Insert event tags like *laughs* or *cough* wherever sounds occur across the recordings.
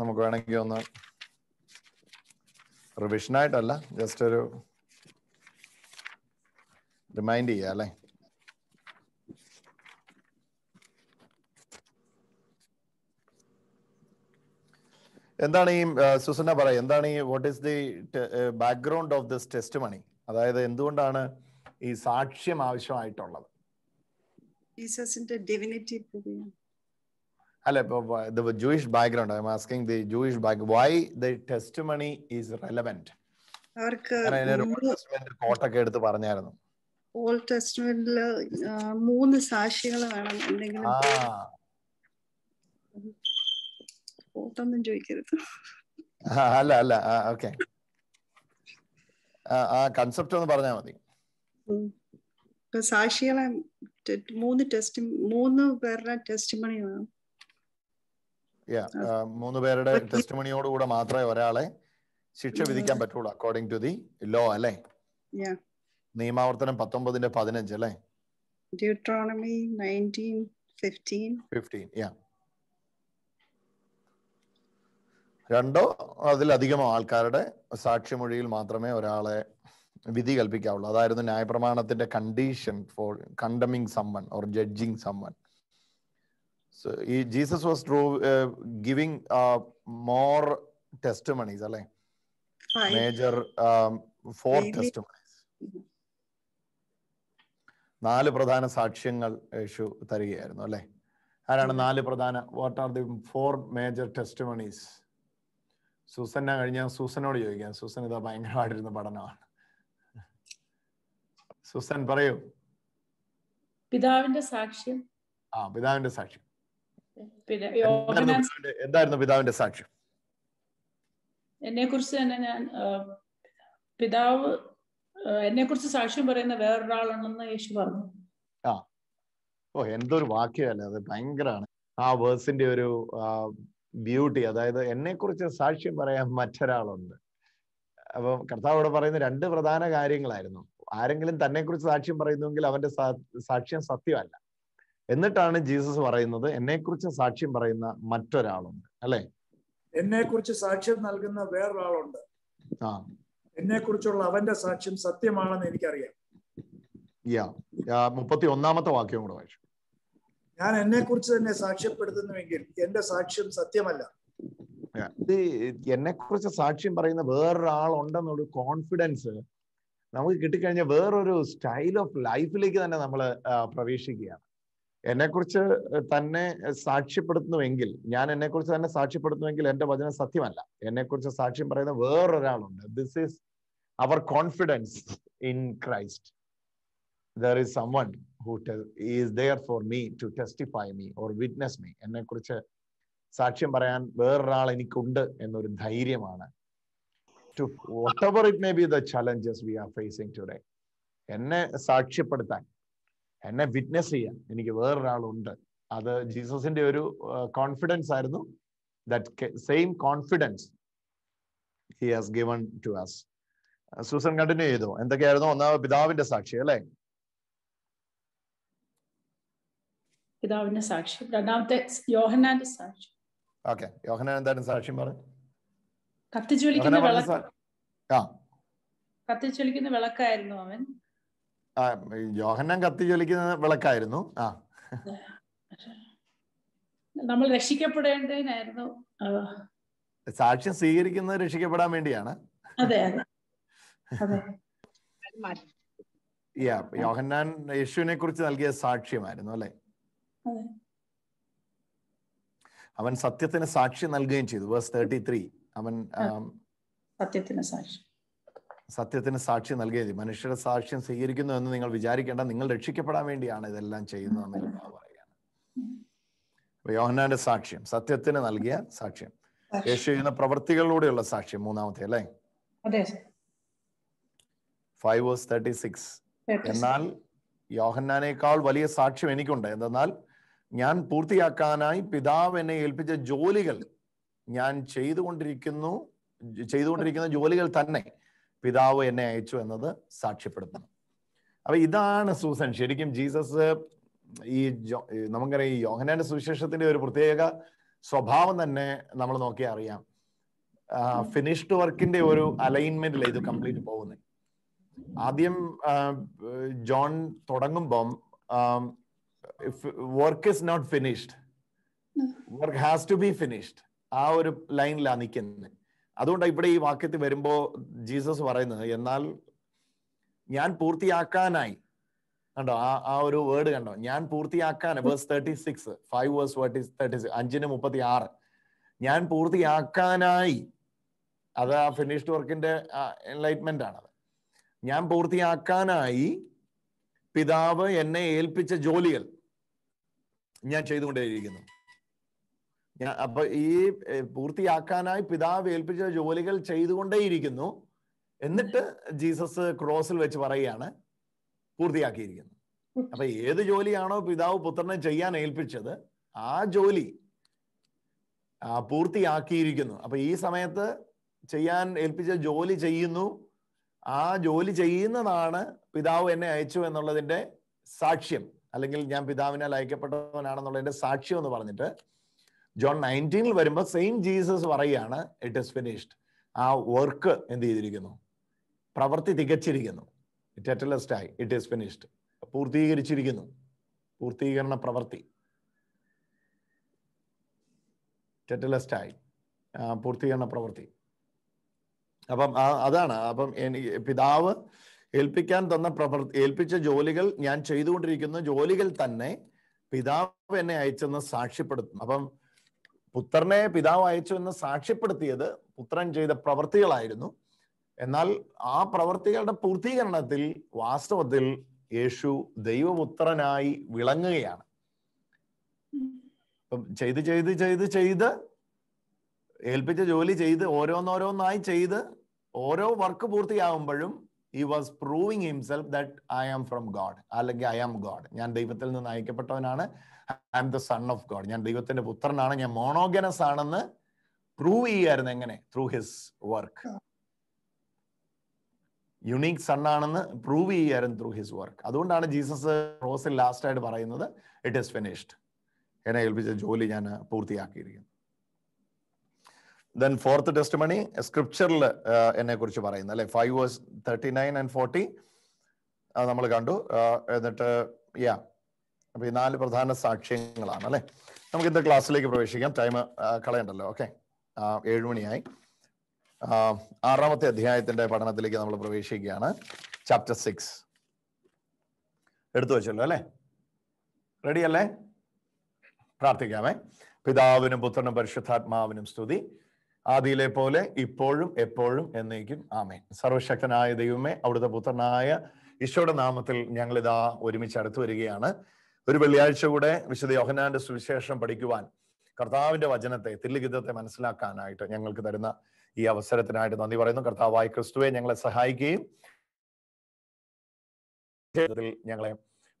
നമുക്ക് വേണമെങ്കിൽ ഒന്ന് റിവിഷനായിട്ടല്ല ജസ്റ്റ് ഒരു റിമൈൻഡ് ചെയ്യാം അല്ലേ എന്താണ് ഈ സുസന പറ എന്താണ് ഈ what is the background of this testimony അതായത് എന്തുകൊണ്ടാണ് ഈ സാക്ഷ്യം ആവശ്യമായിട്ടുള്ളത് ഡെവിനിറ്റി അല്ല ഇപ്പോൾ Jewish background I am asking the Jewish back why the testimony is relevant അവർക്ക് കോട്ടൊക്കെ എടുത്ത് പറഞ്ഞായിരുന്നു ഓൾ ടെസ്റ്റ്മെന്റില് മൂന്ന് സാക്ഷികൾ വേണം എന്തെങ്കിലും കോട്ടൊന്നും ചോദിക്കരുത് അല്ല അല്ല ഓക്കെ ആ കൺസെപ്റ്റ് ഒന്ന് പറഞ്ഞാൽ മതി സാക്ഷികളെ മൂന്ന് ടെസ്റ്റ് മൂന്ന് പേരുടെ ടെസ്റ്റ് മണി വേണം Uh, മൂന്ന് പേരുടെ ടെസ്റ്റിമണിയോടുകൂടെ മാത്രമേ ഒരാളെ ശിക്ഷ mm-hmm. വിധിക്കാൻ പറ്റുള്ളൂ അക്കോർഡിംഗ് ടു ദി ലോ അല്ലേ നിയമാവർത്തനം പത്തൊമ്പതിന്റെ പതിനഞ്ച് അല്ലേ Deuteronomy 19, 15. 15, yeah. രണ്ടോ അതിലധികമോ ആൾക്കാരുടെ സാക്ഷിമൊഴിയിൽ മാത്രമേ ഒരാളെ വിധി കൽപ്പിക്കാവുള്ളൂ അതായിരുന്നു ന്യായപ്രമാണത്തിന്റെ condition for condemning someone or judging someone ഈ Jesus was draw giving more testimonies അല്ലെ മേജർ ഫോർ ടെസ്റ്റ് മണീസ് നാല് പ്രധാന സാക്ഷ്യങ്ങൾ യേശു തരികയായിരുന്നു അല്ലെ ആരാണ് mm-hmm. നാല് പ്രധാന what are the four major testimonies ഞാൻ കഴിഞ്ഞ സൂസനോട് ചോദിക്കാം സൂസൻ ഇതാ ഭയങ്കരമായിട്ടിരുന്ന പഠനമാണ് സൂസൻ പറയൂ പിതാവിന്റെ സാക്ഷ്യം ആ പിതാവിന്റെ സാക്ഷ്യം പിന്നെ എന്തായിരുന്നു പിതാവിന്റെ സാക്ഷ്യം എന്നെ കുറിച്ച് തന്നെ ഞാൻ പിതാവ് എന്നെ കുറിച്ച് സാക്ഷ്യം പറയുന്ന വേറൊരാളാണെന്ന് യേശു പറഞ്ഞു ആ ഓ എന്തൊരു വാക്യല്ലേ അത് ഭയങ്കരാണ് ആ വേഴ്സിന്റെ ഒരു ബ്യൂട്ടി അതായത് എന്നെ കുറിച്ച് സാക്ഷ്യം പറയാൻ മറ്റൊരാളുണ്ട് അപ്പം കർത്താവ് ഇവിടെ പറയുന്ന രണ്ട് പ്രധാന കാര്യങ്ങളായിരുന്നു ആരെങ്കിലും തന്നെ കുറിച്ച് സാക്ഷ്യം പറയുന്നുവെങ്കിൽ അവന്റെ സാക്ഷ്യം സത്യമല്ല എന്നിട്ടാണ് ജീസസ് പറയുന്നത് എന്നെക്കുറിച്ച് സാക്ഷ്യം പറയുന്ന മറ്റൊരാളുണ്ട് അല്ലെ എന്നെക്കുറിച്ച് സാക്ഷ്യം നൽകുന്ന വേറൊരാളുണ്ട് ആ എന്നെക്കുറിച്ചുള്ള അവന്റെ സാക്ഷ്യം സത്യമാണെന്ന് എനിക്കറിയാം യാ മുപ്പത്തി ഒന്നാമത്തെ വാക്യം കൂടെ വായിച്ചു ഞാൻ എന്നെ കുറിച്ച് തന്നെ സാക്ഷ്യപ്പെടുത്തുന്നുവെങ്കിൽ എന്റെ സാക്ഷ്യം സത്യമല്ല ഇത് എന്നെ കുറിച്ച് സാക്ഷ്യം പറയുന്ന വേറൊരാളുണ്ടെന്നൊരു കോൺഫിഡൻസ് നമുക്ക് കിട്ടിക്കഴിഞ്ഞാൽ വേറൊരു സ്റ്റൈൽ ഓഫ് ലൈഫിലേക്ക് തന്നെ നമ്മൾ പ്രവേശിക്കുകയാണ് എന്നെക്കുറിച്ച് തന്നെ സാക്ഷ്യപ്പെടുത്തുന്നുവെങ്കിൽ ഞാൻ എന്നെക്കുറിച്ച് തന്നെ സാക്ഷ്യപ്പെടുത്തുന്നുവെങ്കിൽ എന്റെ വചനം സത്യമല്ല എന്നെക്കുറിച്ച് സാക്ഷ്യം പറയുന്ന വേറൊരാളുണ്ട് this is our confidence in Christ there is someone who is there for me to testify me or witness me എന്നെക്കുറിച്ച് സാക്ഷ്യം പറയാൻ വേറൊരാൾ എനിക്കുണ്ട് എന്നൊരു ധൈര്യമാണ് to whatever it may be the challenges we are facing today എന്നെ സാക്ഷ്യപ്പെടുത്താൻ എന്നെ വിറ്റ്നസ് ചെയ്യാൻ എനിക്ക് വേറൊരാളുണ്ട് അത് ജീസസിന്റെ ഒരു കോൺഫിഡൻസ് ആയിരുന്നു that same confidence he has given to us Susan continue ചെയ്തു എന്തൊക്കെയായിരുന്നു ഒന്നാമത് പിതാവിന്റെ സാക്ഷി അല്ലേ പിതാവിന്റെ സാക്ഷി രണ്ടാമത്തെ യോഹനാന്റെ സാക്ഷി ഓക്കെ യോഹനാൻ എന്താണ് സാക്ഷ്യം പറഞ്ഞു കത്തിച്ചൊലിക്കുന്ന വിളക്ക് കത്തിച്ചൊലിക്കുന്ന വിളക്കായിരുന്നു അവൻ ആ കത്തി ജ്വലിക്കുന്ന വിളക്കായിരുന്നു ആ നമ്മൾ രക്ഷിക്കപ്പെടേണ്ടതിനായിരുന്നു സാക്ഷ്യം സ്വീകരിക്കുന്നത് രക്ഷിക്കപ്പെടാൻ വേണ്ടിയാണ് അതെ അതെ യോഹന്നാൻ യേശുവിനെ കുറിച്ച് നൽകിയ സാക്ഷ്യമായിരുന്നു അല്ലെ അവൻ സത്യത്തിന് സാക്ഷി നൽകുകയും ചെയ്തു വേഴ്സ് തേർട്ടി ത്രീ അവൻ സത്യത്തിന് സാക്ഷി സത്യത്തിന് സാക്ഷി നൽകിയത് മനുഷ്യരുടെ സാക്ഷ്യം സ്വീകരിക്കുന്നു എന്ന് നിങ്ങൾ വിചാരിക്കേണ്ട നിങ്ങൾ രക്ഷിക്കപ്പെടാൻ വേണ്ടിയാണ് ഇതെല്ലാം ചെയ്യുന്നതെന്ന് കർത്താവ് പറയുകയാണ് യോഹന്നാന്റെ സാക്ഷ്യം സത്യത്തിന് നൽകിയ സാക്ഷ്യം യേശു ചെയ്യുന്ന പ്രവൃത്തികളിലൂടെയുള്ള സാക്ഷ്യം മൂന്നാമത്തെ അല്ലേ ഫൈവ് വേഴ്സ് തേർട്ടി സിക്സ് എന്നാൽ യോഹന്നാനേക്കാൾ വലിയ സാക്ഷ്യം എനിക്കുണ്ട് എന്തെന്നാൽ ഞാൻ പൂർത്തിയാക്കാനായി പിതാവ് എന്നെ ഏൽപ്പിച്ച ജോലികൾ ഞാൻ ചെയ്തുകൊണ്ടിരിക്കുന്നു ചെയ്തുകൊണ്ടിരിക്കുന്ന ജോലികൾ തന്നെ പിതാവ് എന്നെ അയച്ചു എന്നത് സാക്ഷ്യപ്പെടുത്തണം അപ്പൊ ഇതാണ് സൂസൻ ശരിക്കും ജീസസ് ഈ നമുക്കറിയാം ഈ യോഹനാന്റെ സുവിശേഷത്തിന്റെ ഒരു പ്രത്യേക സ്വഭാവം തന്നെ നമ്മൾ നോക്കിയാൽ അറിയാം ഫിനിഷ്ഡ് വർക്കിന്റെ ഒരു അലൈൻമെന്റിൽ ഇത് കംപ്ലീറ്റ് പോകുന്നത് ആദ്യം ജോൺ തുടങ്ങുമ്പം work is not finished work has to be finished ആ ഒരു ലൈനിലാണ് നിൽക്കുന്നത് അതുകൊണ്ടാണ് ഇവിടെ ഈ വാക്യത്തിൽ വരുമ്പോൾ ജീസസ് പറയുന്നത് എന്നാൽ ഞാൻ പൂർത്തിയാക്കാനായി കണ്ടോ ആ ആ ഒരു വേർഡ് കണ്ടോ ഞാൻ പൂർത്തിയാക്കാൻ verse thirty six five verse thirty thirty six അഞ്ചിന് മുപ്പത്തി ആറ് ഞാൻ പൂർത്തിയാക്കാനായി അത് ആ ഫിനിഷ്ഡ് വർക്കിന്റെ എൻലൈറ്റ്മെന്റ് ആണത് ഞാൻ പൂർത്തിയാക്കാനായി പിതാവ് എന്നെ ഏൽപ്പിച്ച ജോലികൾ ഞാൻ ചെയ്തുകൊണ്ടേയിരിക്കുന്നു ഞാൻ അപ്പൊ ഈ പൂർത്തിയാക്കാനായി പിതാവ് ഏൽപ്പിച്ച ജോലികൾ ചെയ്തുകൊണ്ടേയിരിക്കുന്നു എന്നിട്ട് ജീസസ് ക്രോസിൽ വെച്ച് പറയുകയാണ് പൂർത്തിയാക്കിയിരിക്കുന്നു അപ്പൊ ഏത് ജോലിയാണോ പിതാവ് പുത്രനെ ചെയ്യാൻ ഏൽപ്പിച്ചത് ആ ജോലി പൂർത്തിയാക്കിയിരിക്കുന്നു അപ്പൊ ഈ സമയത്ത് ചെയ്യാൻ ഏൽപ്പിച്ച ജോലി ചെയ്യുന്നു ആ ജോലി ചെയ്യുന്നതാണ് പിതാവ് എന്നെ അയച്ചു എന്നുള്ളതിന്റെ സാക്ഷ്യം അല്ലെങ്കിൽ ഞാൻ പിതാവിനാൽ അയക്കപ്പെട്ടവനാണെന്നുള്ളതിന്റെ സാക്ഷ്യം എന്ന് പറഞ്ഞിട്ട് ജോൺ നയൻറ്റീനിൽ വരുമ്പോൾ സെയിം ജീസസ് പറയുകയാണ് ഇറ്റ് ഇസ് ഫിനിഷ്ഡ് ആ വർക്ക് എന്ത് ചെയ്തിരിക്കുന്നു പ്രവൃത്തി തികച്ചിരിക്കുന്നു ആയി ഇറ്റ് ഈസ് ഫിനിഷ്ഡ് പൂർത്തീകരിച്ചിരിക്കുന്നു പൂർത്തീകരണ പ്രവൃത്തി ആയി പൂർത്തീകരണ പ്രവൃത്തി അപ്പം അതാണ് അപ്പം എനിക്ക് പിതാവ് ഏൽപ്പിക്കാൻ തന്ന പ്രവൃത്തി ഏൽപ്പിച്ച ജോലികൾ ഞാൻ ചെയ്തുകൊണ്ടിരിക്കുന്ന ജോലികൾ തന്നെ പിതാവ് എന്നെ അയച്ചെന്ന് സാക്ഷ്യപ്പെടുത്തുന്നു അപ്പം പുത്രനെ പിതാവ് അയച്ചു എന്ന് സാക്ഷ്യപ്പെടുത്തിയത് പുത്രൻ ചെയ്ത പ്രവൃത്തികളായിരുന്നു എന്നാൽ ആ പ്രവൃത്തികളുടെ പൂർത്തീകരണത്തിൽ വാസ്തവത്തിൽ യേശു ദൈവപുത്രനായി വിളങ്ങുകയാണ് ഇപ്പം ചെയ്ത് ചെയ്ത് ചെയ്ത് ചെയ്ത് ഏൽപ്പിച്ച ജോലി ചെയ്ത് ഓരോന്നോരോന്നായി ചെയ്ത് ഓരോ വർക്ക് പൂർത്തിയാകുമ്പോഴും he was proving himself that I am from God അല്ലെങ്കിൽ ഐ ആം ഗോഡ് ഞാൻ ദൈവത്തിൽ നിന്ന് അയക്കപ്പെട്ടവനാണ് I am the son of God ഞാൻ ദൈവത്തിന്റെ പുത്രനാണ് ഞാൻ മോണോഗനസ് ആണെന്ന് പ്രൂവ് ചെയ്യായിരുന്നു എങ്ങനെ through his work unique son ആണെന്ന് പ്രൂവ് ചെയ്യായിരുന്നു ത്രൂ ഹിസ് വർക്ക് അതുകൊണ്ടാണ് ജീസസ് റോസിൽ ലാസ്റ്റ് ആയിട്ട് പറയുന്നത് ഇറ്റ് ഇസ് ഫിനിഷ്ഡ് എന്നെ ഏൽപ്പിച്ച ജോലി ഞാൻ പൂർത്തിയാക്കിയിരിക്കുന്നു ദെൻ ഫോർത്ത് ടെസ്റ്റ് മണി സ്ക്രിപ്ചറിൽ എന്നെ കുറിച്ച് പറയുന്നത് അല്ലെ five verse thirty nine and forty നമ്മൾ കണ്ടു എന്നിട്ട് യാ അപ്പൊ ഈ നാല് പ്രധാന സാക്ഷ്യങ്ങളാണ് അല്ലെ നമുക്ക് ഇന്ന് ക്ലാസ്സിലേക്ക് പ്രവേശിക്കാം ടൈം കളയണ്ടല്ലോ ഓക്കെ ഏഴുമണിയായി ആറാമത്തെ അധ്യായത്തിന്റെ പഠനത്തിലേക്ക് നമ്മൾ പ്രവേശിക്കുകയാണ് ചാപ്റ്റർ സിക്സ് എടുത്തു വെച്ചല്ലോ അല്ലേ റെഡി അല്ലേ പ്രാർത്ഥിക്കാമേ പിതാവിനും പുത്രനും പരിശുദ്ധാത്മാവിനും സ്തുതി ആദിയിലെ പോലെ ഇപ്പോഴും എപ്പോഴും എന്നേക്കും ആമേൻ സർവശക്തനായ ദൈവമേ അവിടുത്തെ പുത്രനായ ഈശോയുടെ നാമത്തിൽ ഞങ്ങളിതാ ഒരുമിച്ച് അടുത്തു വരികയാണ് ഒരു വെള്ളിയാഴ്ച കൂടെ വിശുദ്ധ യോഹനാന്റെ സുവിശേഷം പഠിക്കുവാൻ കർത്താവിന്റെ വചനത്തെ തില്ലുഗിതത്തെ മനസ്സിലാക്കാനായിട്ട് ഞങ്ങൾക്ക് തരുന്ന ഈ അവസരത്തിനായിട്ട് നന്ദി പറയുന്നു കർത്താവായി ക്രിസ്തുവെ ഞങ്ങളെ സഹായിക്കുകയും ഞങ്ങളെ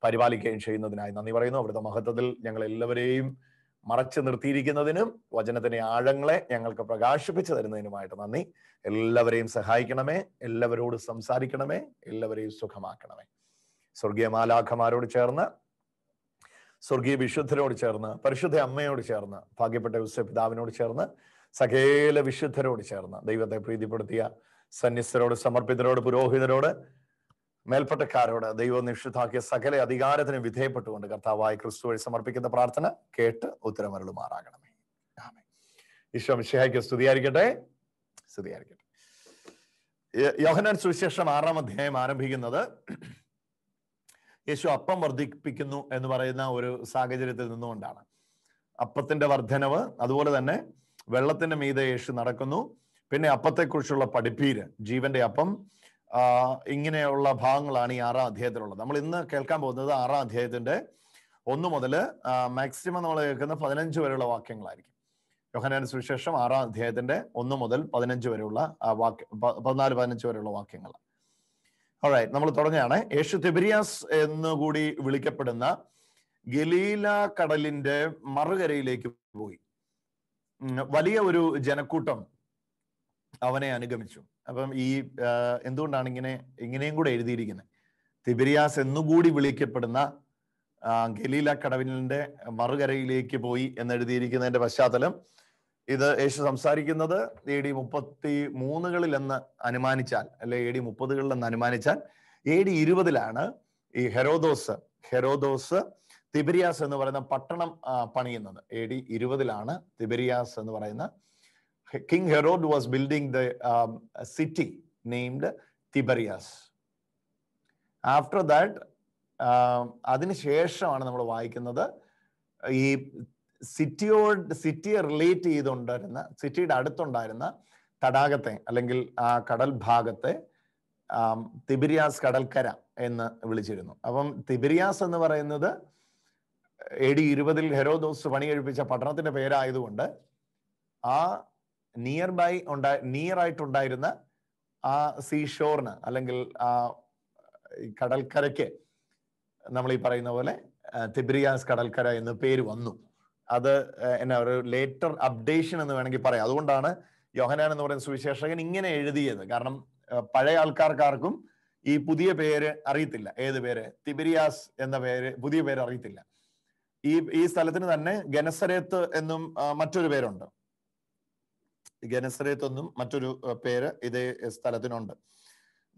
പരിപാലിക്കുകയും ചെയ്യുന്നതിനായി നന്ദി പറയുന്നു അവരുടെ മഹത്വത്തിൽ ഞങ്ങൾ എല്ലാവരെയും മറച്ചു നിർത്തിയിരിക്കുന്നതിനും വചനത്തിന്റെ ആഴങ്ങളെ ഞങ്ങൾക്ക് പ്രകാശിപ്പിച്ചു തരുന്നതിനുമായിട്ട് നന്ദി എല്ലാവരെയും സഹായിക്കണമേ എല്ലാവരോട് സംസാരിക്കണമേ എല്ലാവരെയും സുഖമാക്കണമേ സ്വർഗീയ മാലാഖമാരോട് ചേർന്ന് സ്വർഗീയ വിശുദ്ധരോട് ചേർന്ന് പരിശുദ്ധ അമ്മയോട് ചേർന്ന് ഭാഗ്യപ്പെട്ട യുസ പിതാവിനോട് ചേർന്ന് സകേല വിശുദ്ധരോട് ചേർന്ന് ദൈവത്തെ പ്രീതിപ്പെടുത്തിയ സന്യസ്തരോട് സമർപ്പിതരോട് പുരോഹിതരോട് മേൽപ്പെട്ടക്കാരോട് ദൈവം നിഷിദ്ധാക്കിയ സകല അധികാരത്തിന് വിധേയപ്പെട്ടുകൊണ്ട് കർത്താവായ ക്രിസ്തു വഴി സമർപ്പിക്കുന്ന പ്രാർത്ഥന കേട്ട് ഉത്തരമരുളുമാറാകണമേ ആമേ ഈശോ സ്തുതിയായിരിക്കട്ടെ സ്തുതിയായിരിക്കട്ടെ യോഹനാൻ സുവിശേഷം ആറാം അധ്യായം ആരംഭിക്കുന്നത് യേശു അപ്പം വർദ്ധിപ്പിക്കുന്നു എന്ന് പറയുന്ന ഒരു സാഹചര്യത്തിൽ നിന്നുകൊണ്ടാണ് അപ്പത്തിന്റെ വർധനവ് അതുപോലെ തന്നെ വെള്ളത്തിന്റെ മീതെ യേശു നടക്കുന്നു പിന്നെ അപ്പത്തെക്കുറിച്ചുള്ള പഠിപ്പീര് ജീവന്റെ അപ്പം ഇങ്ങനെയുള്ള ഭാഗങ്ങളാണ് ഈ ആറാം അധ്യായത്തിലുള്ളത് നമ്മൾ ഇന്ന് കേൾക്കാൻ പോകുന്നത് ആറാം അധ്യായത്തിന്റെ ഒന്ന് മുതൽ മാക്സിമം നമ്മൾ കേൾക്കുന്ന പതിനഞ്ച് വരെയുള്ള വാക്യങ്ങളായിരിക്കും യോഹനാന സുവിശേഷം ആറാം അധ്യായത്തിന്റെ ഒന്ന് മുതൽ പതിനഞ്ച് വരെയുള്ള വാക്യം പതിനാല് പതിനഞ്ച് വരെയുള്ള വാക്യങ്ങളാണ് ഓൾറൈറ്റ് നമ്മൾ തുടങ്ങുകയാണ് യേശു എന്ന് കൂടി വിളിക്കപ്പെടുന്ന ഗലീല കടലിന്റെ മറുകരയിലേക്ക് പോയി വലിയ ഒരു ജനക്കൂട്ടം അവനെ അനുഗമിച്ചു അപ്പം ഈ എന്തുകൊണ്ടാണ് ഇങ്ങനെ ഇങ്ങനെയും കൂടെ എഴുതിയിരിക്കുന്നത് തിബിരിയാസ് എന്നുകൂടി വിളിക്കപ്പെടുന്ന ഗലീല കടവിലിന്റെ മറുകരയിലേക്ക് പോയി എന്ന് എഴുതിയിരിക്കുന്നതിന്റെ പശ്ചാത്തലം ഇത് യേശു സംസാരിക്കുന്നത് എ ഡി മുപ്പത്തി മൂന്നുകളിൽ എന്ന് അനുമാനിച്ചാൽ അല്ലെ എ ഡി മുപ്പതുകളിൽ എന്ന് അനുമാനിച്ചാൽ എ ഡി ഇരുപതിലാണ് ഈ ഹെറോദോസ് ഹെറോദോസ് തിബരിയാസ് എന്ന് പറയുന്ന പട്ടണം പണിയുന്നത് എ ഡി ഇരുപതിലാണ് തിബരിയാസ് എന്ന് പറയുന്ന king Herod was building the city named Tiberias after that അതിനുശേഷമാണ് നമ്മൾ വായിക്കുന്നത് ഈ സിറ്റിയോട് സിറ്റിയെ റിലേറ്റ് ചെയ്തുകൊണ്ടിരുന്ന സിറ്റിയുടെ അടുത്തുണ്ടായിരുന്ന തടാകത്തെ അല്ലെങ്കിൽ ആ കടൽ ഭാഗത്തെ തിബിരിയാസ് കടൽക്കര എന്ന് വിളിച്ചിരുന്നു അപ്പം തിബിരിയാസ് എന്ന് പറയുന്നത് എ ഡി ഇരുപതിൽ ഹെരോദോസ് പണികഴിപ്പിച്ച പട്ടണത്തിന്റെ പേരായതുകൊണ്ട് ആ നിയർ ബൈ ഉണ്ടായി നിയർ ആയിട്ടുണ്ടായിരുന്ന ആ സീഷോറിന് അല്ലെങ്കിൽ ആ കടൽക്കരയ്ക്ക് നമ്മൾ ഈ പറയുന്ന പോലെ തിബ്രിയാസ് കടൽക്കര എന്ന് പേര് വന്നു അത് എന്നാ ഒരു ലേറ്റർ അപ്ഡേഷൻ എന്ന് വേണമെങ്കിൽ പറയാം അതുകൊണ്ടാണ് യോഹനാൻ എന്ന് പറയുന്ന സുവിശേഷകൻ ഇങ്ങനെ എഴുതിയത് കാരണം പഴയ ആൾക്കാർക്കാർക്കും ഈ പുതിയ പേര് അറിയത്തില്ല ഏത് പേര് തിബിരിയാസ് എന്ന പേര് പുതിയ പേര് അറിയത്തില്ല ഈ ഈ സ്ഥലത്തിന് തന്നെ ഗനസരേത്ത് എന്നും മറ്റൊരു പേരുണ്ട് ഗനസരേത്ത് എന്നും മറ്റൊരു പേര് ഇതേ സ്ഥലത്തിനുണ്ട്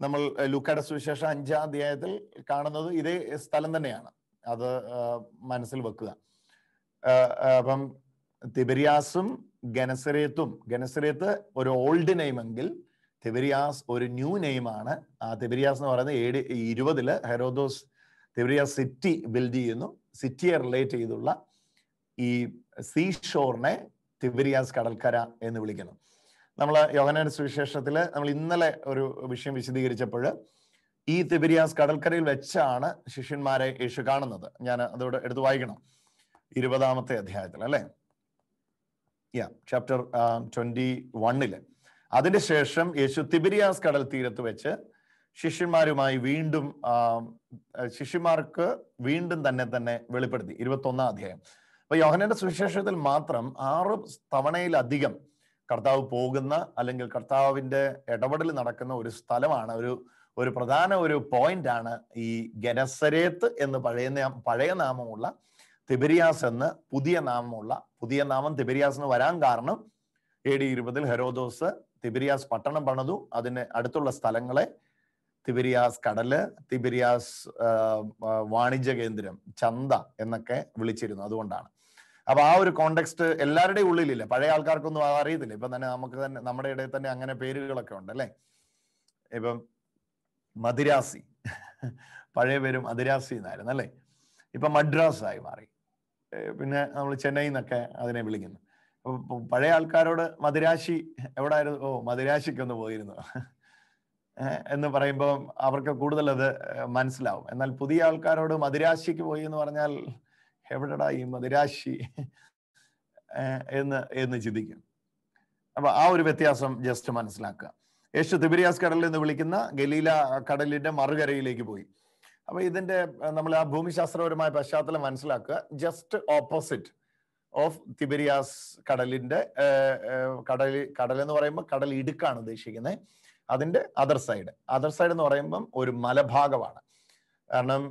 നമ്മൾ ലുക്കട സുവിശേഷം അഞ്ചാം അധ്യായത്തിൽ കാണുന്നത് ഇതേ സ്ഥലം തന്നെയാണ് അത് മനസ്സിൽ വെക്കുക അപ്പം തിബരിയാസും ഗനസരേത്തും ഗനസരേത്ത് ഒരു ഓൾഡ് നെയിം എങ്കിൽ തിബരിയാസ് ഒരു ന്യൂ നെയിമാണ് ആ തിബരിയാസ് എന്ന് പറയുന്നത് ഏഴ് ഇരുപതില് ഹെറോദോസ് തിബരിയാസ് സിറ്റി ബിൽഡ് ചെയ്യുന്നു സിറ്റിയെ റിലേറ്റ് ചെയ്തുള്ള ഈ സീ ഷോറിനെ തിബരിയാസ് കടൽക്കര എന്ന് വിളിക്കുന്നു നമ്മൾ യോഹനാന്റെ സുവിശേഷത്തിൽ നമ്മൾ ഇന്നലെ ഒരു വിഷയം വിശദീകരിച്ചപ്പോൾ ഈ തിബരിയാസ് കടൽക്കരയിൽ വെച്ചാണ് ശിഷ്യന്മാരെ യേശു കാണുന്നത് ഞാൻ അതോട് എടുത്ത് വായിക്കണം ഇരുപതാമത്തെ അധ്യായത്തിൽ അല്ലേ യാ ചാപ്റ്റർ ട്വന്റി വണ്ണില് ശേഷം യേശു തിബിരിയാസ് കടൽ തീരത്ത് വെച്ച് ശിഷ്യന്മാരുമായി വീണ്ടും ശിഷ്യന്മാർക്ക് വീണ്ടും തന്നെ തന്നെ വെളിപ്പെടുത്തി ഇരുപത്തൊന്നാം അധ്യായം അപ്പൊ യോഹനന്റെ സുവിശേഷത്തിൽ മാത്രം ആറ് തവണയിലധികം കർത്താവ് പോകുന്ന അല്ലെങ്കിൽ കർത്താവിന്റെ ഇടപെടൽ നടക്കുന്ന ഒരു സ്ഥലമാണ് ഒരു ഒരു പ്രധാന ഒരു പോയിന്റ് ആണ് ഈ ഗനസരേത്ത് എന്ന് പഴയ പഴയ നാമമുള്ള തിബരിയാസ് എന്ന് പുതിയ നാമമുള്ള പുതിയ നാമം തിബരിയാസ് എന്ന് വരാൻ കാരണം എ ഡി ഇരുപതിൽ ഹെറോദോസ് തിബരിയാസ് പട്ടണം പണിതു അതിന് അടുത്തുള്ള സ്ഥലങ്ങളെ തിബരിയാസ് കടല് തിബരിയാസ് വാണിജ്യ കേന്ദ്രം ചന്ത എന്നൊക്കെ വിളിച്ചിരുന്നു അതുകൊണ്ടാണ് അപ്പൊ ആ ഒരു കോണ്ടെക്സ്റ്റ് എല്ലാവരുടെയും ഉള്ളിലില്ല പഴയ ആൾക്കാർക്കൊന്നും അത് അറിയത്തില്ല ഇപ്പൊ തന്നെ നമുക്ക് തന്നെ നമ്മുടെ ഇടയിൽ തന്നെ അങ്ങനെ പേരുകളൊക്കെ ഉണ്ട് അല്ലേ ഇപ്പം മദിരാസി പഴയ പേരും മദിരാസി എന്നായിരുന്നു അല്ലെ ഇപ്പൊ മദ്രാസ് ആയി മാറി പിന്നെ നമ്മൾ ചെന്നൈ എന്നൊക്കെ അതിനെ വിളിക്കുന്നു അപ്പൊ പഴയ ആൾക്കാരോട് മദിരാശി എവിടെ ആയിരുന്നു ഓ മദിരാശിക്കൊന്ന് പോയിരുന്നു എന്ന് പറയുമ്പോൾ അവർക്ക് കൂടുതൽ അത് മനസ്സിലാവും എന്നാൽ പുതിയ ആൾക്കാരോട് മദിരാശിക്ക് പോയി എന്ന് പറഞ്ഞാൽ എവിടെടാ ഈ മദിരാശി എന്ന് എന്ന് ചിന്തിക്കും അപ്പൊ ആ ഒരു വ്യത്യാസം ജസ്റ്റ് മനസ്സിലാക്കുക യേശു തിബിരിയാസ് കടലിൽ നിന്ന് വിളിക്കുന്ന ഗലീല കടലിന്റെ മറുകരയിലേക്ക് പോയി അപ്പൊ ഇതിന്റെ നമ്മൾ ആ ഭൂമിശാസ്ത്രപരമായ പശ്ചാത്തലം മനസ്സിലാക്കുക ജസ്റ്റ് ഓപ്പോസിറ്റ് ഓഫ് തിബരിയാസ് കടലിന്റെ കടൽ കടൽ എന്ന് പറയുമ്പോൾ കടൽ ഇടുക്കാണ് ഉദ്ദേശിക്കുന്നത് അതിന്റെ അതർ സൈഡ് അതർ സൈഡ് എന്ന് പറയുമ്പം ഒരു മലഭാഗമാണ് കാരണം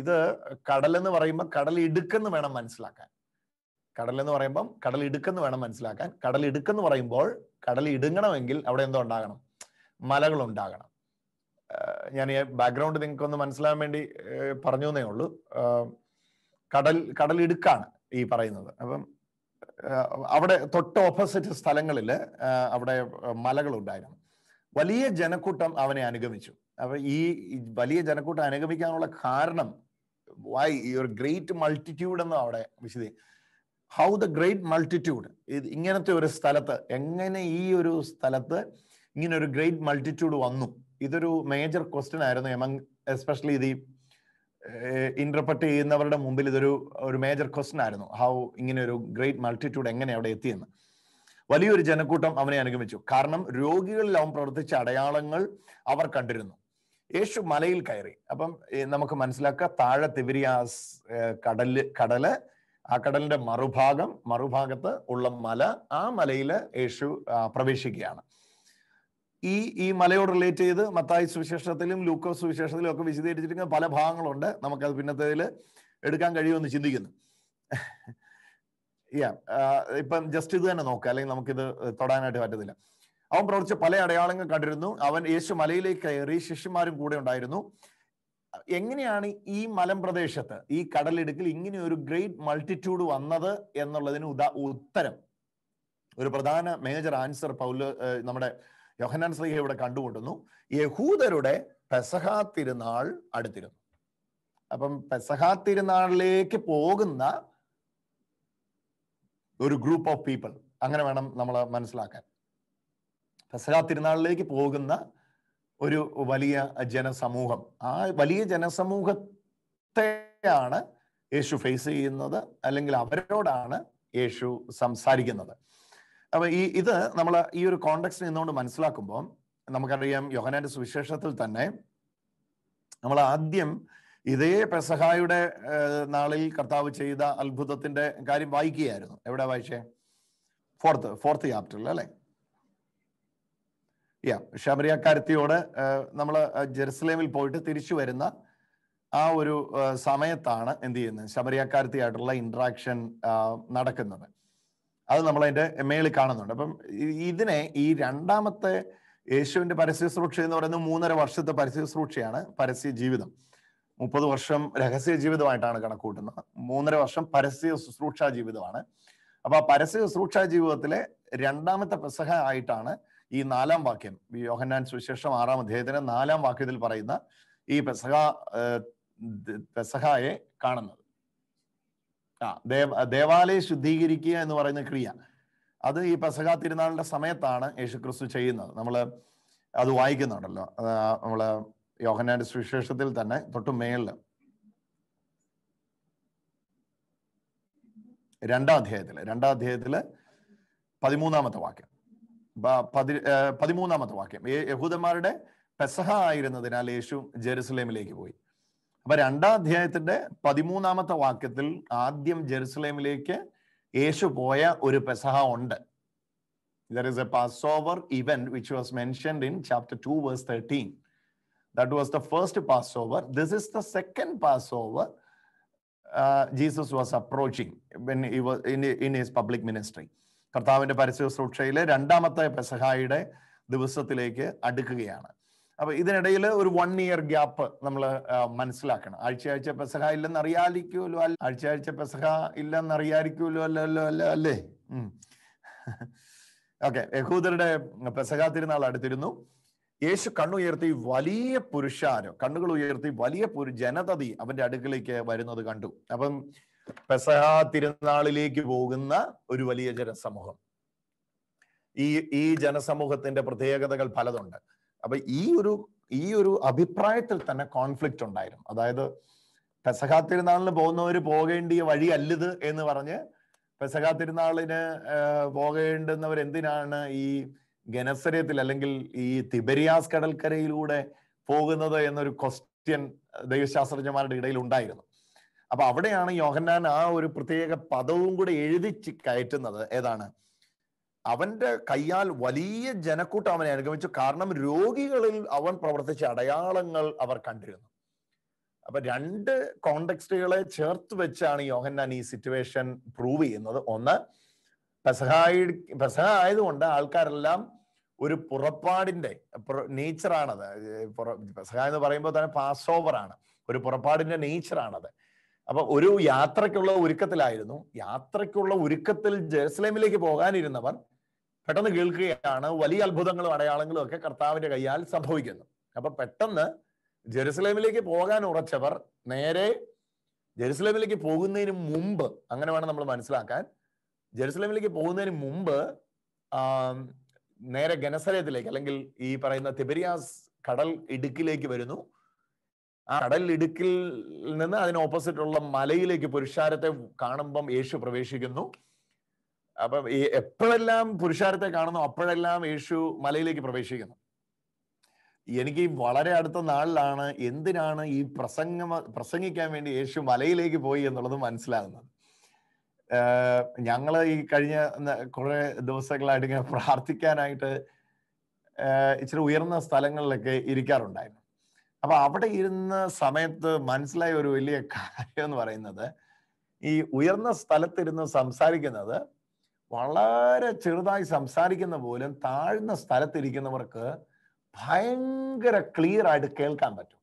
ഇത് കടൽ എന്ന് പറയുമ്പോൾ കടൽ ഇടുക്കെന്ന് വേണം മനസ്സിലാക്കാൻ കടൽ എന്ന് പറയുമ്പം കടൽ ഇടുക്കെന്ന് വേണം മനസ്സിലാക്കാൻ കടൽ ഇടുക്കെന്ന് പറയുമ്പോൾ കടൽ ഇടുങ്ങണമെങ്കിൽ അവിടെ എന്തോ ഉണ്ടാകണം മലകൾ ഉണ്ടാകണം ഞാൻ ഈ ബാക്ക്ഗ്രൗണ്ട് നിങ്ങൾക്കൊന്ന് മനസ്സിലാകാൻ വേണ്ടി പറഞ്ഞു എന്നേ ഉള്ളൂ കടൽ കടലിടുക്കാണ് ഈ പറയുന്നത് അപ്പം അവിടെ തൊട്ട് ഓപ്പോസിറ്റ് സ്ഥലങ്ങളിൽ അവിടെ മലകളുണ്ടായിരുന്നു വലിയ ജനക്കൂട്ടം അവനെ അനുഗമിച്ചു അപ്പൊ ഈ വലിയ ജനക്കൂട്ടം അനുഗമിക്കാനുള്ള കാരണം വൈ ഈ ഒരു ഗ്രേറ്റ് മൾട്ടിറ്റ്യൂഡ് എന്നും അവിടെ വിശദീ ഹൗ ദ ഗ്രേറ്റ് മൾട്ടിറ്റ്യൂഡ് ഇത് ഇങ്ങനത്തെ ഒരു സ്ഥലത്ത് എങ്ങനെ ഈ ഒരു സ്ഥലത്ത് ഇങ്ങനെ ഒരു ഗ്രേറ്റ് മൾട്ടിറ്റ്യൂഡ് വന്നു ഇതൊരു മേജർ ക്വസ്റ്റ്യൻ ആയിരുന്നു എമംഗ് എസ്പെഷ്യലി ഇത് ഇന്റർപ്രറ്റ് ചെയ്യുന്നവരുടെ മുമ്പിൽ ഇതൊരു ഒരു മേജർ ക്വസ്റ്റ്യൻ ആയിരുന്നു ഹൗ ഇങ്ങനെ ഒരു ഗ്രേറ്റ് മൾട്ടിറ്റ്യൂഡ് എങ്ങനെ അവിടെ എത്തിയെന്ന് വലിയൊരു ജനക്കൂട്ടം അവനെ അനുഗമിച്ചു കാരണം രോഗികളിൽ അവൻ പ്രവർത്തിച്ച അടയാളങ്ങൾ അവർ കണ്ടിരുന്നു യേശു മലയിൽ കയറി അപ്പം നമുക്ക് മനസ്സിലാക്കുക താഴെ തിവരിയാസ് കടല് കടല് ആ കടലിന്റെ മറുഭാഗം മറുഭാഗത്ത് ഉള്ള മല ആ മലയില് യേശു പ്രവേശിക്കുകയാണ് ഈ ഈ മലയോട് റിലേറ്റ് ചെയ്ത് മത്തായി സുവിശേഷത്തിലും ലൂക്കോസ് സുവിശേഷത്തിലും ഒക്കെ വിശദീകരിച്ചിരിക്കുന്ന പല ഭാഗങ്ങളുണ്ട് നമുക്കത് പിന്നത്തേതിൽ എടുക്കാൻ കഴിയുമെന്ന് ചിന്തിക്കുന്നു യാ ഇപ്പം ജസ്റ്റ് ഇത് തന്നെ നോക്കുക അല്ലെങ്കിൽ നമുക്കിത് തൊടാനായിട്ട് പറ്റത്തില്ല അവൻ പ്രവർത്തിച്ച പല അടയാളങ്ങൾ കണ്ടിരുന്നു അവൻ യേശു മലയിലേക്ക് കയറി ശിഷ്യന്മാരും കൂടെ ഉണ്ടായിരുന്നു എങ്ങനെയാണ് ഈ മലമ്പ്രദേശത്ത് ഈ കടലിടുക്കിൽ ഇങ്ങനെ ഒരു ഗ്രേറ്റ് മൾട്ടിറ്റ്യൂഡ് വന്നത് എന്നുള്ളതിന് ഉദാ ഉത്തരം ഒരു പ്രധാന മേജർ ആൻസർ പൗല് നമ്മുടെ യോഹനാൻ സ്ലീഹ ഇവിടെ കണ്ടുമുട്ടുന്നു യഹൂദരുടെ പെസഹ തിരുനാൾ അടുത്തിരുന്നു അപ്പം പെസഹ തിരുനാളിലേക്ക് പോകുന്ന ഒരു ഗ്രൂപ്പ് ഓഫ് പീപ്പിൾ അങ്ങനെ വേണം നമ്മൾ മനസ്സിലാക്കാൻ പെസഹ തിരുനാളിലേക്ക് പോകുന്ന ഒരു വലിയ ജനസമൂഹം ആ വലിയ ജനസമൂഹത്തെയാണ് യേശു ഫേസ് ചെയ്യുന്നത് അല്ലെങ്കിൽ അവരോടാണ് യേശു സംസാരിക്കുന്നത് അപ്പൊ ഈ ഇത് നമ്മൾ ഈ ഒരു കോണ്ടെക്സ്റ്റ് നിന്നുകൊണ്ട് മനസ്സിലാക്കുമ്പോൾ നമുക്കറിയാം യോഹനാന്റെ സുവിശേഷത്തിൽ തന്നെ നമ്മൾ ആദ്യം ഇതേ പെസഹായുടെ നാളിൽ കർത്താവ് ചെയ്ത അത്ഭുതത്തിന്റെ കാര്യം വായിക്കുകയായിരുന്നു എവിടെ വായിച്ചേ ഫോർത്ത് ഫോർത്ത് ചാപ്റ്ററിൽ അല്ലേ യാ ശബരിയക്കാരത്തിയോട് നമ്മൾ ജെറുസലേമിൽ പോയിട്ട് തിരിച്ചു വരുന്ന ആ ഒരു സമയത്താണ് എന്ത് ചെയ്യുന്നത് ശബരിയക്കാരത്തിയായിട്ടുള്ള ഇൻട്രാക്ഷൻ നടക്കുന്നത് അത് നമ്മൾ അതിന്റെ മേളിൽ കാണുന്നുണ്ട് അപ്പം ഇതിനെ ഈ രണ്ടാമത്തെ യേശുവിന്റെ പരസ്യ സുരക്ഷ എന്ന് പറയുന്നത് മൂന്നര വർഷത്തെ പരസ്യ സുരക്ഷയാണ് പരസ്യ ജീവിതം മുപ്പത് വർഷം രഹസ്യ ജീവിതമായിട്ടാണ് കണക്കൂട്ടുന്നത് മൂന്നര വർഷം പരസ്യ ശുശ്രൂഷാ ജീവിതമാണ് അപ്പൊ ആ പരസ്യ ശുശ്രൂഷാ ജീവിതത്തിലെ രണ്ടാമത്തെ പെസഹ ആയിട്ടാണ് ഈ നാലാം വാക്യം യോഹന്നാൻ സുശേഷം ആറാം അദ്ദേഹത്തിന് നാലാം വാക്യത്തിൽ പറയുന്ന ഈ പെസഹ പെസഹയെ കാണുന്നത് ആ ദേവ ദേവാലയം ശുദ്ധീകരിക്കുക എന്ന് പറയുന്ന ക്രിയ അത് ഈ പെസഹ തിരുനാളിന്റെ സമയത്താണ് യേശുക്രിസ്തു ചെയ്യുന്നത് നമ്മൾ അത് വായിക്കുന്നുണ്ടല്ലോ നമ്മൾ യോഹനാന്റെ സുവിശേഷത്തിൽ തന്നെ തൊട്ടു മേളില് രണ്ടാം അധ്യായത്തിൽ രണ്ടാം അധ്യായത്തില് പതിമൂന്നാമത്തെ വാക്യം പതി പതിമൂന്നാമത്തെ വാക്യം യഹൂദന്മാരുടെ പെസഹ ആയിരുന്നതിനാൽ യേശു ജെറുസലേമിലേക്ക് പോയി അപ്പൊ രണ്ടാം അധ്യായത്തിന്റെ പതിമൂന്നാമത്തെ വാക്യത്തിൽ ആദ്യം ജെറുസലേമിലേക്ക് യേശു പോയ ഒരു പെസഹ ഉണ്ട് there is a Passover event which was mentioned in chapter 2, verse 13. That was the first Passover. This is the second Passover uh, Jesus was approaching when he was in, in his public ministry. കർത്താവിൻ്റെ പരസ്യ സുരക്ഷയിലെ രണ്ടാമത്തെ പെസഹായുടെ ദിവസത്തിലേക്ക് അടുക്കുകയാണ് അപ്പൊ ഇതിനിടയിൽ ഒരു one year gap നമ്മൾ മനസ്സിലാക്കണം ആഴ്ചയാഴ്ച പെസഹ ഇല്ലെന്ന് അറിയാതിരിക്കുമല്ലോ അല്ല ആഴ്ചയാഴ്ച പെസഹ ഇല്ലെന്ന് അറിയാതിരിക്കുമല്ലോ അല്ലല്ലോ അല്ല അല്ലേ ഓക്കെ യഹൂദരുടെ പെസഹ തിരുനാൾ അടുത്തിരുന്നു യേശു കണ്ണുയർത്തി വലിയ പുരുഷാരോ കണ്ണുകൾ ഉയർത്തി വലിയ പുരു ജനതതി അവന്റെ അടുക്കിലേക്ക് വരുന്നത് കണ്ടു അപ്പം പെസഹ തിരുനാളിലേക്ക് പോകുന്ന ഒരു വലിയ ജനസമൂഹം ഈ ഈ ജനസമൂഹത്തിന്റെ പ്രത്യേകതകൾ പലതുണ്ട് അപ്പൊ ഈ ഒരു ഈ ഒരു അഭിപ്രായത്തിൽ തന്നെ കോൺഫ്ലിക്റ്റ് ഉണ്ടായിരുന്നു അതായത് പെസഹാ തിരുനാളിന് പോകുന്നവർ പോകേണ്ടിയ വഴിയല്ലത് എന്ന് പറഞ്ഞ് പെസഹാ തിരുനാളിന് പോകേണ്ടുന്നവർ എന്തിനാണ് ഈ ഗനസരത്തിൽ അല്ലെങ്കിൽ ഈ തിബരിയാസ് കടൽക്കരയിലൂടെ പോകുന്നത് എന്നൊരു ക്വസ്റ്റ്യൻ ദൈവശാസ്ത്രജ്ഞന്മാരുടെ ഇടയിൽ ഉണ്ടായിരുന്നു അപ്പൊ അവിടെയാണ് യോഹന്നാൻ ആ ഒരു പ്രത്യേക പദവും കൂടെ എഴുതി കയറ്റുന്നത് ഏതാണ് അവന്റെ കയ്യാൽ വലിയ ജനക്കൂട്ടം അവനെ അനുഗമിച്ചു കാരണം രോഗികളിൽ അവൻ പ്രവർത്തിച്ച അടയാളങ്ങൾ അവർ കണ്ടിരുന്നു അപ്പൊ രണ്ട് കോണ്ടക്സ്റ്റുകളെ ചേർത്ത് വെച്ചാണ് യോഹന്നാൻ ഈ സിറ്റുവേഷൻ പ്രൂവ് ചെയ്യുന്നത് ഒന്ന് പെസഹായി പെസഹ ആയതുകൊണ്ട് ആൾക്കാരെല്ലാം ഒരു പുറപ്പാടിന്റെ നേച്ചറാണത് പെസഹ എന്ന് പറയുമ്പോൾ തന്നെ പാസ് ഓവറാണ് ഒരു പുറപ്പാടിന്റെ നേച്ചറാണത് അപ്പൊ ഒരു യാത്രയ്ക്കുള്ള ഒരുക്കത്തിലായിരുന്നു യാത്രയ്ക്കുള്ള ഒരുക്കത്തിൽ ജെറുസലേമിലേക്ക് പോകാനിരുന്നവർ പെട്ടെന്ന് കേൾക്കുകയാണ് വലിയ അത്ഭുതങ്ങളും അടയാളങ്ങളും ഒക്കെ കർത്താവിന്റെ കൈയാൽ സംഭവിക്കുന്നു അപ്പൊ പെട്ടെന്ന് ജെറുസലേമിലേക്ക് പോകാൻ ഉറച്ചവർ നേരെ ജെറുസലേമിലേക്ക് പോകുന്നതിന് മുമ്പ് അങ്ങനെ വേണം നമ്മൾ മനസ്സിലാക്കാൻ ജെറുസലേമിലേക്ക് പോകുന്നതിന് മുമ്പ് നേരെ ഗനസരയത്തിലേക്ക് അല്ലെങ്കിൽ ഈ പറയുന്ന തിബരിയാസ് കടൽ ഇടുക്കിലേക്ക് വരുന്നു ആ കടൽ ഇടുക്കിൽ നിന്ന് അതിന് ഉള്ള മലയിലേക്ക് പുരുഷാരത്തെ കാണുമ്പം യേശു പ്രവേശിക്കുന്നു അപ്പൊ ഈ എപ്പോഴെല്ലാം പുരുഷാരത്തെ കാണുന്നു അപ്പോഴെല്ലാം യേശു മലയിലേക്ക് പ്രവേശിക്കുന്നു എനിക്ക് വളരെ അടുത്ത നാളിലാണ് എന്തിനാണ് ഈ പ്രസംഗ പ്രസംഗിക്കാൻ വേണ്ടി യേശു മലയിലേക്ക് പോയി എന്നുള്ളത് മനസ്സിലാകുന്നത് ഞങ്ങൾ ഈ കഴിഞ്ഞ കുറേ ദിവസങ്ങളായിട്ട് ഇങ്ങനെ പ്രാർത്ഥിക്കാനായിട്ട് ഇച്ചിരി ഉയർന്ന സ്ഥലങ്ങളിലൊക്കെ ഇരിക്കാറുണ്ടായിരുന്നു അപ്പൊ അവിടെ ഇരുന്ന സമയത്ത് മനസ്സിലായ ഒരു വലിയ കാര്യം എന്ന് പറയുന്നത് ഈ ഉയർന്ന സ്ഥലത്തിരുന്ന് സംസാരിക്കുന്നത് വളരെ ചെറുതായി സംസാരിക്കുന്ന പോലും താഴ്ന്ന സ്ഥലത്തിരിക്കുന്നവർക്ക് ഭയങ്കര ക്ലിയർ ആയിട്ട് കേൾക്കാൻ പറ്റും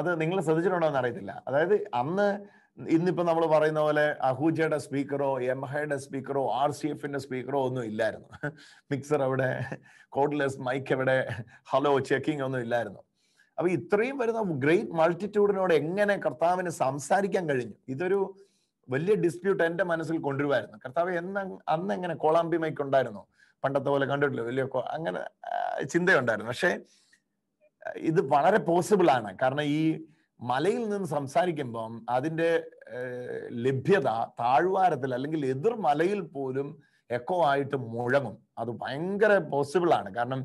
അത് നിങ്ങൾ ശ്രദ്ധിച്ചിട്ടുണ്ടോ എന്ന് അറിയത്തില്ല അതായത് അന്ന് ഇന്നിപ്പോ നമ്മൾ പറയുന്ന പോലെ അഹൂജയുടെ സ്പീക്കറോ എംഹയുടെ സ്പീക്കറോ ആർ സി എഫിന്റെ സ്പീക്കറോ ഒന്നും ഇല്ലായിരുന്നു മിക്സർ അവിടെ കോഡ്ലെസ് മൈക്ക് എവിടെ ഹലോ ചെക്കിംഗ് ഒന്നും ഇല്ലായിരുന്നു അപ്പൊ ഇത്രയും വരുന്ന ഗ്രേറ്റ് മൾട്ടിറ്റ്യൂഡിനോട് എങ്ങനെ കർത്താവിന് സംസാരിക്കാൻ കഴിഞ്ഞു ഇതൊരു വലിയ ഡിസ്പ്യൂട്ട് എൻ്റെ മനസ്സിൽ കൊണ്ടുവരുമായിരുന്നു കർത്താവ് എന്ന് അന്ന് എങ്ങനെ മൈക്ക് ഉണ്ടായിരുന്നു പണ്ടത്തെ പോലെ കണ്ടിട്ടില്ല വലിയ അങ്ങനെ ചിന്തയുണ്ടായിരുന്നു പക്ഷേ ഇത് വളരെ പോസിബിൾ ആണ് കാരണം ഈ മലയിൽ നിന്ന് സംസാരിക്കുമ്പം അതിൻ്റെ ലഭ്യത താഴ്വാരത്തിൽ അല്ലെങ്കിൽ എതിർ മലയിൽ പോലും എക്കോ ആയിട്ട് മുഴങ്ങും അത് ഭയങ്കര പോസിബിൾ ആണ് കാരണം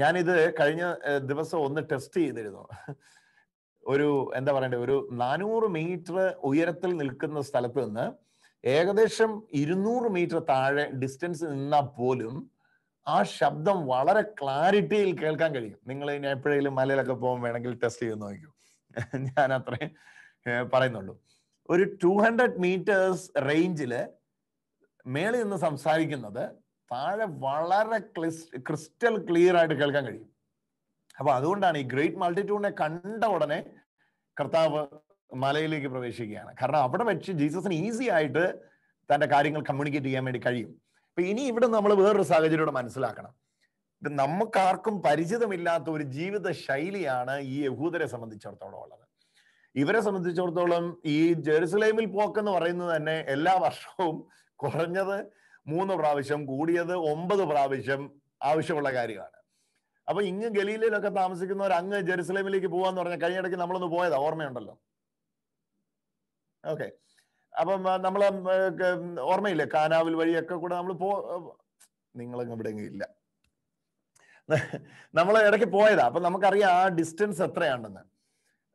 ഞാനിത് കഴിഞ്ഞ ദിവസം ഒന്ന് ടെസ്റ്റ് ചെയ്തിരുന്നു ഒരു എന്താ പറയണ്ടേ ഒരു നാനൂറ് മീറ്റർ ഉയരത്തിൽ നിൽക്കുന്ന സ്ഥലത്ത് നിന്ന് ഏകദേശം ഇരുന്നൂറ് മീറ്റർ താഴെ ഡിസ്റ്റൻസ് നിന്നാൽ പോലും ആ ശബ്ദം വളരെ ക്ലാരിറ്റിയിൽ കേൾക്കാൻ കഴിയും നിങ്ങൾ ഇനി എപ്പോഴെങ്കിലും മലയിലൊക്കെ പോകും വേണമെങ്കിൽ ടെസ്റ്റ് ചെയ്ത് നോക്കൂ *laughs* ഞാൻ അത്രയും പറയുന്നുള്ളൂ ഒരു ടു ഹൺഡ്രഡ് മീറ്റേഴ്സ് റേഞ്ചിൽ മേളിൽ നിന്ന് സംസാരിക്കുന്നത് താഴെ വളരെ ക്രിസ്റ്റൽ ക്ലിയർ ആയിട്ട് കേൾക്കാൻ കഴിയും അപ്പൊ അതുകൊണ്ടാണ് ഈ ഗ്രേറ്റ് മൾട്ടിറ്റ്യൂഡിനെ കണ്ട ഉടനെ കർത്താവ് മലയിലേക്ക് പ്രവേശിക്കുകയാണ് കാരണം അവിടെ വെച്ച് ജീസസിന് ഈസി ആയിട്ട് തന്റെ കാര്യങ്ങൾ കമ്മ്യൂണിക്കേറ്റ് ചെയ്യാൻ വേണ്ടി കഴിയും അപ്പൊ ഇനി ഇവിടെ നമ്മൾ വേറൊരു സാഹചര്യം മനസ്സിലാക്കണം ഇത് നമുക്കാർക്കും പരിചിതമില്ലാത്ത ഒരു ജീവിത ശൈലിയാണ് ഈ യഹൂദരെ സംബന്ധിച്ചിടത്തോളം ഉള്ളത് ഇവരെ സംബന്ധിച്ചിടത്തോളം ഈ ജെറുസലേമിൽ പോക്കെന്ന് പറയുന്നത് തന്നെ എല്ലാ വർഷവും കുറഞ്ഞത് മൂന്ന് പ്രാവശ്യം കൂടിയത് ഒമ്പത് പ്രാവശ്യം ആവശ്യമുള്ള കാര്യമാണ് അപ്പൊ ഇങ്ങ് ഗലീലയിലൊക്കെ താമസിക്കുന്നവർ അങ്ങ് ജെറുസലേമിലേക്ക് പോവാന്ന് പറഞ്ഞ കഴിഞ്ഞ ഇടയ്ക്ക് നമ്മളൊന്ന് പോയതാ ഓർമ്മയുണ്ടല്ലോ ഓക്കെ അപ്പം നമ്മൾ ഓർമ്മയില്ലേ കാനാവിൽ വഴിയൊക്കെ കൂടെ നമ്മൾ പോ നിങ്ങളങ്ങ് ഇവിടെ ഇല്ല *laughs* നമ്മൾ ഇടയ്ക്ക് പോയതാ അപ്പൊ നമുക്കറിയാം ആ ഡിസ്റ്റൻസ് എത്രയാണെന്ന്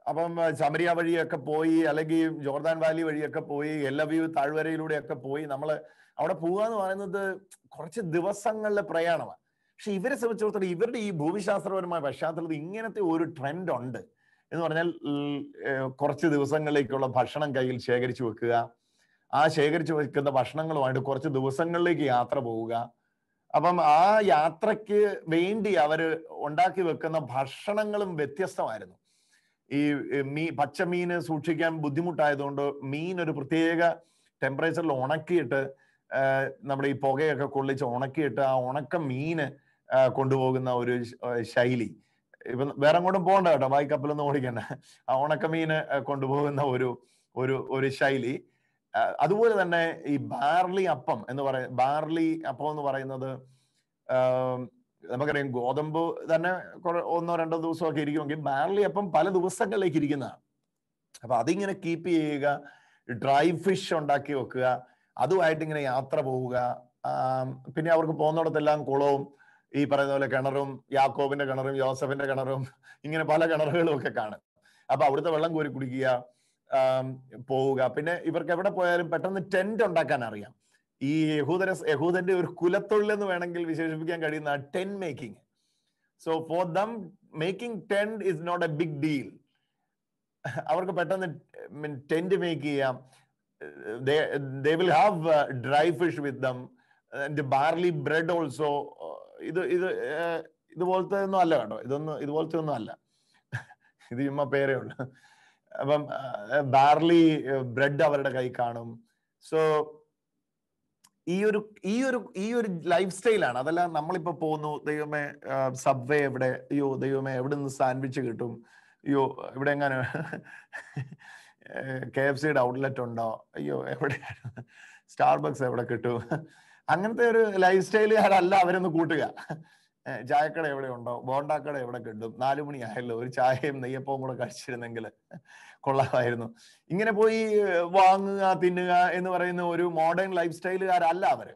അപ്പം ചമരിയ വഴിയൊക്കെ പോയി അല്ലെങ്കിൽ ജോർദാൻ വാലി വഴിയൊക്കെ പോയി എല്ലവ്യൂ താഴ്വരയിലൂടെയൊക്കെ പോയി നമ്മൾ അവിടെ പോവുക എന്ന് പറയുന്നത് കുറച്ച് ദിവസങ്ങളിലെ പ്രയാണമാണ് പക്ഷെ ഇവരെ സംബന്ധിച്ചിടത്തോളം ഇവരുടെ ഈ ഭൂമിശാസ്ത്രപരമായ പശ്ചാത്തലത്തിൽ ഇങ്ങനത്തെ ഒരു ട്രെൻഡ് ഉണ്ട് എന്ന് പറഞ്ഞാൽ കുറച്ച് ദിവസങ്ങളിലേക്കുള്ള ഭക്ഷണം കയ്യിൽ ശേഖരിച്ചു വെക്കുക ആ ശേഖരിച്ചു വെക്കുന്ന ഭക്ഷണങ്ങളുമായിട്ട് കുറച്ച് ദിവസങ്ങളിലേക്ക് യാത്ര പോവുക അപ്പം ആ യാത്രയ്ക്ക് വേണ്ടി അവർ ഉണ്ടാക്കി വെക്കുന്ന ഭക്ഷണങ്ങളും വ്യത്യസ്തമായിരുന്നു ഈ മീ പച്ചമീൻ സൂക്ഷിക്കാൻ ബുദ്ധിമുട്ടായതുകൊണ്ട് മീൻ ഒരു പ്രത്യേക ടെമ്പറേച്ചറിൽ ഉണക്കിയിട്ട് നമ്മുടെ ഈ പുകയൊക്കെ കൊള്ളിച്ച് ഉണക്കിയിട്ട് ആ ഉണക്ക മീന് കൊണ്ടുപോകുന്ന ഒരു ശൈലി ഇപ്പൊ വേറെ അങ്ങോട്ടും പോകണ്ട കേട്ടോ ബായി കപ്പലൊന്നും ഓടിക്കണ്ട ആ ഉണക്കമീന് കൊണ്ടുപോകുന്ന ഒരു ഒരു ഒരു ശൈലി അതുപോലെ തന്നെ ഈ ബാർലി അപ്പം എന്ന് പറയ ബാർലി അപ്പം എന്ന് പറയുന്നത് നമുക്കറിയാം ഗോതമ്പ് തന്നെ ഒന്നോ രണ്ടോ ദിവസമൊക്കെ ഇരിക്കുമെങ്കിൽ ബാർലി അപ്പം പല ദിവസങ്ങളിലേക്ക് ഇരിക്കുന്നതാണ് അപ്പൊ അതിങ്ങനെ കീപ്പ് ചെയ്യുക ഡ്രൈ ഫിഷ് ഉണ്ടാക്കി വെക്കുക അതുമായിട്ട് ഇങ്ങനെ യാത്ര പോവുക പിന്നെ അവർക്ക് പോകുന്നിടത്തെല്ലാം കുളവും ഈ പറയുന്ന പോലെ കിണറും യാക്കോബിന്റെ കിണറും ജോസഫിന്റെ കിണറും ഇങ്ങനെ പല കിണറുകളും ഒക്കെ കാണും അപ്പൊ അവിടുത്തെ വെള്ളം കോരി കുടിക്കുക പോവുക പിന്നെ ഇവർക്ക് എവിടെ പോയാലും പെട്ടെന്ന് ടെന്റ് ഉണ്ടാക്കാൻ അറിയാം ഈ യഹൂദര യഹൂദന്റെ ഒരു കുലത്തൊഴിലെന്ന് വേണമെങ്കിൽ വിശേഷിപ്പിക്കാൻ കഴിയുന്ന tent making so for them making tent is not a big deal അവർക്ക് പെട്ടെന്ന് ടെന്റ് മേക്ക് ചെയ്യാം they will have dry fish with them barley bread also ഇത് ഇത് ഇതുപോലത്തെ ഒന്നും അല്ല കേട്ടോ ഇതൊന്നും ഇതുപോലത്തെ ഒന്നും അല്ല ഇത് ചുമ്മാ പേരേ ഉള്ളു അപ്പം ബാർലി ബ്രെഡ് അവരുടെ കൈ കാണും സോ ഈ ഒരു ഈ ഒരു ഈ ഒരു ലൈഫ് സ്റ്റൈലാണ് അതല്ല നമ്മളിപ്പോ പോകുന്നു ദൈവമേ സബ്വേ എവിടെ അയ്യോ ദൈവമേ എവിടെ നിന്ന് സാൻഡ്വിച്ച് കിട്ടും അയ്യോ ഇവിടെ എങ്ങനെ കെ എഫ് സിയുടെ ഔട്ട്ലെറ്റ് ഉണ്ടോ അയ്യോ എവിടെ സ്റ്റാർബക്സ് എവിടെ കിട്ടും അങ്ങനത്തെ ഒരു ലൈഫ് സ്റ്റൈലുകാരല്ല അവരൊന്ന് കൂട്ടുക ചായക്കട എവിടെ ഉണ്ടോ ബോണ്ടാക്കട എവിടെ കിട്ടും നാലു മണി ആയല്ലോ ഒരു ചായയും നെയ്യപ്പവും കൂടെ കഴിച്ചിരുന്നെങ്കിൽ കൊള്ളാമായിരുന്നു ഇങ്ങനെ പോയി വാങ്ങുക തിന്നുക എന്ന് പറയുന്ന ഒരു മോഡേൺ ലൈഫ് സ്റ്റൈലുകാരല്ല അവര്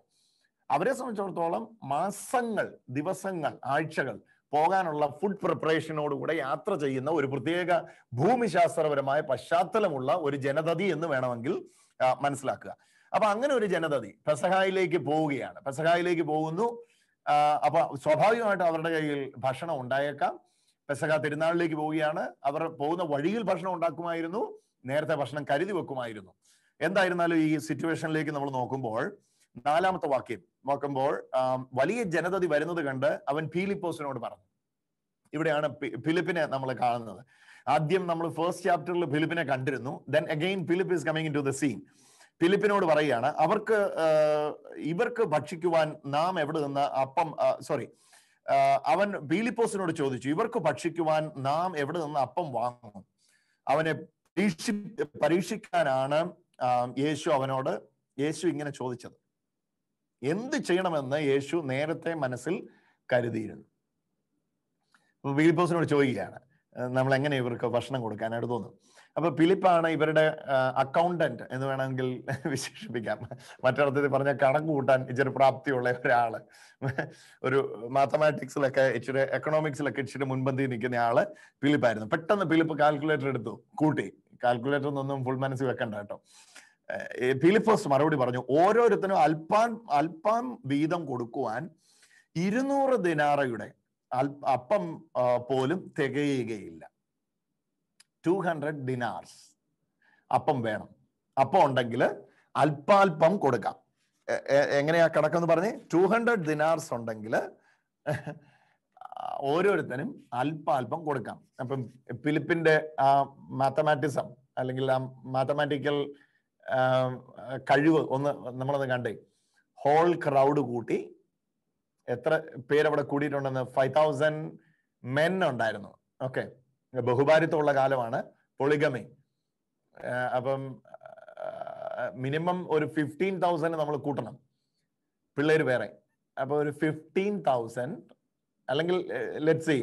അവരെ സംബന്ധിച്ചിടത്തോളം മാസങ്ങൾ ദിവസങ്ങൾ ആഴ്ചകൾ പോകാനുള്ള ഫുഡ് പ്രിപ്പറേഷനോടുകൂടെ യാത്ര ചെയ്യുന്ന ഒരു പ്രത്യേക ഭൂമിശാസ്ത്രപരമായ പശ്ചാത്തലമുള്ള ഒരു ജനതതി എന്ന് വേണമെങ്കിൽ മനസ്സിലാക്കുക അപ്പൊ അങ്ങനെ ഒരു ജനതതി പെസഹായിലേക്ക് പോവുകയാണ് പെസഹായിലേക്ക് പോകുന്നു അപ്പൊ സ്വാഭാവികമായിട്ട് അവരുടെ കയ്യിൽ ഭക്ഷണം ഉണ്ടായേക്കാം പെസഹ തിരുനാളിലേക്ക് പോവുകയാണ് അവർ പോകുന്ന വഴിയിൽ ഭക്ഷണം ഉണ്ടാക്കുമായിരുന്നു നേരത്തെ ഭക്ഷണം കരുതി വെക്കുമായിരുന്നു എന്തായിരുന്നാലും ഈ സിറ്റുവേഷനിലേക്ക് നമ്മൾ നോക്കുമ്പോൾ നാലാമത്തെ വാക്യം നോക്കുമ്പോൾ വലിയ ജനതതി വരുന്നത് കണ്ട് അവൻ ഫിലിപ്പോസിനോട് പറഞ്ഞു ഇവിടെയാണ് ഫിലിപ്പിനെ നമ്മൾ കാണുന്നത് ആദ്യം നമ്മൾ ഫസ്റ്റ് ചാപ്റ്ററിൽ ഫിലിപ്പിനെ കണ്ടിരുന്നു then again Philip is coming to the scene ഫിലിപ്പിനോട് പറയുകയാണ് അവർക്ക് ഇവർക്ക് ഭക്ഷിക്കുവാൻ നാം എവിടെ നിന്ന് അപ്പം സോറി അവൻ ബീലിപ്പോസിനോട് ചോദിച്ചു ഇവർക്ക് ഭക്ഷിക്കുവാൻ നാം എവിടെ നിന്ന് അപ്പം വാങ്ങും അവനെ പരീക്ഷി പരീക്ഷിക്കാനാണ് യേശു അവനോട് യേശു ഇങ്ങനെ ചോദിച്ചത് എന്ത് ചെയ്യണമെന്ന് യേശു നേരത്തെ മനസ്സിൽ കരുതിയിരുന്നു ബീലിപ്പോസിനോട് ചോദിക്കുകയാണ് നമ്മൾ എങ്ങനെ ഇവർക്ക് ഭക്ഷണം കൊടുക്കാനായിട്ട് തോന്നും അപ്പൊ ഫിലിപ്പാണ് ഇവരുടെ അക്കൗണ്ടന്റ് എന്ന് വേണമെങ്കിൽ *laughs* വിശേഷിപ്പിക്കാം മറ്റൊരർത്ഥത്തിൽ പറഞ്ഞ കണക്ക് കൂട്ടാൻ ഇച്ചിരി പ്രാപ്തിയുള്ള ഒരാള് ഒരു മാത്തമാറ്റിക്സിലൊക്കെ ഇച്ചിരി എക്കണോമിക്സിലൊക്കെ ഇച്ചിരി മുൻപന്തി നിൽക്കുന്ന ആള് ഫിലിപ്പായിരുന്നു പെട്ടെന്ന് ഫിലിപ്പ് കാൽക്കുലേറ്റർ എടുത്തു കൂട്ടി കാൽക്കുലേറ്റർ ഒന്നും ഫുൾ മനസ്സിൽ വെക്കണ്ട കേട്ടോ ഫിലിപ്പസ് മറുപടി പറഞ്ഞു ഓരോരുത്തരും അൽപ്പം അല്പം വീതം കൊടുക്കുവാൻ ഇരുന്നൂറ് ദിനാറയുടെ അപ്പം പോലും തികയുകയില്ല ടു ഹൺഡ്രഡ് ഡിനാർസ് അപ്പം വേണം അപ്പം ഉണ്ടെങ്കിൽ അല്പാൽപ്പം കൊടുക്കാം എങ്ങനെയാ കണക്കെന്ന് പറഞ്ഞ് ടു ഹൺഡ്രഡ് ദിനാർസ് ഉണ്ടെങ്കിൽ ഓരോരുത്തരും അല്പാൽപ്പം കൊടുക്കാം അപ്പം ഫിലിപ്പിന്റെ ആ മാത്തമാറ്റിസം അല്ലെങ്കിൽ ആ മാത്തമാറ്റിക്കൽ കഴിവ് ഒന്ന് നമ്മളൊന്ന് കണ്ടേ ഹോൾ ക്രൗഡ് കൂട്ടി എത്ര പേരവിടെ കൂടിയിട്ടുണ്ടെന്ന് ഫൈവ് തൗസൻഡ് മെൻ ഉണ്ടായിരുന്നു ഓക്കെ ബഹുഭാരിത്വമുള്ള കാലമാണ് പൊളിഗമി അപ്പം മിനിമം ഒരു ഫിഫ്റ്റീൻ തൗസൻഡ് നമ്മൾ കൂട്ടണം പിള്ളേർ വേറെ അപ്പോൾ ഒരു ഫിഫ്റ്റീൻ തൗസൻഡ് അല്ലെങ്കിൽ ലെറ്റ് സി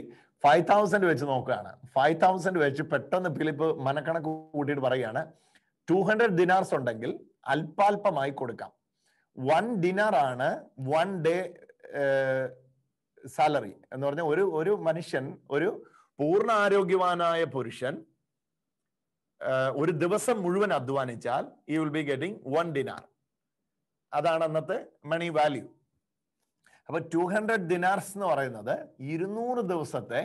ഫൈവ് തൗസൻഡ് വെച്ച് നോക്കുകയാണ് ഫൈവ് തൗസൻഡ് വെച്ച് പെട്ടെന്ന് ഫിലിപ്പ് മനക്കണക്ക് കൂട്ടിയിട്ട് പറയുകയാണ് ടു ഹൺഡ്രഡ് ദിനാർസ് ഉണ്ടെങ്കിൽ അല്പാൽപമായി കൊടുക്കാം വൺ ഡിനാർ ആണ് വൺ ഡേ സാലറി എന്ന് പറഞ്ഞാൽ ഒരു ഒരു മനുഷ്യൻ ഒരു പൂർണ്ണ ആരോഗ്യവാനായ പുരുഷൻ ഒരു ദിവസം മുഴുവൻ അധ്വാനിച്ചാൽ he will be getting one dinar അതാണ് അന്നത്തെ മണി വാല്യൂ അപ്പൊ ടു ഹൺഡ്രഡ് ദിനാർസ് എന്ന് പറയുന്നത് ഇരുന്നൂറ് ദിവസത്തെ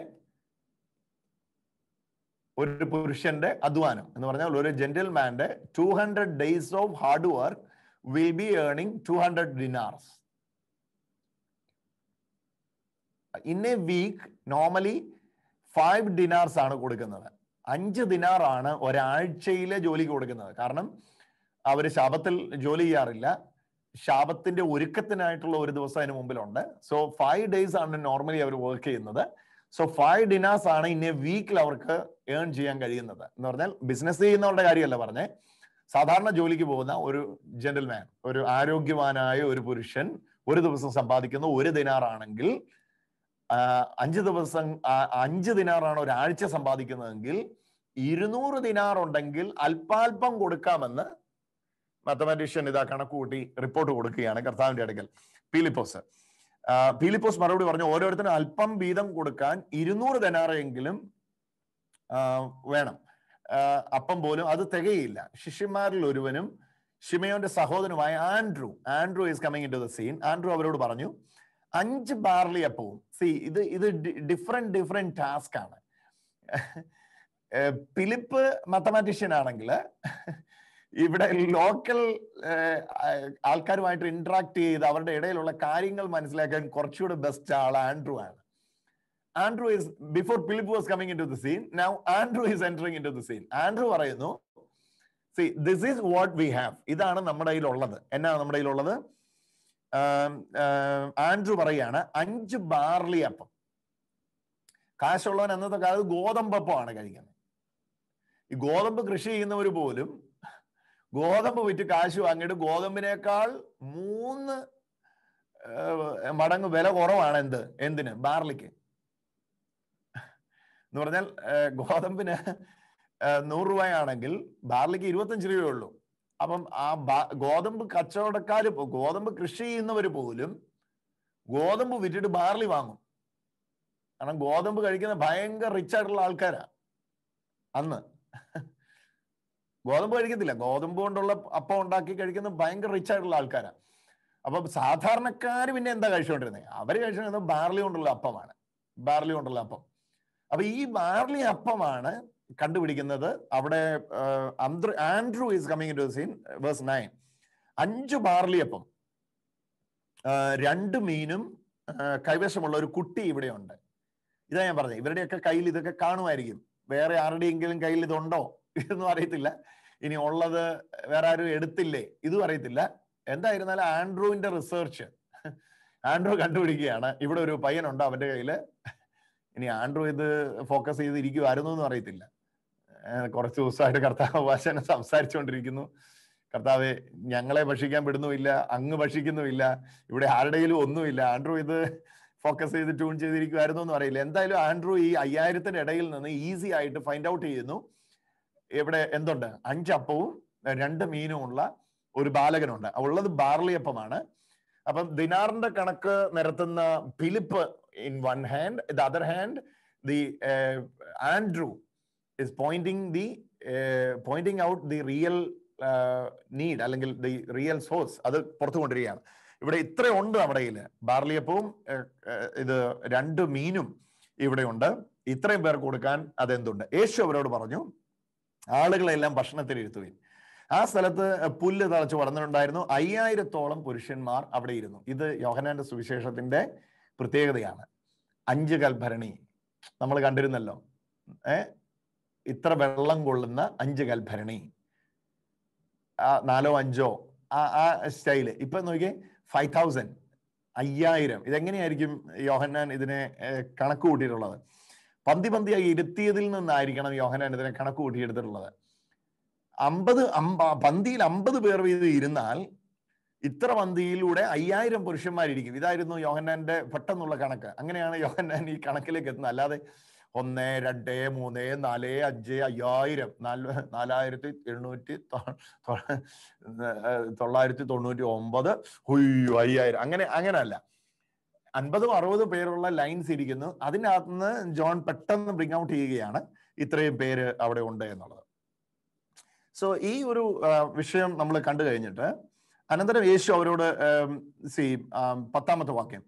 ഒരു പുരുഷന്റെ അധ്വാനം എന്ന് പറഞ്ഞാൽ ഒരു ജെന്റിൽമാന്റെ two hundred days of hard work will be earning two hundred dinars in a week normally five dinars ആണ് കൊടുക്കുന്നത് അഞ്ച് ദിനാറാണ് ഒരാഴ്ചയിലെ ജോലിക്ക് കൊടുക്കുന്നത് കാരണം അവർ ശാപത്തിൽ ജോലി ചെയ്യാറില്ല ശാപത്തിന്റെ ഒരുക്കത്തിനായിട്ടുള്ള ഒരു ദിവസം അതിന് മുമ്പിലുണ്ട് സോ ഫൈവ് ഡേയ്സ് ആണ് നോർമലി അവർ വർക്ക് ചെയ്യുന്നത് സോ ഫൈവ് ഡിനാർസ് ആണ് ഇനി വീക്കിൽ അവർക്ക് ഏൺ ചെയ്യാൻ കഴിയുന്നത് എന്ന് പറഞ്ഞാൽ ബിസിനസ് ചെയ്യുന്നവരുടെ കാര്യമല്ല പറഞ്ഞേ സാധാരണ ജോലിക്ക് പോകുന്ന ഒരു ജെന്റിൽമാൻ ഒരു ആരോഗ്യവാനായ ഒരു പുരുഷൻ ഒരു ദിവസം സമ്പാദിക്കുന്ന ഒരു ദിനാറാണെങ്കിൽ അഞ്ച് ദിവസം അഞ്ച് ദിനാറാണ് ഒരാഴ്ച സമ്പാദിക്കുന്നതെങ്കിൽ ഇരുന്നൂറ് ദിനാർ ഉണ്ടെങ്കിൽ അല്പാൽപം കൊടുക്കാമെന്ന് മാത്തമാറ്റീഷ്യൻ ഇതാ കണക്ക് കൂട്ടി റിപ്പോർട്ട് കൊടുക്കുകയാണ് കർത്താവിന്റെ അടുക്കൽ പീലിപ്പോസ് പീലിപ്പോസ് മറുപടി പറഞ്ഞു ഓരോരുത്തരും അല്പം വീതം കൊടുക്കാൻ ഇരുന്നൂറ് ദിനാറെങ്കിലും വേണം അപ്പം പോലും അത് തികയില്ല ശിഷ്യന്മാരിൽ ഒരുവനും ഷിമയോന്റെ സഹോദരനുമായ Andrew Andrew is coming in to the scene Andrew അവരോട് പറഞ്ഞു അഞ്ച് ബാർലി അപ്പവും സി ഇത് ഇത് ഡിഫറെന്റ് ഡിഫറെന്റ് ടാസ്ക് ആണ് ഫിലിപ്പ് മാത്തമാറ്റീഷ്യൻ ആണെങ്കിൽ ഇവിടെ ലോക്കൽ ആൾക്കാരുമായിട്ട് ഇന്ററാക്ട് ചെയ്ത് അവരുടെ ഇടയിലുള്ള കാര്യങ്ങൾ മനസ്സിലാക്കാൻ കുറച്ചുകൂടെ ബെസ്റ്റ് ആൾ ആൻഡ്രൂ ആണ് Andrew is before Philip was coming in to the scene now Andrew is entering in to the scene Andrew പറയുന്നു see this is what we have ഇതാണ് നമ്മുടെ കയ്യിലുള്ളത് എന്നാണ് നമ്മുടെ കയ്യിലുള്ളത് ആൻഡ്രു പറയാണ് അഞ്ച് ബാർലി അപ്പം കാശുള്ളവൻ അന്നത്തെ കാലത്ത് ഗോതമ്പപ്പമാണ് കഴിക്കുന്നത് ഈ ഗോതമ്പ് കൃഷി ചെയ്യുന്നവർ പോലും ഗോതമ്പ് വിറ്റ് കാശ് വാങ്ങിയിട്ട് ഗോതമ്പിനേക്കാൾ മൂന്ന് മടങ്ങ് വില കുറവാണ് എന്ത് എന്തിന് ബാർലിക്ക് എന്ന് പറഞ്ഞാൽ ഗോതമ്പിന് നൂറ് രൂപയാണെങ്കിൽ ബാർലിക്ക് ഇരുപത്തഞ്ച് രൂപയേ ഉള്ളൂ അപ്പം ആ ഗോതമ്പ് കച്ചവടക്കാർ ഗോതമ്പ് കൃഷി ചെയ്യുന്നവർ പോലും ഗോതമ്പ് വിറ്റിട്ട് ബാർലി വാങ്ങും കാരണം ഗോതമ്പ് കഴിക്കുന്ന ഭയങ്കര റിച്ച് ആയിട്ടുള്ള ആൾക്കാരാ അന്ന് ഗോതമ്പ് കഴിക്കത്തില്ല ഗോതമ്പ് കൊണ്ടുള്ള അപ്പം ഉണ്ടാക്കി കഴിക്കുന്ന ഭയങ്കര റിച്ച് ആയിട്ടുള്ള ആൾക്കാരാ അപ്പൊ സാധാരണക്കാർ പിന്നെ എന്താ കഴിച്ചുകൊണ്ടിരുന്നത് അവർ കഴിച്ചുകൊണ്ടിരുന്നത് ബാർലി കൊണ്ടുള്ള അപ്പമാണ് ബാർലി കൊണ്ടുള്ള അപ്പം അപ്പൊ ഈ ബാർലി അപ്പമാണ് കണ്ടുപിടിക്കുന്നത് അവിടെ Andrew is coming to scene verse nine അഞ്ച് ബാർലിയപ്പം രണ്ട് മീനും കൈവശമുള്ള ഒരു കുട്ടി ഇവിടെ ഉണ്ട് ഇതാ ഞാൻ പറഞ്ഞത് ഇവരുടെയൊക്കെ കയ്യിൽ ഇതൊക്കെ കാണുമായിരിക്കും വേറെ ആരുടെയെങ്കിലും കയ്യിൽ ഇതുണ്ടോ ഇതൊന്നും അറിയത്തില്ല ഇനി ഉള്ളത് വേറെ ആരും എടുത്തില്ലേ ഇതും അറിയത്തില്ല എന്തായിരുന്നാലും ആൻഡ്രൂവിന്റെ റിസർച്ച് ആൻഡ്രൂ കണ്ടുപിടിക്കുകയാണ് ഇവിടെ ഒരു പയ്യനുണ്ടോ അവന്റെ കയ്യിൽ ഇനി ആൻഡ്രൂ ഇത് ഫോക്കസ് ഇരിക്കുമായിരുന്നു എന്ന് അറിയത്തില്ല കുറച്ച് ദിവസമായിട്ട് കർത്താവ് വാശന സംസാരിച്ചുകൊണ്ടിരിക്കുന്നു കർത്താവ് ഞങ്ങളെ ഭക്ഷിക്കാൻ വിടുന്നുമില്ല അങ്ങ് ഭക്ഷിക്കുന്നുമില്ല ഇവിടെ ആരുടെയിലും ഒന്നുമില്ല ആൻഡ്രൂ ഇത് ഫോക്കസ് ചെയ്ത് ട്യൂൺ ചെയ്തിരിക്കുമായിരുന്നു എന്ന് അറിയില്ല എന്തായാലും ആൻഡ്രൂ ഈ അയ്യായിരത്തിന്റെ ഇടയിൽ നിന്ന് ഈസി ആയിട്ട് ഫൈൻഡ് ഔട്ട് ചെയ്യുന്നു ഇവിടെ എന്തുണ്ട് അഞ്ചപ്പവും രണ്ട് മീനും ഉള്ള ഒരു ബാലകനുണ്ട് ഉള്ളത് ബാർലിയപ്പമാണ് അപ്പം ദിനാറിന്റെ കണക്ക് നിരത്തുന്ന Philip in one hand the other hand the Andrew is pointing the pointing out the real need അല്ലെങ്കിൽ ദി റിയൽ സോഴ്സ് അത് പുറത്തു കൊണ്ടിരിക്കുകയാണ് ഇവിടെ ഇത്രയുണ്ട് ഉണ്ട് നമ്മുടെ കയ്യിൽ ബാർലിയപ്പവും ഇത് രണ്ട് മീനും ഇവിടെയുണ്ട് ഇത്രയും പേർ കൊടുക്കാൻ അതെന്തുണ്ട് യേശു അവരോട് പറഞ്ഞു ആളുകളെല്ലാം ഭക്ഷണത്തിൽ ഭക്ഷണത്തിനിരുത്തുവിൻ ആ സ്ഥലത്ത് പുല്ല് തളച്ച് വളർന്നിട്ടുണ്ടായിരുന്നു അയ്യായിരത്തോളം പുരുഷന്മാർ അവിടെ ഇരുന്നു ഇത് യോഹനാന്റെ സുവിശേഷത്തിന്റെ പ്രത്യേകതയാണ് അഞ്ച് കൽഭരണി നമ്മൾ കണ്ടിരുന്നല്ലോ ഏഹ് ഇത്ര വെള്ളം കൊള്ളുന്ന അഞ്ച് കൽഭരണി നാലോ അഞ്ചോ ആ ആ സ്റ്റൈല് ഇപ്പൊ നോക്കിയേ ഫൈവ് തൗസൻഡ് അയ്യായിരം ഇതെങ്ങനെയായിരിക്കും യോഹന്നാൻ ഇതിനെ കണക്ക് കൂട്ടിയിട്ടുള്ളത് പന്തി പന്തിയായി ഇരുത്തിയതിൽ നിന്നായിരിക്കണം യോഹന്നാൻ ഇതിനെ കണക്ക് കൂട്ടിയെടുത്തിട്ടുള്ളത് അമ്പത് പന്തിയിൽ അമ്പത് പേർ വീതം ഇരുന്നാൽ ഇത്ര പന്തിയിലൂടെ അയ്യായിരം പുരുഷന്മാരിയ്ക്കും ഇതായിരുന്നു യോഹന്നാന്റെ പെട്ടെന്നുള്ള കണക്ക് അങ്ങനെയാണ് യോഹന്നാൻ ഈ കണക്കിലേക്ക് എത്തുന്നത് അല്ലാതെ ഒന്ന് രണ്ട് മൂന്ന് നാല് അഞ്ച് അയ്യായിരം നാല് നാലായിരത്തി എണ്ണൂറ്റി തൊള്ളായിരത്തി തൊണ്ണൂറ്റി ഒമ്പത് ഹുയ്യോ അയ്യായിരം അങ്ങനെ അങ്ങനെ അല്ല അൻപതും അറുപതും പേരുള്ള ലൈൻസ് ഇരിക്കുന്നു അതിനകത്ത് നിന്ന് ജോൺ പെട്ടെന്ന് ബ്രിങ് ഔട്ട് ചെയ്യുകയാണ് ഇത്രയും പേര് അവിടെ ഉണ്ട് എന്നുള്ളത് സോ ഈ ഒരു വിഷയം നമ്മൾ കണ്ടു കഴിഞ്ഞിട്ട് അനന്തരം യേശു അവരോട് സി പത്താമത്തെ വാക്യം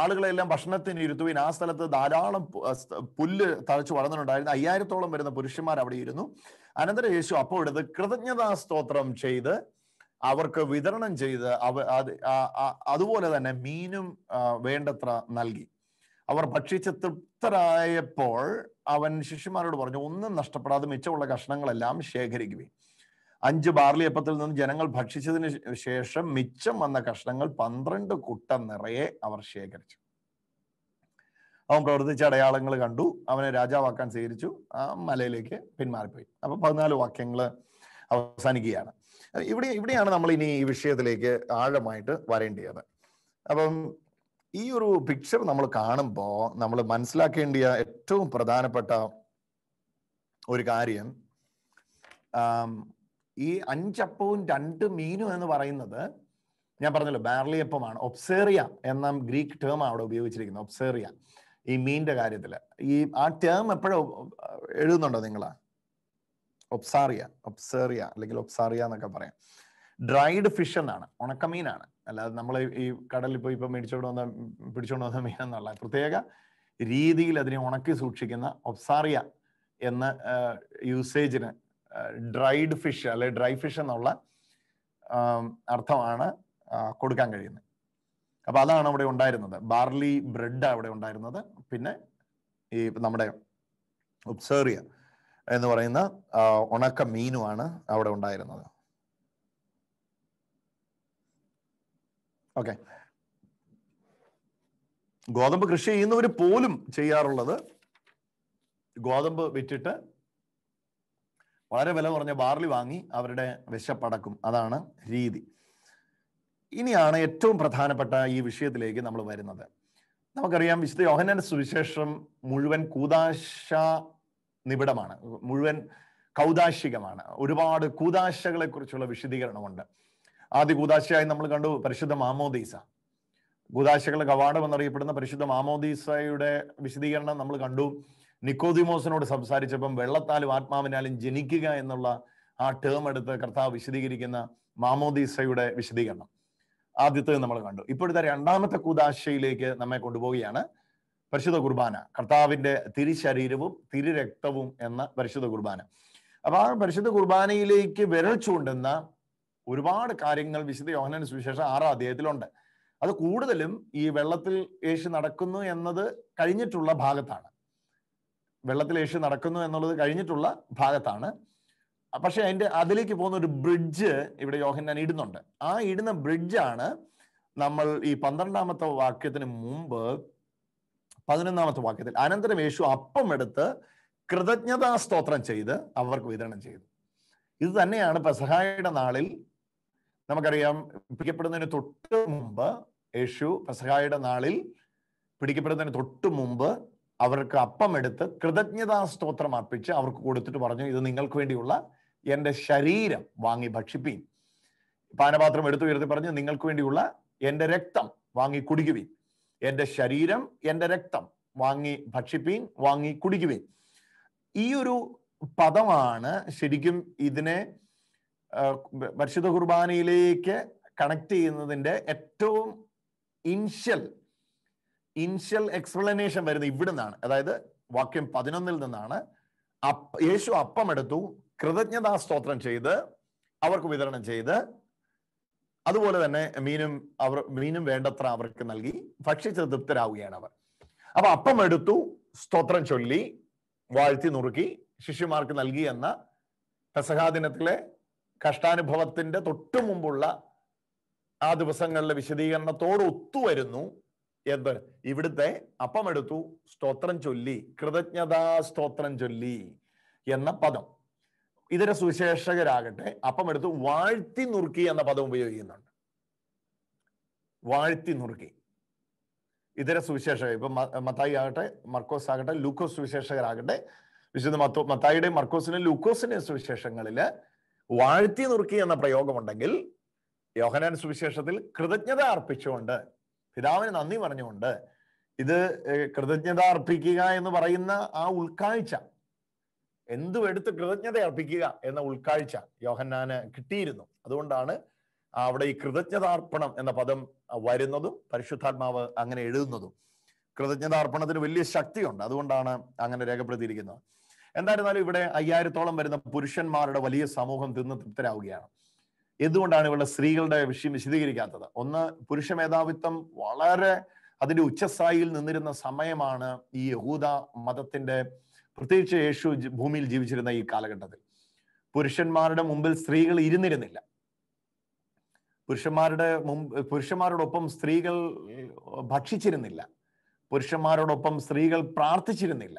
ആളുകളെല്ലാം ഭക്ഷണത്തിന് ഇരുത്തുവിൻ ആ സ്ഥലത്ത് ധാരാളം പുല്ല് തഴച്ചു വളർന്നിട്ടുണ്ടായിരുന്നു അയ്യായിരത്തോളം വരുന്ന പുരുഷന്മാർ അവിടെ ഇരുന്നു അനന്തര യേശു അപ്പോൾ എടുത്ത് കൃതജ്ഞതാ സ്തോത്രം ചെയ്ത് അവർക്ക് വിതരണം ചെയ്ത് അവ അതുപോലെ തന്നെ മീനും വേണ്ടത്ര നൽകി അവർ ഭക്ഷിച്ച് തൃപ്തരായപ്പോൾ അവൻ ശിഷ്യന്മാരോട് പറഞ്ഞു ഒന്നും നഷ്ടപ്പെടാതെ മിച്ചമുള്ള കഷ്ണങ്ങളെല്ലാം ശേഖരിക്കുകയും അഞ്ച് ബാർലി അപ്പത്തിൽ നിന്ന് ജനങ്ങൾ ഭക്ഷിച്ചതിന് ശേഷം മിച്ചം വന്ന കഷ്ണങ്ങൾ പന്ത്രണ്ട് കുട്ട നിറയെ അവർ ശേഖരിച്ചു അവൻ പ്രവർത്തിച്ച അടയാളങ്ങൾ കണ്ടു അവനെ രാജാവാക്കാൻ സ്വീകരിച്ചു ആ മലയിലേക്ക് പിന്മാറിപ്പോയി അപ്പൊ പതിനാല് വാക്യങ്ങൾ അവസാനിക്കുകയാണ് ഇവിടെ ഇവിടെയാണ് നമ്മൾ ഇനി ഈ വിഷയത്തിലേക്ക് ആഴമായിട്ട് വരേണ്ടത് അപ്പം ഈ ഒരു പിക്ചർ നമ്മൾ കാണുമ്പോൾ നമ്മൾ മനസ്സിലാക്കേണ്ടിയ ഏറ്റവും പ്രധാനപ്പെട്ട ഒരു കാര്യം ഈ അഞ്ചപ്പവും രണ്ട് മീനും എന്ന് പറയുന്നത് ഞാൻ പറഞ്ഞല്ലോ ബാർലി അപ്പമാണ് ഒബ്സേറിയ എന്ന ഗ്രീക്ക് ടേം അവിടെ ഉപയോഗിച്ചിരിക്കുന്നത് ഒബ്സേറിയ ഈ മീനിന്റെ കാര്യത്തിൽ ഈ ആ ടേം എപ്പോഴും എഴുതുന്നുണ്ടോ നിങ്ങൾ ഒബ്സാറിയ ഒബ്സേറിയ അല്ലെങ്കിൽ ഒബ്സാറിയ എന്നൊക്കെ പറയാം ഡ്രൈഡ് ഫിഷ് എന്നാണ് ഉണക്കമീനാണ് അല്ലാതെ നമ്മൾ ഈ കടലിൽ പോയി ഇപ്പൊ മേടിച്ചോണ്ട് വന്ന പിടിച്ചോണ്ട് വന്ന മീൻ എന്നുള്ള പ്രത്യേക രീതിയിൽ അതിനെ ഉണക്കി സൂക്ഷിക്കുന്ന ഒബ്സാറിയ എന്ന യൂസേജിന് ഡ്രൈഡ് ഫിഷ് അല്ലെ ഡ്രൈ ഫിഷ് എന്നുള്ള അർത്ഥമാണ് കൊടുക്കാൻ കഴിയുന്നത് അപ്പോൾ അതാണ് അവിടെ ഉണ്ടായിരുന്നത് ബാർലി ബ്രെഡ് അവിടെ ഉണ്ടായിരുന്നത് പിന്നെ ഈ നമ്മുടെ ഒബ്സേറിയ എന്ന് പറയുന്ന ഉണക്ക മീനുമാണ് അവിടെ ഉണ്ടായിരുന്നത് ഓക്കെ ഗോതമ്പ് കൃഷി ചെയ്യുന്നവർ പോലും ചെയ്യാറുള്ളത് ഗോതമ്പ് വിറ്റിട്ട് വളരെ വില കുറഞ്ഞ ബാർലി വാങ്ങി അവരുടെ വിശപ്പടക്കും അതാണ് രീതി ഇനിയാണ് ഏറ്റവും പ്രധാനപ്പെട്ട ഈ വിഷയത്തിലേക്ക് നമ്മൾ വരുന്നത് നമുക്കറിയാം വിശുദ്ധ യോഹനന്റെ സുവിശേഷം മുഴുവൻ കൂതാശ നിബിഡമാണ് മുഴുവൻ കൗതാശികമാണ് ഒരുപാട് കൂതാശകളെ കുറിച്ചുള്ള വിശദീകരണമുണ്ട് ആദ്യ കൂതാശയായി നമ്മൾ കണ്ടു പരിശുദ്ധ മാമോദീസ കൂതാശകളുടെ കവാടം എന്നറിയപ്പെടുന്ന പരിശുദ്ധ മാമോദീസയുടെ വിശദീകരണം നമ്മൾ കണ്ടു നിക്കോതിമോസിനോട് സംസാരിച്ചപ്പം വെള്ളത്താലും ആത്മാവിനാലും ജനിക്കുക എന്നുള്ള ആ ടേം എടുത്ത് കർത്താവ് വിശദീകരിക്കുന്ന മാമോദീസയുടെ വിശദീകരണം ആദ്യത്തെ നമ്മൾ കണ്ടു ഇപ്പോഴത്തെ രണ്ടാമത്തെ കൂതാശയിലേക്ക് നമ്മെ കൊണ്ടുപോവുകയാണ് പരിശുദ്ധ കുർബാന കർത്താവിന്റെ തിരിശരീരവും തിരുരക്തവും എന്ന പരിശുദ്ധ കുർബാന അപ്പൊ ആ പരിശുദ്ധ കുർബാനയിലേക്ക് വിരൽ ചൂണ്ടുന്ന ഒരുപാട് കാര്യങ്ങൾ വിശുദ്ധ യോഹനന് സുവിശേഷം ആറാം അധ്യായത്തിലുണ്ട് അത് കൂടുതലും ഈ വെള്ളത്തിൽ യേശു നടക്കുന്നു എന്നത് കഴിഞ്ഞിട്ടുള്ള ഭാഗത്താണ് വെള്ളത്തിൽ ഏഷ്യ നടക്കുന്നു എന്നുള്ളത് കഴിഞ്ഞിട്ടുള്ള ഭാഗത്താണ് പക്ഷെ അതിന്റെ അതിലേക്ക് പോകുന്ന ഒരു ബ്രിഡ്ജ് ഇവിടെ യോഹന്നാൻ ഇടുന്നുണ്ട് ആ ഇടുന്ന ബ്രിഡ്ജാണ് നമ്മൾ ഈ പന്ത്രണ്ടാമത്തെ വാക്യത്തിന് മുമ്പ് പതിനൊന്നാമത്തെ വാക്യത്തിൽ അനന്തരം യേശു അപ്പം എടുത്ത് കൃതജ്ഞതാ സ്തോത്രം ചെയ്ത് അവർക്ക് വിതരണം ചെയ്തു ഇത് തന്നെയാണ് പെസഹായുടെ നാളിൽ നമുക്കറിയാം പിടിക്കപ്പെടുന്നതിന് തൊട്ട് മുമ്പ് യേശു പെസഹായുടെ നാളിൽ പിടിക്കപ്പെടുന്നതിന് തൊട്ട് മുമ്പ് അവർക്ക് അപ്പം എടുത്ത് കൃതജ്ഞതാ സ്തോത്രം അർപ്പിച്ച് അവർക്ക് കൊടുത്തിട്ട് പറഞ്ഞു ഇത് നിങ്ങൾക്ക് വേണ്ടിയുള്ള എൻ്റെ ശരീരം വാങ്ങി ഭക്ഷിപ്പീൻ പാനപാത്രം എടുത്തു ഉയർത്തി പറഞ്ഞു നിങ്ങൾക്ക് വേണ്ടിയുള്ള എൻ്റെ രക്തം വാങ്ങി കുടിക്കുവീൻ എൻ്റെ ശരീരം എൻ്റെ രക്തം വാങ്ങി ഭക്ഷിപ്പീൻ വാങ്ങി കുടിക്കുവീൻ ഈ ഒരു പദമാണ് ശരിക്കും ഇതിനെ പരിശുദ്ധ കുർബാനയിലേക്ക് കണക്ട് ചെയ്യുന്നതിൻ്റെ ഏറ്റവും ഇൻഷ്യൽ ഇൻഷ്യൽ എക്സ്പ്ലനേഷൻ വരുന്നത് നിന്നാണ് അതായത് വാക്യം പതിനൊന്നിൽ നിന്നാണ് യേശു അപ്പം എടുത്തു കൃതജ്ഞതാ സ്തോത്രം ചെയ്ത് അവർക്ക് വിതരണം ചെയ്ത് അതുപോലെ തന്നെ മീനും അവർ മീനും വേണ്ടത്ര അവർക്ക് നൽകി ഭക്ഷിച്ച് തൃപ്തരാകുകയാണ് അവർ അപ്പൊ അപ്പം എടുത്തു സ്തോത്രം ചൊല്ലി വാഴ്ത്തി നുറുക്കി ശിഷ്യന്മാർക്ക് നൽകി എന്ന പെസഹാദിനത്തിലെ കഷ്ടാനുഭവത്തിന്റെ തൊട്ടു മുമ്പുള്ള ആ ദിവസങ്ങളിലെ വിശദീകരണത്തോട് ഒത്തുവരുന്നു എന്ത് ഇവിടുത്തെ എടുത്തു സ്തോത്രം ചൊല്ലി കൃതജ്ഞതാ സ്തോത്രം ചൊല്ലി എന്ന പദം ഇതര സുവിശേഷകരാകട്ടെ എടുത്തു വാഴ്ത്തി നുറുക്കി എന്ന പദം ഉപയോഗിക്കുന്നുണ്ട് വാഴ്ത്തി നുറുക്കി ഇതര സുവിശേഷകർ ഇപ്പൊ മത്തായി ആകട്ടെ മർക്കോസ് ആകട്ടെ ലൂക്കോസ് സുവിശേഷകരാകട്ടെ വിശുദ്ധ മത്തോ മത്തായിയുടെ മർക്കോസിന്റെയും ലൂക്കോസിന്റെ സുവിശേഷങ്ങളിൽ വാഴ്ത്തി നുറുക്കി എന്ന പ്രയോഗമുണ്ടെങ്കിൽ യോഹനാൻ സുവിശേഷത്തിൽ കൃതജ്ഞത അർപ്പിച്ചുകൊണ്ട് പിതാവിന് നന്ദി പറഞ്ഞുകൊണ്ട് ഇത് കൃതജ്ഞത അർപ്പിക്കുക എന്ന് പറയുന്ന ആ ഉൾക്കാഴ്ച എന്തും എടുത്ത് കൃതജ്ഞത അർപ്പിക്കുക എന്ന ഉൾക്കാഴ്ച യോഹന്നാന് കിട്ടിയിരുന്നു അതുകൊണ്ടാണ് അവിടെ ഈ കൃതജ്ഞതാർപ്പണം എന്ന പദം വരുന്നതും പരിശുദ്ധാത്മാവ് അങ്ങനെ എഴുതുന്നതും കൃതജ്ഞതാർപ്പണത്തിന് വലിയ ശക്തിയുണ്ട് അതുകൊണ്ടാണ് അങ്ങനെ രേഖപ്പെടുത്തിയിരിക്കുന്നത് എന്തായിരുന്നാലും ഇവിടെ അയ്യായിരത്തോളം വരുന്ന പുരുഷന്മാരുടെ വലിയ സമൂഹം തിന്ന് തൃപ്തരാവുകയാണ് എന്തുകൊണ്ടാണ് ഇവിടെ സ്ത്രീകളുടെ വിഷയം വിശദീകരിക്കാത്തത് ഒന്ന് പുരുഷ മേധാവിത്വം വളരെ അതിന്റെ ഉച്ചസ്ഥായിയിൽ നിന്നിരുന്ന സമയമാണ് ഈ യഹൂദ മതത്തിന്റെ പ്രത്യേകിച്ച് യേശു ഭൂമിയിൽ ജീവിച്ചിരുന്ന ഈ കാലഘട്ടത്തിൽ പുരുഷന്മാരുടെ മുമ്പിൽ സ്ത്രീകൾ ഇരുന്നിരുന്നില്ല പുരുഷന്മാരുടെ മുമ്പ് പുരുഷന്മാരോടൊപ്പം സ്ത്രീകൾ ഭക്ഷിച്ചിരുന്നില്ല പുരുഷന്മാരോടൊപ്പം സ്ത്രീകൾ പ്രാർത്ഥിച്ചിരുന്നില്ല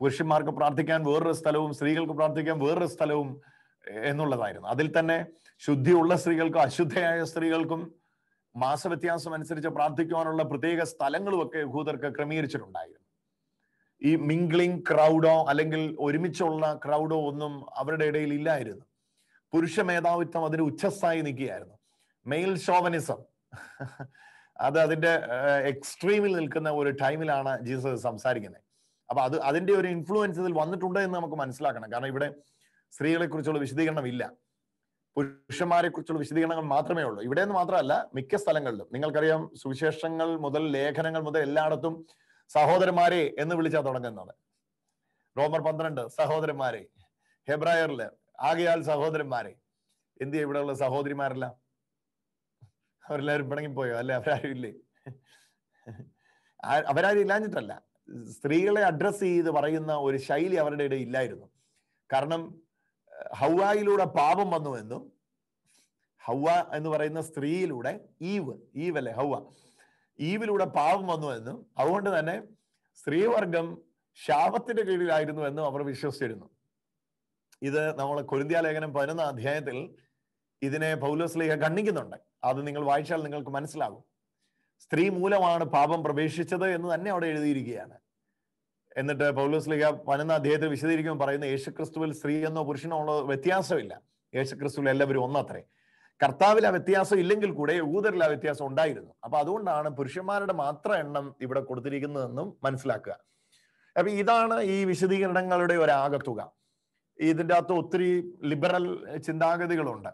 പുരുഷന്മാർക്ക് പ്രാർത്ഥിക്കാൻ വേറൊരു സ്ഥലവും സ്ത്രീകൾക്ക് പ്രാർത്ഥിക്കാൻ വേറൊരു സ്ഥലവും എന്നുള്ളതായിരുന്നു അതിൽ തന്നെ ശുദ്ധിയുള്ള സ്ത്രീകൾക്കും അശുദ്ധയായ സ്ത്രീകൾക്കും മാസവ്യത്യാസം അനുസരിച്ച് പ്രാർത്ഥിക്കുവാനുള്ള പ്രത്യേക സ്ഥലങ്ങളുമൊക്കെ യഹൂദർക്ക് ക്രമീകരിച്ചിട്ടുണ്ടായിരുന്നു ഈ മിംഗ്ലിംഗ് ക്രൗഡോ അല്ലെങ്കിൽ ഒരുമിച്ചുള്ള ക്രൗഡോ ഒന്നും അവരുടെ ഇടയിൽ ഇല്ലായിരുന്നു പുരുഷ മേധാവിത്വം അതിന് ഉച്ചസ്ഥായി നിൽക്കുകയായിരുന്നു മെയിൽ ഷോവനിസം അത് അതിന്റെ എക്സ്ട്രീമിൽ നിൽക്കുന്ന ഒരു ടൈമിലാണ് ജീസസ് സംസാരിക്കുന്നത് അപ്പൊ അത് അതിന്റെ ഒരു ഇൻഫ്ലുവൻസ് ഇതിൽ വന്നിട്ടുണ്ട് എന്ന് നമുക്ക് മനസ്സിലാക്കണം കാരണം ഇവിടെ സ്ത്രീകളെക്കുറിച്ചുള്ള വിശദീകരണം ഇല്ല പുരുഷന്മാരെ കുറിച്ചുള്ള വിശദീകരണങ്ങൾ മാത്രമേ ഉള്ളൂ ഇവിടെ നിന്ന് മാത്രമല്ല മിക്ക സ്ഥലങ്ങളിലും നിങ്ങൾക്കറിയാം സുവിശേഷങ്ങൾ മുതൽ ലേഖനങ്ങൾ മുതൽ എല്ലായിടത്തും സഹോദരന്മാരെ എന്ന് വിളിച്ചാൽ തുടങ്ങുന്നത് റോമർ പന്ത്രണ്ട് സഹോദരന്മാരെ ഹെബ്രായറില് ആകയാൽ സഹോദരന്മാരെ എന്ത് ഉള്ള സഹോദരിമാരല്ല അവരെല്ലാവരും പിണങ്ങിപ്പോയോ അല്ലെ അവരാരും ഇല്ലേ അവരാരും ഇല്ലാഞ്ഞിട്ടല്ല സ്ത്രീകളെ അഡ്രസ്സ് ചെയ്ത് പറയുന്ന ഒരു ശൈലി അവരുടെ ഇടയിൽ ഇല്ലായിരുന്നു കാരണം ഹൗവായിലൂടെ പാപം വന്നു എന്നും ഹൗവ എന്ന് പറയുന്ന സ്ത്രീയിലൂടെ ഈവ് ഈവ് അല്ലെ ഹൗവ ഈവിലൂടെ പാപം വന്നു എന്നും അതുകൊണ്ട് തന്നെ സ്ത്രീവർഗം ശാപത്തിന്റെ കീഴിലായിരുന്നു എന്നും അവർ വിശ്വസിച്ചിരുന്നു ഇത് നമ്മൾ കൊരിന്ത്യാലേഖനം പതിനൊന്നാം അധ്യായത്തിൽ ഇതിനെ പൗലോസ്ലേഖ ഖണ്ഡിക്കുന്നുണ്ട് അത് നിങ്ങൾ വായിച്ചാൽ നിങ്ങൾക്ക് മനസ്സിലാകും സ്ത്രീ മൂലമാണ് പാപം പ്രവേശിച്ചത് എന്ന് തന്നെ അവിടെ എഴുതിയിരിക്കുകയാണ് എന്നിട്ട് പൗലോസ് ലിഗ പതിനൊന്നാം അദ്ദേഹത്തിൽ വിശദീകരിക്കുമ്പോൾ പറയുന്ന യേശുക്രിസ്തുവിൽ സ്ത്രീ എന്നോ പുരുഷനോ ഉള്ള വ്യത്യാസമില്ല യേശുക്രിസ്തുവിൽ എല്ലാവരും ഒന്നത്രേ കർത്താവിൽ ആ വ്യത്യാസം ഇല്ലെങ്കിൽ കൂടെ യൂതരിൽ ആ വ്യത്യാസം ഉണ്ടായിരുന്നു അപ്പൊ അതുകൊണ്ടാണ് പുരുഷന്മാരുടെ മാത്രം എണ്ണം ഇവിടെ കൊടുത്തിരിക്കുന്നതെന്നും മനസ്സിലാക്കുക അപ്പൊ ഇതാണ് ഈ വിശദീകരണങ്ങളുടെ ഒരാകത്തുക ഇതിൻ്റെ അകത്ത് ഒത്തിരി ലിബറൽ ചിന്താഗതികളുണ്ട്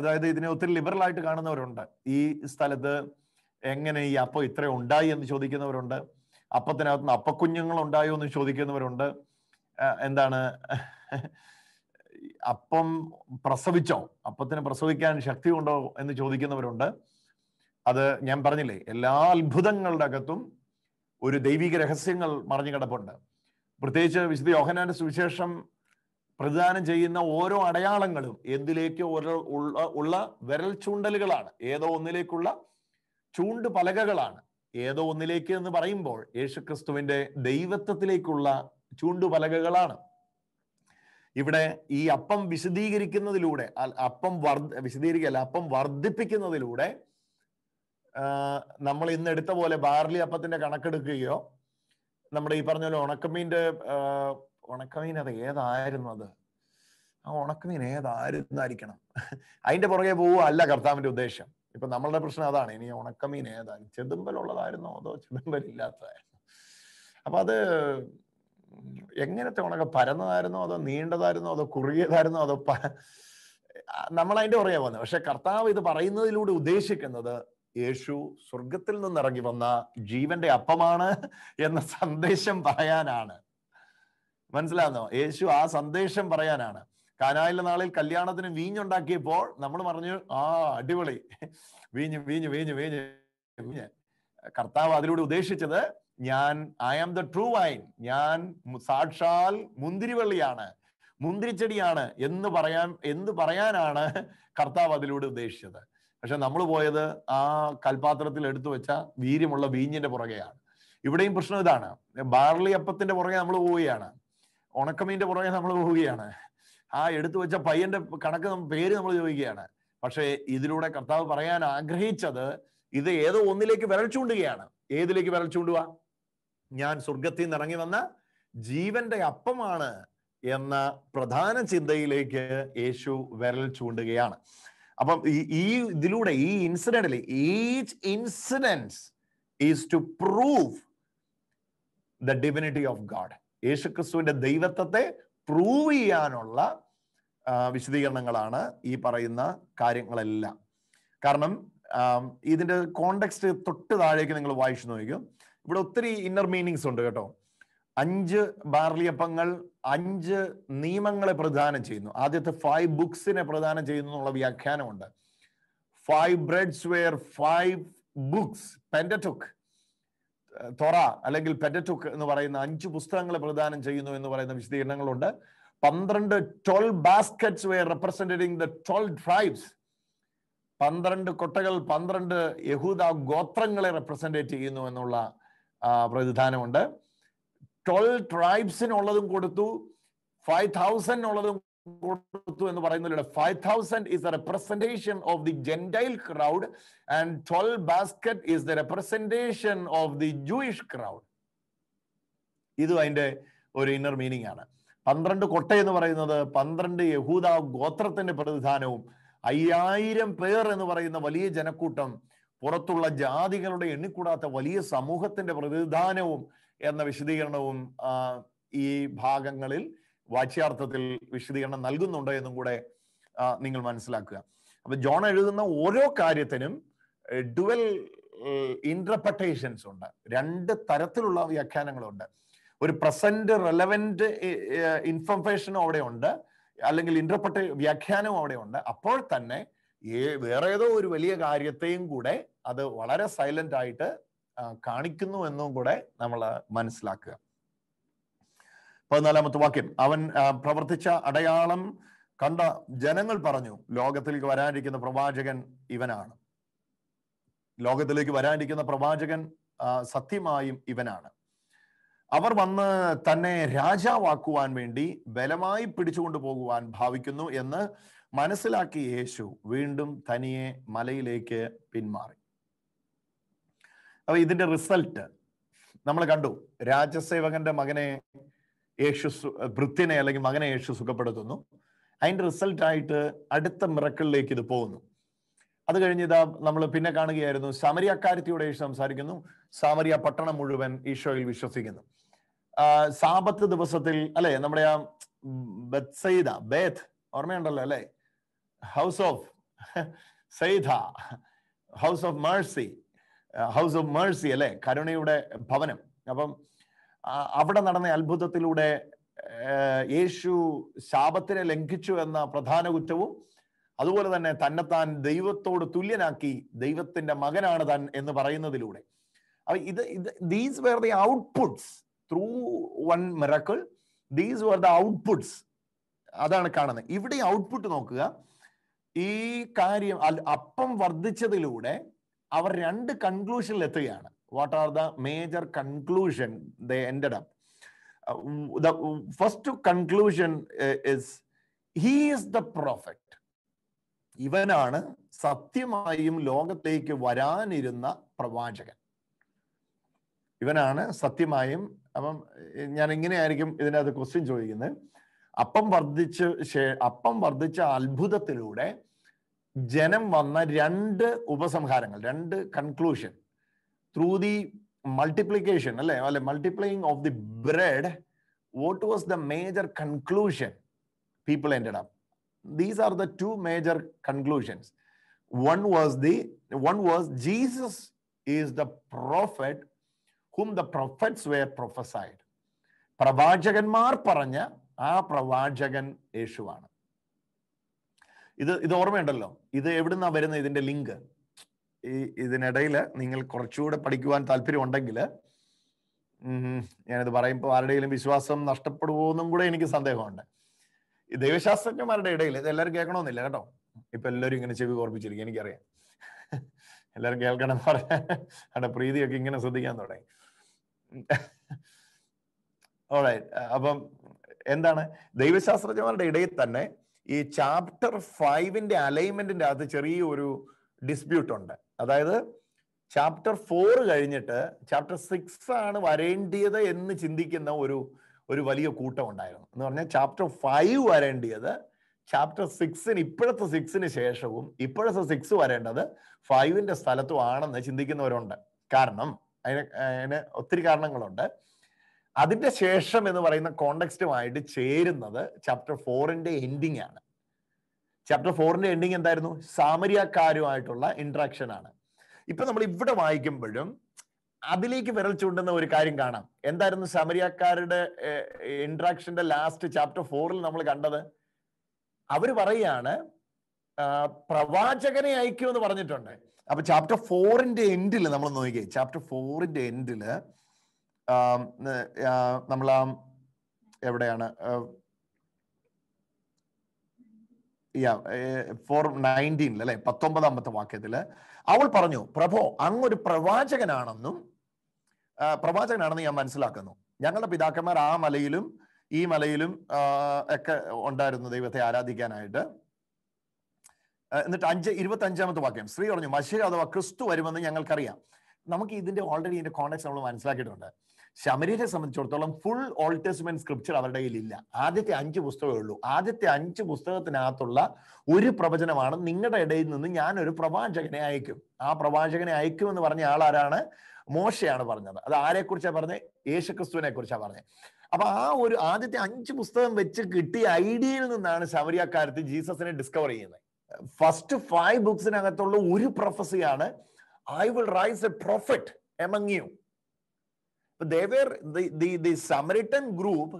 അതായത് ഇതിനെ ഒത്തിരി ലിബറൽ ആയിട്ട് കാണുന്നവരുണ്ട് ഈ സ്ഥലത്ത് എങ്ങനെ ഈ അപ്പം ഇത്രയും ഉണ്ടായി എന്ന് ചോദിക്കുന്നവരുണ്ട് അപ്പത്തിനകത്ത് നിന്ന് അപ്പക്കുഞ്ഞുങ്ങൾ ഉണ്ടായോ എന്ന് ചോദിക്കുന്നവരുണ്ട് എന്താണ് അപ്പം പ്രസവിച്ചോ അപ്പത്തിന് പ്രസവിക്കാൻ ശക്തി ഉണ്ടോ എന്ന് ചോദിക്കുന്നവരുണ്ട് അത് ഞാൻ പറഞ്ഞില്ലേ എല്ലാ അത്ഭുതങ്ങളുടെ അകത്തും ഒരു ദൈവിക രഹസ്യങ്ങൾ മറിഞ്ഞു കിടപ്പുണ്ട് പ്രത്യേകിച്ച് വിശുദ്ധ യോഹനാന്റെ സുവിശേഷം പ്രതിദാനം ചെയ്യുന്ന ഓരോ അടയാളങ്ങളും എന്തിലേക്കോ ഓരോ ഉള്ള ഉള്ള വിരൽ ചൂണ്ടലുകളാണ് ഏതോ ഒന്നിലേക്കുള്ള ചൂണ്ട് പലകകളാണ് ഏതോ ഒന്നിലേക്ക് എന്ന് പറയുമ്പോൾ യേശുക്രിസ്തുവിന്റെ ദൈവത്വത്തിലേക്കുള്ള ചൂണ്ടുപലകകളാണ് ഇവിടെ ഈ അപ്പം വിശദീകരിക്കുന്നതിലൂടെ അപ്പം വർദ്ധ വിശദീകരിക്കല്ല അപ്പം വർദ്ധിപ്പിക്കുന്നതിലൂടെ നമ്മൾ ഇന്ന് എടുത്ത പോലെ ബാർലി അപ്പത്തിന്റെ കണക്കെടുക്കുകയോ നമ്മുടെ ഈ പറഞ്ഞ പോലെ ഉണക്കമീൻ്റെ ഉണക്കമീൻ അത് ഏതായിരുന്നു അത് ആ ഉണക്കമീൻ ഏതായിരുന്നായിരിക്കണം അതിന്റെ പുറകെ പോവുക അല്ല കർത്താവിന്റെ ഉദ്ദേശം ഇപ്പൊ നമ്മളുടെ പ്രശ്നം അതാണ് ഇനി ഉണക്കമീൻ ചെതുമ്പൽ ഉള്ളതായിരുന്നോ അതോ ഇല്ലാത്തതായിരുന്നു അപ്പൊ അത് എങ്ങനത്തെ ഉണക്ക പരന്നതായിരുന്നോ അതോ നീണ്ടതായിരുന്നോ അതോ കുറുകിയതായിരുന്നോ അതോ നമ്മൾ അതിന്റെ പുറകെ വന്നത് പക്ഷെ കർത്താവ് ഇത് പറയുന്നതിലൂടെ ഉദ്ദേശിക്കുന്നത് യേശു സ്വർഗത്തിൽ നിന്ന് ഇറങ്ങി വന്ന ജീവന്റെ അപ്പമാണ് എന്ന സന്ദേശം പറയാനാണ് മനസ്സിലാകുന്നോ യേശു ആ സന്ദേശം പറയാനാണ് കാനായിലെ നാളിൽ കല്യാണത്തിന് വീഞ്ഞുണ്ടാക്കിയപ്പോൾ നമ്മൾ പറഞ്ഞു ആ അടിപൊളി വീഞ്ഞ് വീഞ്ഞ് വീഞ്ഞ് വീഞ്ഞ് വീഞ്ഞ് കർത്താവ് അതിലൂടെ ഉദ്ദേശിച്ചത് ഞാൻ I am the true vine ഞാൻ സാക്ഷാൽ മുന്തിരിവള്ളിയാണ് മുന്തിരിച്ചെടിയാണ് എന്ന് പറയാൻ എന്ന് പറയാനാണ് കർത്താവ് അതിലൂടെ ഉദ്ദേശിച്ചത് പക്ഷെ നമ്മൾ പോയത് ആ കൽപാത്രത്തിൽ എടുത്തു വെച്ച വീര്യമുള്ള വീഞ്ഞിന്റെ പുറകെയാണ് ഇവിടെയും പ്രശ്നം ഇതാണ് ബാർലി അപ്പത്തിന്റെ പുറകെ നമ്മൾ പോവുകയാണ് ഉണക്കമീന്റെ പുറകെ നമ്മൾ പോവുകയാണ് ആ എടുത്തു വെച്ച പയ്യന്റെ കണക്ക് പേര് നമ്മൾ ചോദിക്കുകയാണ് പക്ഷേ ഇതിലൂടെ കർത്താവ് പറയാൻ ആഗ്രഹിച്ചത് ഇത് ഏതോ ഒന്നിലേക്ക് വിരൽ ഏതിലേക്ക് വിരൽ ഞാൻ സ്വർഗത്തിൽ നിന്ന് ഇറങ്ങി വന്ന ജീവന്റെ അപ്പമാണ് എന്ന പ്രധാന ചിന്തയിലേക്ക് യേശു വിരൽ ചൂണ്ടുകയാണ് അപ്പം ഈ ഇതിലൂടെ ഈ ഇൻസിഡന്റിൽ each incidence is to prove the divinity of God യേശുക്രിസ്തുവിന്റെ ദൈവത്വത്തെ പ്രൂവ് ചെയ്യാനുള്ള വിശദീകരണങ്ങളാണ് ഈ പറയുന്ന കാര്യങ്ങളെല്ലാം കാരണം ഇതിന്റെ കോണ്ടെക്സ്റ്റ് തൊട്ട് താഴേക്ക് നിങ്ങൾ വായിച്ചു നോക്കും ഇവിടെ ഒത്തിരി ഇന്നർ മീനിങ്സ് ഉണ്ട് കേട്ടോ അഞ്ച് ബാർലിയപ്പങ്ങൾ അഞ്ച് നിയമങ്ങളെ പ്രദാനം ചെയ്യുന്നു ആദ്യത്തെ ഫൈവ് ബുക്സിനെ പ്രദാനം ചെയ്യുന്നു എന്നുള്ള വ്യാഖ്യാനമുണ്ട് five breads were five books Pentateuch Torah അല്ലെങ്കിൽ പെൻഡറ്റുക്ക് എന്ന് പറയുന്ന അഞ്ച് പുസ്തകങ്ങളെ പ്രദാനം ചെയ്യുന്നു എന്ന് പറയുന്ന വിശദീകരണങ്ങളുണ്ട് പന്ത്രണ്ട് twelve baskets were representing the twelve tribes പന്ത്രണ്ട് കൊട്ടകൾ പന്ത്രണ്ട് യഹൂദ ഗോത്രങ്ങളെ റെപ്രസെന്റേറ്റ് ചെയ്യുന്നു എന്നുള്ള പ്രതിധാനമുണ്ട് ട്വൽവ് ട്രൈബ്സിനുള്ളതും കൊടുത്തു ഫൈവ് തൗസൻഡ് ഉള്ളതും കൊടുത്തു എന്ന് പറയുന്നതിലൂടെ five thousand is the representation of the gentile crowd and twelve basket is the representation of the Jewish crowd ഇതും അതിന്റെ ഒരു ഇന്നർ മീനിങ് ആണ് പന്ത്രണ്ട് കൊട്ട എന്ന് പറയുന്നത് പന്ത്രണ്ട് യഹൂദ ഗോത്രത്തിന്റെ പ്രതിധാനവും അയ്യായിരം പേർ എന്ന് പറയുന്ന വലിയ ജനക്കൂട്ടം പുറത്തുള്ള ജാതികളുടെ എണ്ണിക്കൂടാത്ത വലിയ സമൂഹത്തിന്റെ പ്രതിധാനവും എന്ന വിശദീകരണവും ഈ ഭാഗങ്ങളിൽ വാച്യാർത്ഥത്തിൽ വിശദീകരണം നൽകുന്നുണ്ട് എന്നും കൂടെ നിങ്ങൾ മനസ്സിലാക്കുക അപ്പൊ ജോൺ എഴുതുന്ന ഓരോ കാര്യത്തിനും ഡുവൽ ഇന്റർപ്രട്ടേഷൻസ് ഉണ്ട് രണ്ട് തരത്തിലുള്ള വ്യാഖ്യാനങ്ങളുണ്ട് ഒരു പ്രസന്റ് റെലവെന്റ് ഇൻഫർമേഷനും അവിടെ ഉണ്ട് അല്ലെങ്കിൽ ഇന്റർപ്രട്ട് വ്യാഖ്യാനവും അവിടെ ഉണ്ട് അപ്പോൾ തന്നെ വേറെ ഏതോ ഒരു വലിയ കാര്യത്തെയും കൂടെ അത് വളരെ സൈലന്റ് ആയിട്ട് കാണിക്കുന്നു എന്നും കൂടെ നമ്മൾ മനസ്സിലാക്കുക പതിനാലാമത്തെ വാക്യം അവൻ പ്രവർത്തിച്ച അടയാളം കണ്ട ജനങ്ങൾ പറഞ്ഞു ലോകത്തിലേക്ക് വരാനിരിക്കുന്ന പ്രവാചകൻ ഇവനാണ് ലോകത്തിലേക്ക് വരാനിരിക്കുന്ന പ്രവാചകൻ സത്യമായും ഇവനാണ് അവർ വന്ന് തന്നെ രാജാവാക്കുവാൻ വേണ്ടി ബലമായി പിടിച്ചുകൊണ്ടു പോകുവാൻ ഭാവിക്കുന്നു എന്ന് മനസ്സിലാക്കി യേശു വീണ്ടും തനിയെ മലയിലേക്ക് പിന്മാറി അപ്പൊ ഇതിന്റെ റിസൾട്ട് നമ്മൾ കണ്ടു രാജസേവകന്റെ മകനെ യേശു ഭൃത്യനെ അല്ലെങ്കിൽ മകനെ യേശു സുഖപ്പെടുത്തുന്നു അതിന്റെ റിസൾട്ടായിട്ട് അടുത്ത മിറക്കളിലേക്ക് ഇത് പോകുന്നു അത് കഴിഞ്ഞ് ഇതാ നമ്മൾ പിന്നെ കാണുകയായിരുന്നു സാമരിയക്കാരത്തിയോട് യേശു സംസാരിക്കുന്നു സാമരിയ പട്ടണം മുഴുവൻ ഈശോയിൽ വിശ്വസിക്കുന്നു സാപത്ത് ദിവസത്തിൽ അല്ലെ നമ്മുടെ ആ ബത്സൈദ ബേത്ത് ഓർമ്മയുണ്ടല്ലോ അല്ലെ house of Saida house of mercy house of mercy അല്ലെ കരുണയുടെ ഭവനം അപ്പം അവിടെ നടന്ന അത്ഭുതത്തിലൂടെ യേശു ശാപത്തിനെ ലംഘിച്ചു എന്ന പ്രധാന കുറ്റവും അതുപോലെ തന്നെ തന്നെത്താൻ ദൈവത്തോട് തുല്യനാക്കി ദൈവത്തിന്റെ മകനാണ് താൻ എന്ന് പറയുന്നതിലൂടെ ഇത് ഇത് these were the outputs through one miracle, these were the outputs. അതാണ് കാണുന്നത് ഇവിടെ ഔട്ട്പുട്ട് നോക്കുക ഈ കാര്യം അപ്പം വർദ്ധിച്ചതിലൂടെ അവർ രണ്ട് കൺക്ലൂഷനിൽ എത്തുകയാണ് what are the major conclusion the ended up the first conclusion is he is the prophet ഇവനാണ് സത്യമായും ലോകത്തേക്ക് വരാനിരുന്ന പ്രവാചകൻ ഇവനാണ് സത്യമായും അപ്പം ഞാൻ എങ്ങനെയായിരിക്കും ഇതിനകത്ത് ക്വസ്റ്റ്യൻ ചോദിക്കുന്നത് അപ്പം വർദ്ധിച്ച് അപ്പം വർദ്ധിച്ച അത്ഭുതത്തിലൂടെ ജനം വന്ന രണ്ട് ഉപസംഹാരങ്ങൾ രണ്ട് കൺക്ലൂഷൻ ത്രൂ ദി മൾട്ടിപ്ലിക്കേഷൻ അല്ലെ അല്ലെ multiplying of the bread what was the major conclusion people end up these are the two major conclusions one was the one was Jesus is the prophet hmm the prophets were prophesied പ്രവാചകന്മാർ പറഞ്ഞ ആ പ്രവാചകൻ യേശുവാണ് ഇത് ഇത് ഓർമ്മയുണ്ടല്ലോ ഇത് എവിടുന്നാ വരുന്നത് ഇതിന്റെ ലിങ്ക് ഈ ഇതിനിടയിൽ നിങ്ങൾ കുറച്ചുകൂടെ പഠിക്കുവാൻ താല്പര്യമുണ്ടെങ്കിൽ ഞാനിത് പറയുമ്പോൾ ആരുടെയും വിശ്വാസം നഷ്ടപ്പെടുമോ എന്നും കൂടെ എനിക്ക് സന്ദേഹമുണ്ട് ഈ ദൈവശാസ്ത്രജ്ഞന്മാരുടെ ഇടയിൽ ഇത് എല്ലാവരും കേൾക്കണമെന്നില്ല കേട്ടോ ഇപ്പൊ എല്ലാവരും ഇങ്ങനെ ചെവി ഓർപ്പിച്ചിരിക്കും എനിക്കറിയാം എല്ലാവരും കേൾക്കണം പറഞ്ഞ പ്രീതിയൊക്കെ ഇങ്ങനെ ശ്രദ്ധിക്കാൻ തുടങ്ങി അപ്പം എന്താണ് ദൈവശാസ്ത്രജ്ഞന്മാരുടെ ഇടയിൽ തന്നെ ഈ ചാപ്റ്റർ ഫൈവിന്റെ അലൈൻമെന്റിന്റെ അകത്ത് ചെറിയൊരു ഡിസ്പ്യൂട്ട് ഉണ്ട് അതായത് ചാപ്റ്റർ ഫോർ കഴിഞ്ഞിട്ട് ചാപ്റ്റർ സിക്സ് ആണ് വരേണ്ടിയത് എന്ന് ചിന്തിക്കുന്ന ഒരു ഒരു വലിയ കൂട്ടം ഉണ്ടായിരുന്നു എന്ന് പറഞ്ഞാൽ ചാപ്റ്റർ ഫൈവ് വരേണ്ടിയത് ചാപ്റ്റർ സിക്സിന് ഇപ്പോഴത്തെ സിക്സിന് ശേഷവും ഇപ്പോഴത്തെ സിക്സ് വരേണ്ടത് ഫൈവിന്റെ സ്ഥലത്തും ആണെന്ന് ചിന്തിക്കുന്നവരുണ്ട് കാരണം അതിന് അതിന് ഒത്തിരി കാരണങ്ങളുണ്ട് അതിന്റെ ശേഷം എന്ന് പറയുന്ന കോണ്ടെക്സ്റ്റുമായിട്ട് ചേരുന്നത് ചാപ്റ്റർ ഫോറിന്റെ എൻഡിങ് ആണ് ചാപ്റ്റർ ഫോറിന്റെ എൻഡിങ് എന്തായിരുന്നു സാമരിയക്കാരുമായിട്ടുള്ള ഇൻട്രാക്ഷൻ ആണ് ഇപ്പൊ നമ്മൾ ഇവിടെ വായിക്കുമ്പോഴും അതിലേക്ക് വിരൽ ചൂണ്ടുന്ന ഒരു കാര്യം കാണാം എന്തായിരുന്നു സമരിയക്കാരുടെ ഇൻട്രാക്ഷന്റെ ലാസ്റ്റ് ചാപ്റ്റർ ഫോറിൽ നമ്മൾ കണ്ടത് അവർ പറയാണ് പ്രവാചകനെ അയക്കുമെന്ന് പറഞ്ഞിട്ടുണ്ട് അപ്പൊ ചാപ്റ്റർ ഫോറിന്റെ എൻഡിൽ നമ്മൾ നോക്കിയേ ചാപ്റ്റർ ഫോറിന്റെ എൻഡിൽ നമ്മൾ എവിടെയാണ് യാ ഫോർ നയൻറ്റീനിൽ അല്ലെ പത്തൊമ്പതാമത്തെ വാക്യത്തിൽ അവൾ പറഞ്ഞു പ്രഭോ അങ്ങൊരു പ്രവാചകനാണെന്നും പ്രവാചകനാണെന്ന് ഞാൻ മനസ്സിലാക്കുന്നു ഞങ്ങളുടെ പിതാക്കന്മാർ ആ മലയിലും ഈ മലയിലും ഒക്കെ ഉണ്ടായിരുന്നു ദൈവത്തെ ആരാധിക്കാനായിട്ട് എന്നിട്ട് അഞ്ച് ഇരുപത്തി അഞ്ചാമത്തെ വാക്യം സ്ത്രീ പറഞ്ഞു മഷീർ അഥവാ ക്രിസ്തു വരുമെന്ന് ഞങ്ങൾക്കറിയാം നമുക്ക് ഇതിന്റെ ഓൾറെഡി ഇതിന്റെ കോണ്ടാക്ട് നമ്മൾ മനസ്സിലാക്കിയിട്ടുണ്ട് ശമരീനെ സംബന്ധിച്ചിടത്തോളം ഫുൾ ഓൾഡ് സ്ക്രിപ്ചർ അവരുടെ കയ്യിലില്ല ആദ്യത്തെ അഞ്ച് പുസ്തകമേ ഉള്ളൂ ആദ്യത്തെ അഞ്ച് പുസ്തകത്തിനകത്തുള്ള ഒരു പ്രവചനമാണ് നിങ്ങളുടെ ഇടയിൽ നിന്ന് ഞാൻ ഒരു പ്രവാചകനെ അയക്കും ആ പ്രവാചകനെ അയക്കും എന്ന് പറഞ്ഞ ആളാരാണ് മോശയാണ് പറഞ്ഞത് അത് ആരെക്കുറിച്ചാണ് പറഞ്ഞത് യേശുക്രിസ്തുവിനെ കുറിച്ചാണ് പറഞ്ഞത് അപ്പൊ ആ ഒരു ആദ്യത്തെ അഞ്ച് പുസ്തകം വെച്ച് കിട്ടിയ ഐഡിയയിൽ നിന്നാണ് ശബരിയാക്കാരത്ത് ജീസസിനെ ഡിസ്കവർ ചെയ്യുന്നത് ഫസ്റ്റ് ഫൈവ് ബുക്സിനകത്തുള്ള ഒരു പ്രൊഫസിയാണ് I will raise a prophet among you they were the, the, the Samaritan group,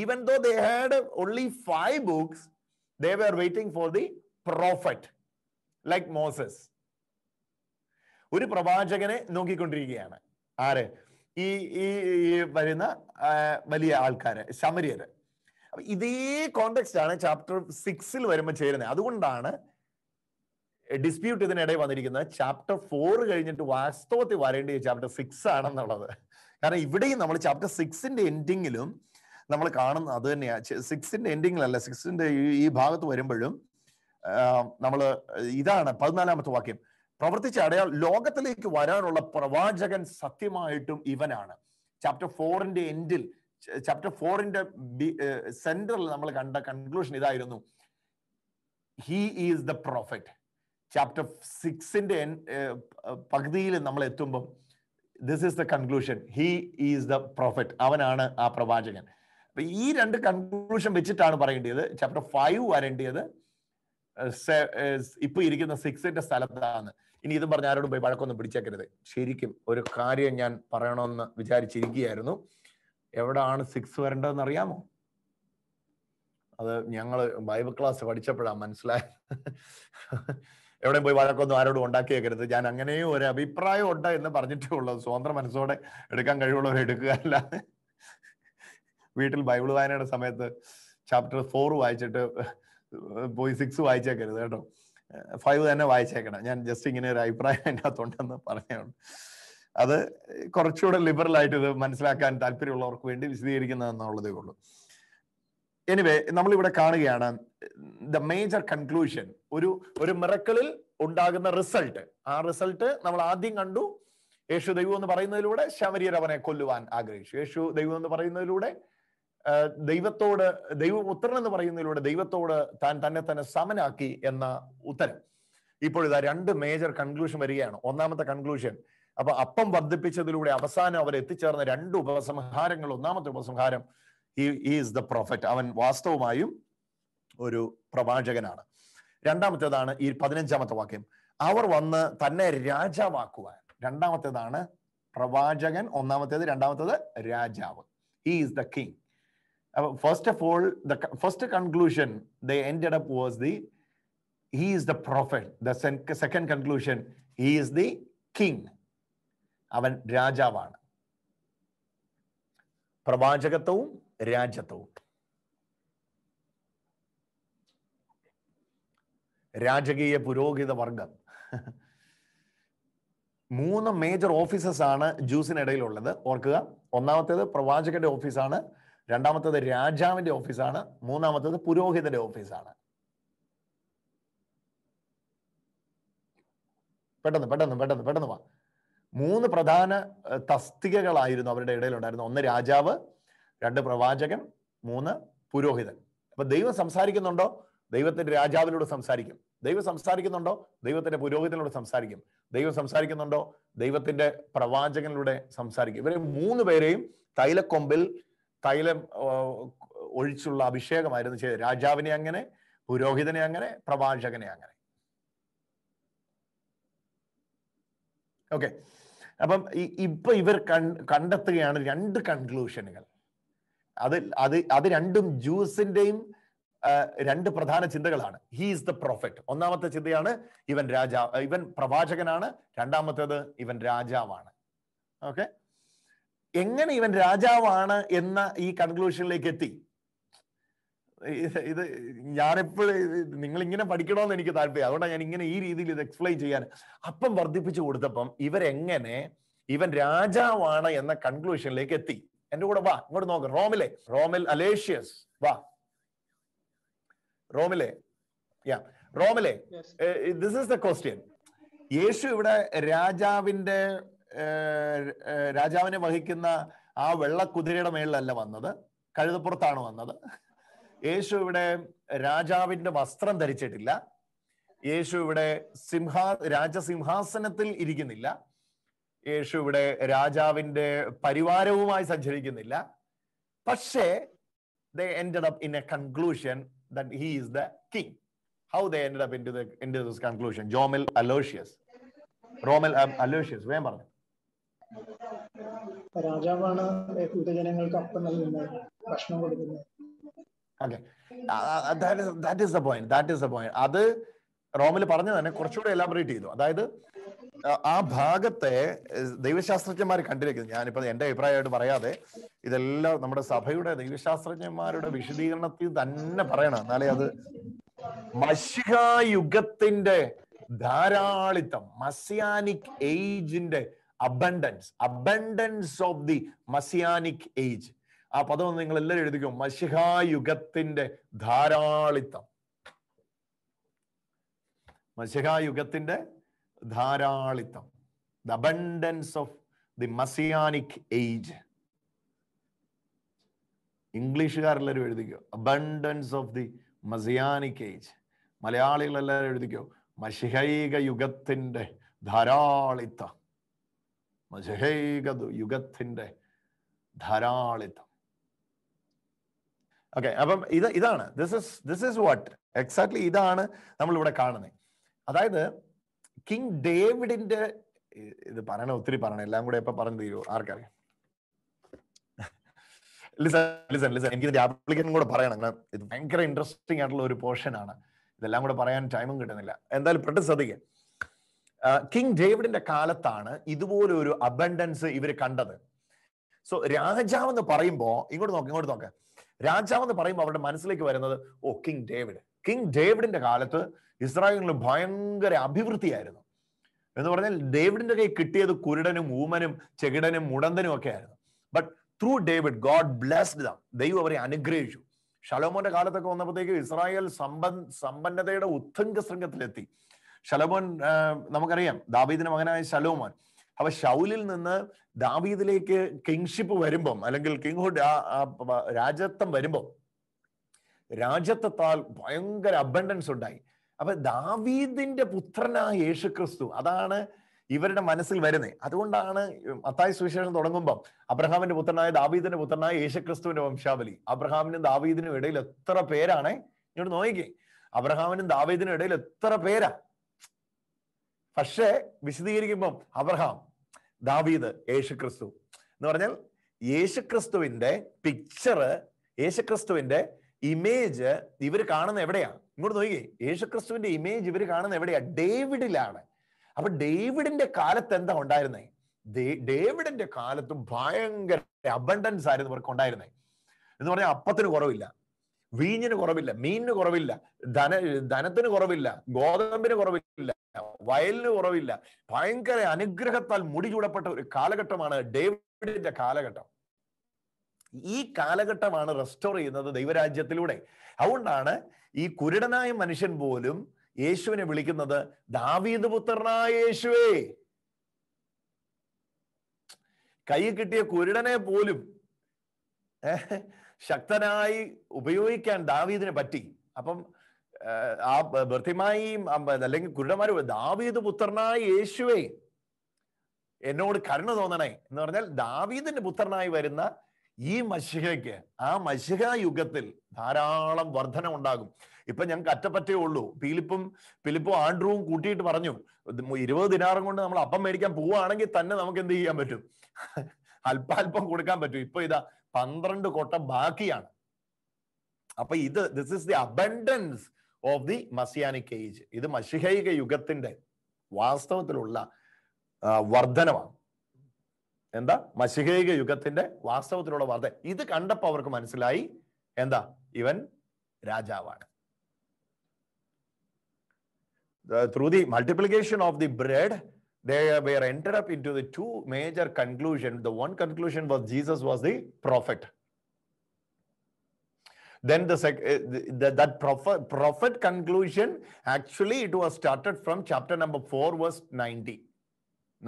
even though they had only five books, they were waiting ഒരു പ്രവാചകനെ നോക്കിക്കൊണ്ടിരിക്കുകയാണ് ആര് ഈ ഈ വരുന്ന വലിയ ആൾക്കാര് ശമരിയര് ഇതേ കോണ്ടെക്സ്റ്റ് ആണ് ചാപ്റ്റർ സിക്സിൽ വരുമ്പോൾ ചേരുന്നത് അതുകൊണ്ടാണ് ഡിസ്പ്യൂട്ട് ഇതിനിടയിൽ വന്നിരിക്കുന്നത് ചാപ്റ്റർ ഫോർ കഴിഞ്ഞിട്ട് വാസ്തവത്തിൽ വരേണ്ടത് ചാപ്റ്റർ സിക്സ് ആണെന്നുള്ളത് കാരണം ഇവിടെയും നമ്മൾ ചാപ്റ്റർ സിക്സിന്റെ എൻഡിങ്ങിലും നമ്മൾ കാണുന്ന അത് തന്നെയാണ് സിക്സിന്റെ എൻഡിങ്ങിലല്ല സിക്സിന്റെ ഈ ഭാഗത്ത് വരുമ്പോഴും നമ്മൾ ഇതാണ് പതിനാലാമത്തെ വാക്യം പ്രവർത്തിച്ച അടയാൾ ലോകത്തിലേക്ക് വരാനുള്ള പ്രവാചകൻ സത്യമായിട്ടും ഇവനാണ് ചാപ്റ്റർ ഫോറിന്റെ എൻഡിൽ ചാപ്റ്റർ ഫോറിന്റെ സെന്ററിൽ നമ്മൾ കണ്ട കൺക്ലൂഷൻ ഇതായിരുന്നു he is the prophet chapter സിക്സിന്റെ പകുതിയിൽ നമ്മൾ എത്തുമ്പം this is the conclusion he is the prophet അവനാണ് ആ പ്രവാചകൻ അപ്പൊ ഈ രണ്ട് കൺക്ലൂഷൻ വെച്ചിട്ടാണ് പറയേണ്ടത് ചാപ്റ്റർ ഫൈവ് വരേണ്ടത് ഇപ്പൊ ഇരിക്കുന്ന സിക്സിന്റെ സ്ഥലത്താണ് ഇനി ഇതും പറഞ്ഞ ആരോടും പോയി വഴക്കൊന്നും പിടിച്ചേക്കരുത് ശരിക്കും ഒരു കാര്യം ഞാൻ പറയണമെന്ന് വിചാരിച്ചിരിക്കുകയായിരുന്നു എവിടാണ് സിക്സ് വരേണ്ടതെന്ന് അറിയാമോ അത് ഞങ്ങൾ ബൈബിൾ ക്ലാസ് പഠിച്ചപ്പോഴാണ് മനസ്സിലായത് എവിടെയും പോയി വഴക്കൊന്നും ആരോടും ഉണ്ടാക്കിയേക്കരുത് ഞാൻ അങ്ങനെയും ഒരു അഭിപ്രായം ഉണ്ട് എന്ന് പറഞ്ഞിട്ടേ ഉള്ളത് സ്വതന്ത്ര മനസ്സോടെ എടുക്കാൻ കഴിവുള്ളവർ എടുക്കുക അല്ല വീട്ടിൽ ബൈബിൾ വായനയുടെ സമയത്ത് ചാപ്റ്റർ ഫോർ വായിച്ചിട്ട് പോയി സിക്സ് വായിച്ചേക്കരുത് കേട്ടോ ഫൈവ് തന്നെ വായിച്ചേക്കണം ഞാൻ ജസ്റ്റ് ഇങ്ങനെ ഒരു അഭിപ്രായം എൻ്റെ അകത്തുണ്ടെന്ന് പറഞ്ഞുള്ളൂ അത് കുറച്ചുകൂടെ ലിബറൽ ആയിട്ട് ഇത് മനസ്സിലാക്കാൻ താല്പര്യമുള്ളവർക്ക് വേണ്ടി വിശദീകരിക്കുന്നതെന്നുള്ളതേ ഉള്ളൂ എനിവേ നമ്മൾ ഇവിടെ കാണുകയാണ് ദ മേജർ കൺക്ലൂഷൻ ഒരു ഒരു മിറക്കളിൽ ഉണ്ടാകുന്ന റിസൾട്ട് ആ റിസൾട്ട് നമ്മൾ ആദ്യം കണ്ടു യേശു ദൈവം എന്ന് പറയുന്നതിലൂടെ ശമരിയർ അവനെ കൊല്ലുവാൻ ആഗ്രഹിച്ചു യേശു ദൈവം എന്ന് പറയുന്നതിലൂടെ ദൈവത്തോട് ദൈവപുത്രൻ എന്ന് പറയുന്നതിലൂടെ ദൈവത്തോട് താൻ തന്നെ തന്നെ സമനാക്കി എന്ന ഉത്തരം ഇപ്പോഴിതാ രണ്ട് മേജർ കൺക്ലൂഷൻ വരികയാണ് ഒന്നാമത്തെ കൺക്ലൂഷൻ അപ്പൊ അപ്പം വർദ്ധിപ്പിച്ചതിലൂടെ അവസാനം അവർ എത്തിച്ചേർന്ന രണ്ട് ഉപസംഹാരങ്ങൾ ഒന്നാമത്തെ ഉപസംഹാരം ഹി ഈസ് ദ പ്രോഫറ്റ് അവൻ വാസ്തവമായും ഒരു പ്രവാചകനാണ് രണ്ടാമത്തേതാണ് ഈ പതിനഞ്ചാമത്തെ വാക്യം അവർ വന്ന് തന്നെ രാജാവാക്കുവാൻ രണ്ടാമത്തേതാണ് പ്രവാചകൻ ഒന്നാമത്തേത് രണ്ടാമത്തേത് രാജാവ് he is the king first of all the first conclusion the ended up was the he is the prophet the second conclusion he is the king അവൻ രാജാവാണ് പ്രവാചകത്വവും രാജത്വവും രാജകീയ പുരോഹിത വർഗം മൂന്ന് മേജർ ഓഫീസസ് ആണ് ഇടയിലുള്ളത് ഓർക്കുക ഒന്നാമത്തേത് പ്രവാചകന്റെ ഓഫീസാണ് രണ്ടാമത്തേത് രാജാവിന്റെ ഓഫീസാണ് മൂന്നാമത്തേത് പുരോഹിതന്റെ ഓഫീസാണ് പെട്ടെന്ന് പെട്ടെന്ന് പെട്ടെന്ന് പെട്ടെന്ന് വാ മൂന്ന് പ്രധാന തസ്തികകളായിരുന്നു അവരുടെ ഇടയിലുണ്ടായിരുന്നു ഒന്ന് രാജാവ് രണ്ട് പ്രവാചകൻ മൂന്ന് പുരോഹിതൻ അപ്പൊ ദൈവം സംസാരിക്കുന്നുണ്ടോ ദൈവത്തിന്റെ രാജാവിനോട് സംസാരിക്കും ദൈവം സംസാരിക്കുന്നുണ്ടോ ദൈവത്തിന്റെ പുരോഹിതനോട് സംസാരിക്കും ദൈവം സംസാരിക്കുന്നുണ്ടോ ദൈവത്തിന്റെ പ്രവാചകനിലൂടെ സംസാരിക്കും ഇവരെ മൂന്ന് പേരെയും തൈലക്കൊമ്പിൽ തൈലം ഒഴിച്ചുള്ള അഭിഷേകമായിരുന്നു ചെയ്തത് രാജാവിനെ അങ്ങനെ പുരോഹിതനെ അങ്ങനെ പ്രവാചകനെ അങ്ങനെ ഓക്കെ അപ്പം ഇപ്പൊ ഇവർ കണ്ടെത്തുകയാണ് രണ്ട് കൺക്ലൂഷനുകൾ അത് അത് അത് രണ്ടും ജൂസിന്റെയും രണ്ട് പ്രധാന ചിന്തകളാണ് ഹീ ഈസ് ദ പ്രൊഫറ്റ് ഒന്നാമത്തെ ചിന്തയാണ് ഇവൻ രാജാവ് ഇവൻ പ്രവാചകനാണ് രണ്ടാമത്തേത് ഇവൻ രാജാവാണ് ഓക്കെ എങ്ങനെ ഇവൻ രാജാവാണ് എന്ന ഈ കൺക്ലൂഷനിലേക്ക് എത്തി ഇത് ഞാനെപ്പോഴും നിങ്ങൾ ഇങ്ങനെ പഠിക്കണമെന്ന് എനിക്ക് താല്പര്യം അതുകൊണ്ടാണ് ഞാൻ ഇങ്ങനെ ഈ രീതിയിൽ ഇത് എക്സ്പ്ലെയിൻ ചെയ്യാൻ അപ്പം വർദ്ധിപ്പിച്ചു കൊടുത്തപ്പം ഇവരെങ്ങനെ ഇവൻ രാജാവാണ് എന്ന കൺക്ലൂഷനിലേക്ക് എത്തി എന്റെ കൂടെ വാ ഇങ്ങോട്ട് നോക്ക് റോമിലെ റോമിൽ അലേഷ്യസ് വാ റോമിലെ യാ റോമിലെ ദിസ് ഇസ് ദ ക്വസ്റ്റ്യൻ യേശു ഇവിടെ രാജാവിന്റെ രാജാവിനെ വഹിക്കുന്ന ആ വെള്ള കുതിരയുടെ മേളിലല്ല വന്നത് കഴുതപ്പുറത്താണ് വന്നത് യേശു ഇവിടെ രാജാവിന്റെ വസ്ത്രം ധരിച്ചിട്ടില്ല യേശു ഇവിടെ സിംഹാ രാജസിംഹാസനത്തിൽ ഇരിക്കുന്നില്ല യേശു ഇവിടെ രാജാവിന്റെ പരിവാരവുമായി സഞ്ചരിക്കുന്നില്ല പക്ഷേ the end up in a conclusion that he is the king how the end up in to in to this conclusion Jomal Aloysius Romal Aloysius വേം പറഞ്ഞു അത് റോമിൽ പറഞ്ഞു തന്നെ കുറച്ചുകൂടെ എലാബറേറ്റ് ചെയ്തു അതായത് ആ ഭാഗത്തെ ദൈവശാസ്ത്രജ്ഞന്മാർ കണ്ടിരിക്കുന്നത് ഞാനിപ്പോ എന്റെ അഭിപ്രായമായിട്ട് പറയാതെ ഇതെല്ലാം നമ്മുടെ സഭയുടെ ദൈവശാസ്ത്രജ്ഞന്മാരുടെ വിശദീകരണത്തിൽ തന്നെ പറയണം എന്നാലേ അത് മഷികായുഗത്തിന്റെ ധാരാളിത്തം മസിയാനിക് ഏജിന്റെ abundance abundance of the messianic age ആ പദം നിങ്ങൾ എല്ലാവരും എഴുതിക്കും മഷിഹായുഗത്തിന്റെ ധാരാളിത്തം മഷിഹായുഗത്തിന്റെ ധാരാളിത്തം the abundance of the messianic age ഇംഗ്ലീഷുകാരെല്ലാവരും എഴുതിക്കോ abundance of the messianic age മലയാളികളെല്ലാവരും എഴുതിക്കോ മഷിഹൈക യുഗത്തിൻ്റെ ധാരാളിത്തം മഷിഹൈക യുഗത്തിൻ്റെ ധാരാളിത്തം ഓക്കെ അപ്പം ഇത് ഇതാണ് this is this is what exactly ഇതാണ് നമ്മളിവിടെ കാണുന്നത് അതായത് കിങ് ഡേവിഡിന്റെ ഇത് പറയണ ഒത്തിരി പറയണം എല്ലാം കൂടെ എപ്പോ പറഞ്ഞു തീരുമോ ആർക്കറിയാം ലിസൺ ലിസൺ ലിസൺ എനിക്ക് ഇതിന്റെ ആപ്ലിക്കേഷൻ കൂടെ പറയണം ഇത് ഭയങ്കര ഇൻട്രസ്റ്റിംഗ് ആയിട്ടുള്ള ഒരു പോർഷൻ ആണ് ഇതെല്ലാം കൂടെ പറയാൻ ടൈമും കിട്ടുന്നില്ല എന്തായാലും പെട്ടെന്ന് ശ്രദ്ധിക്കുക കിങ് ഡേവിഡിന്റെ കാലത്താണ് ഇതുപോലെ ഒരു അബണ്ടൻസ് ഇവർ കണ്ടത് സോ രാജാവ് എന്ന് പറയുമ്പോൾ ഇങ്ങോട്ട് നോക്ക് ഇങ്ങോട്ട് നോക്ക് രാജാവ് എന്ന് പറയുമ്പോൾ അവരുടെ മനസ്സിലേക്ക് വരുന്നത് ഓ കിങ് ഡേവിഡ് കിങ് ഡേവിഡിന്റെ കാലത്ത് ഇസ്രായേലിൽ ഭയങ്കര അഭിവൃദ്ധിയായിരുന്നു എന്ന് പറഞ്ഞാൽ ഡേവിഡിന്റെ കൈ കിട്ടിയത് കുരുടനും ഊമനും ചെകിടനും മുടന്തനും ഒക്കെ ആയിരുന്നു but through David God blessed them ദൈവം അവരെ അനുഗ്രഹിച്ചു ഷലോമോന്റെ കാലത്തൊക്കെ വന്നപ്പോഴത്തേക്ക് ഇസ്രായേൽ സമ്പന്ന സമ്പന്നതയുടെ ഉത്തുംഗ ശൃംഗത്തിലെത്തി ഷലോമോൻ നമുക്കറിയാം ദാബീദിന്റെ മകനായ ഷലോമോൻ അപ്പൊ ഷൗലിൽ നിന്ന് ദാബീദിലേക്ക് കിങ്ഷിപ്പ് വരുമ്പം അല്ലെങ്കിൽ കിങ്ഹുഡ് രാജത്വം വരുമ്പം രാജ്യത്വത്താൽ ഭയങ്കര അബണ്ടൻസ് ഉണ്ടായി അപ്പൊ ദാവീദിന്റെ പുത്രനായ യേശു ക്രിസ്തു അതാണ് ഇവരുടെ മനസ്സിൽ വരുന്നത് അതുകൊണ്ടാണ് മത്തായ സുവിശേഷം തുടങ്ങുമ്പം അബ്രഹാമിന്റെ പുത്രനായ ദാവീദിന്റെ പുത്രനായ യേശുക്രിസ്തുവിന്റെ വംശാവലി അബ്രഹാമിനും ദാവീദിനും ഇടയിൽ എത്ര പേരാണ് ഇങ്ങോട്ട് നോക്കി അബ്രഹാമിനും ദാവീദിനും ഇടയിൽ എത്ര പേരാ പക്ഷേ വിശദീകരിക്കുമ്പം അബ്രഹാം ദാവീദ് യേശുക്രിസ്തു എന്ന് പറഞ്ഞാൽ യേശുക്രിസ്തുവിന്റെ പിക്ചർ യേശുക്രിസ്തുവിന്റെ ഇമേജ് ഇവർ കാണുന്ന എവിടെയാണ് ഇങ്ങോട്ട് നോക്കിയേ യേശുക്രിസ്തുവിന്റെ ഇമേജ് ഇവർ കാണുന്ന എവിടെയാണ് ഡേവിഡിലാണ് അപ്പൊ ഡേവിഡിന്റെ കാലത്ത് എന്താ ഉണ്ടായിരുന്നേ ഡേവിഡിന്റെ കാലത്തും ഭയങ്കര അബണ്ടൻസ് ആയിരുന്നു ഇവർക്ക് ഉണ്ടായിരുന്നേ എന്ന് പറഞ്ഞാൽ അപ്പത്തിന് കുറവില്ല വീഞ്ഞിന് കുറവില്ല മീനിന് കുറവില്ല ധന ധനത്തിന് കുറവില്ല ഗോതമ്പിന് കുറവില്ല വയലിന് കുറവില്ല ഭയങ്കര അനുഗ്രഹത്താൽ മുടി ചൂടപ്പെട്ട ഒരു കാലഘട്ടമാണ് ഡേവിഡിന്റെ കാലഘട്ടം ഈ കാലഘട്ടമാണ് റെസ്റ്റോർ ചെയ്യുന്നത് ദൈവരാജ്യത്തിലൂടെ അതുകൊണ്ടാണ് ഈ കുരുടനായ മനുഷ്യൻ പോലും യേശുവിനെ വിളിക്കുന്നത് ദാവീദ് പുത്രനായ യേശുവേ കൈ കിട്ടിയ കുരുടനെ പോലും ശക്തനായി ഉപയോഗിക്കാൻ ദാവീദിന് പറ്റി അപ്പം ആ ബൃത്തിമായി അല്ലെങ്കിൽ കുരുടന്മാർ ദാവീദ് പുത്രനായ യേശുവേ എന്നോട് കരുണ തോന്നണേ എന്ന് പറഞ്ഞാൽ ദാവീദിന്റെ പുത്രനായി വരുന്ന ഈ മഷികയ്ക്ക് ആ മഷിക യുഗത്തിൽ ധാരാളം വർധന ഉണ്ടാകും ഇപ്പൊ ഞങ്ങൾക്ക് അറ്റപ്പറ്റേ ഉള്ളൂ ഫിലിപ്പും പിലിപ്പും ആൻഡ്രൂവും കൂട്ടിയിട്ട് പറഞ്ഞു ഇരുപത് ദിനാറും കൊണ്ട് നമ്മൾ അപ്പം മേടിക്കാൻ പോവുകയാണെങ്കിൽ തന്നെ നമുക്ക് എന്ത് ചെയ്യാൻ പറ്റും *laughs* അല്പാൽപ്പം കൊടുക്കാൻ പറ്റും ഇപ്പൊ ഇതാ പന്ത്രണ്ട് കൊട്ട ബാക്കിയാണ് അപ്പൊ ഇത് this is the abundance of the messianic age ഇത് മഷിഹൈക യുഗത്തിന്റെ വാസ്തവത്തിലുള്ള വർധനമാണ് എന്താ മഷികൈക യുഗത്തിന്റെ വാസ്തവത്തിലുള്ള വാർത്ത ഇത് കണ്ടപ്പോൾ അവർക്ക് മനസ്സിലായി എന്താ ഇവൻ രാജാവാണ് through the multiplication of the bread they were entered up into the two major conclusion the one conclusion was jesus was the prophet then the, second eh, that prophet conclusion actually it was started from chapter number 4 verse 90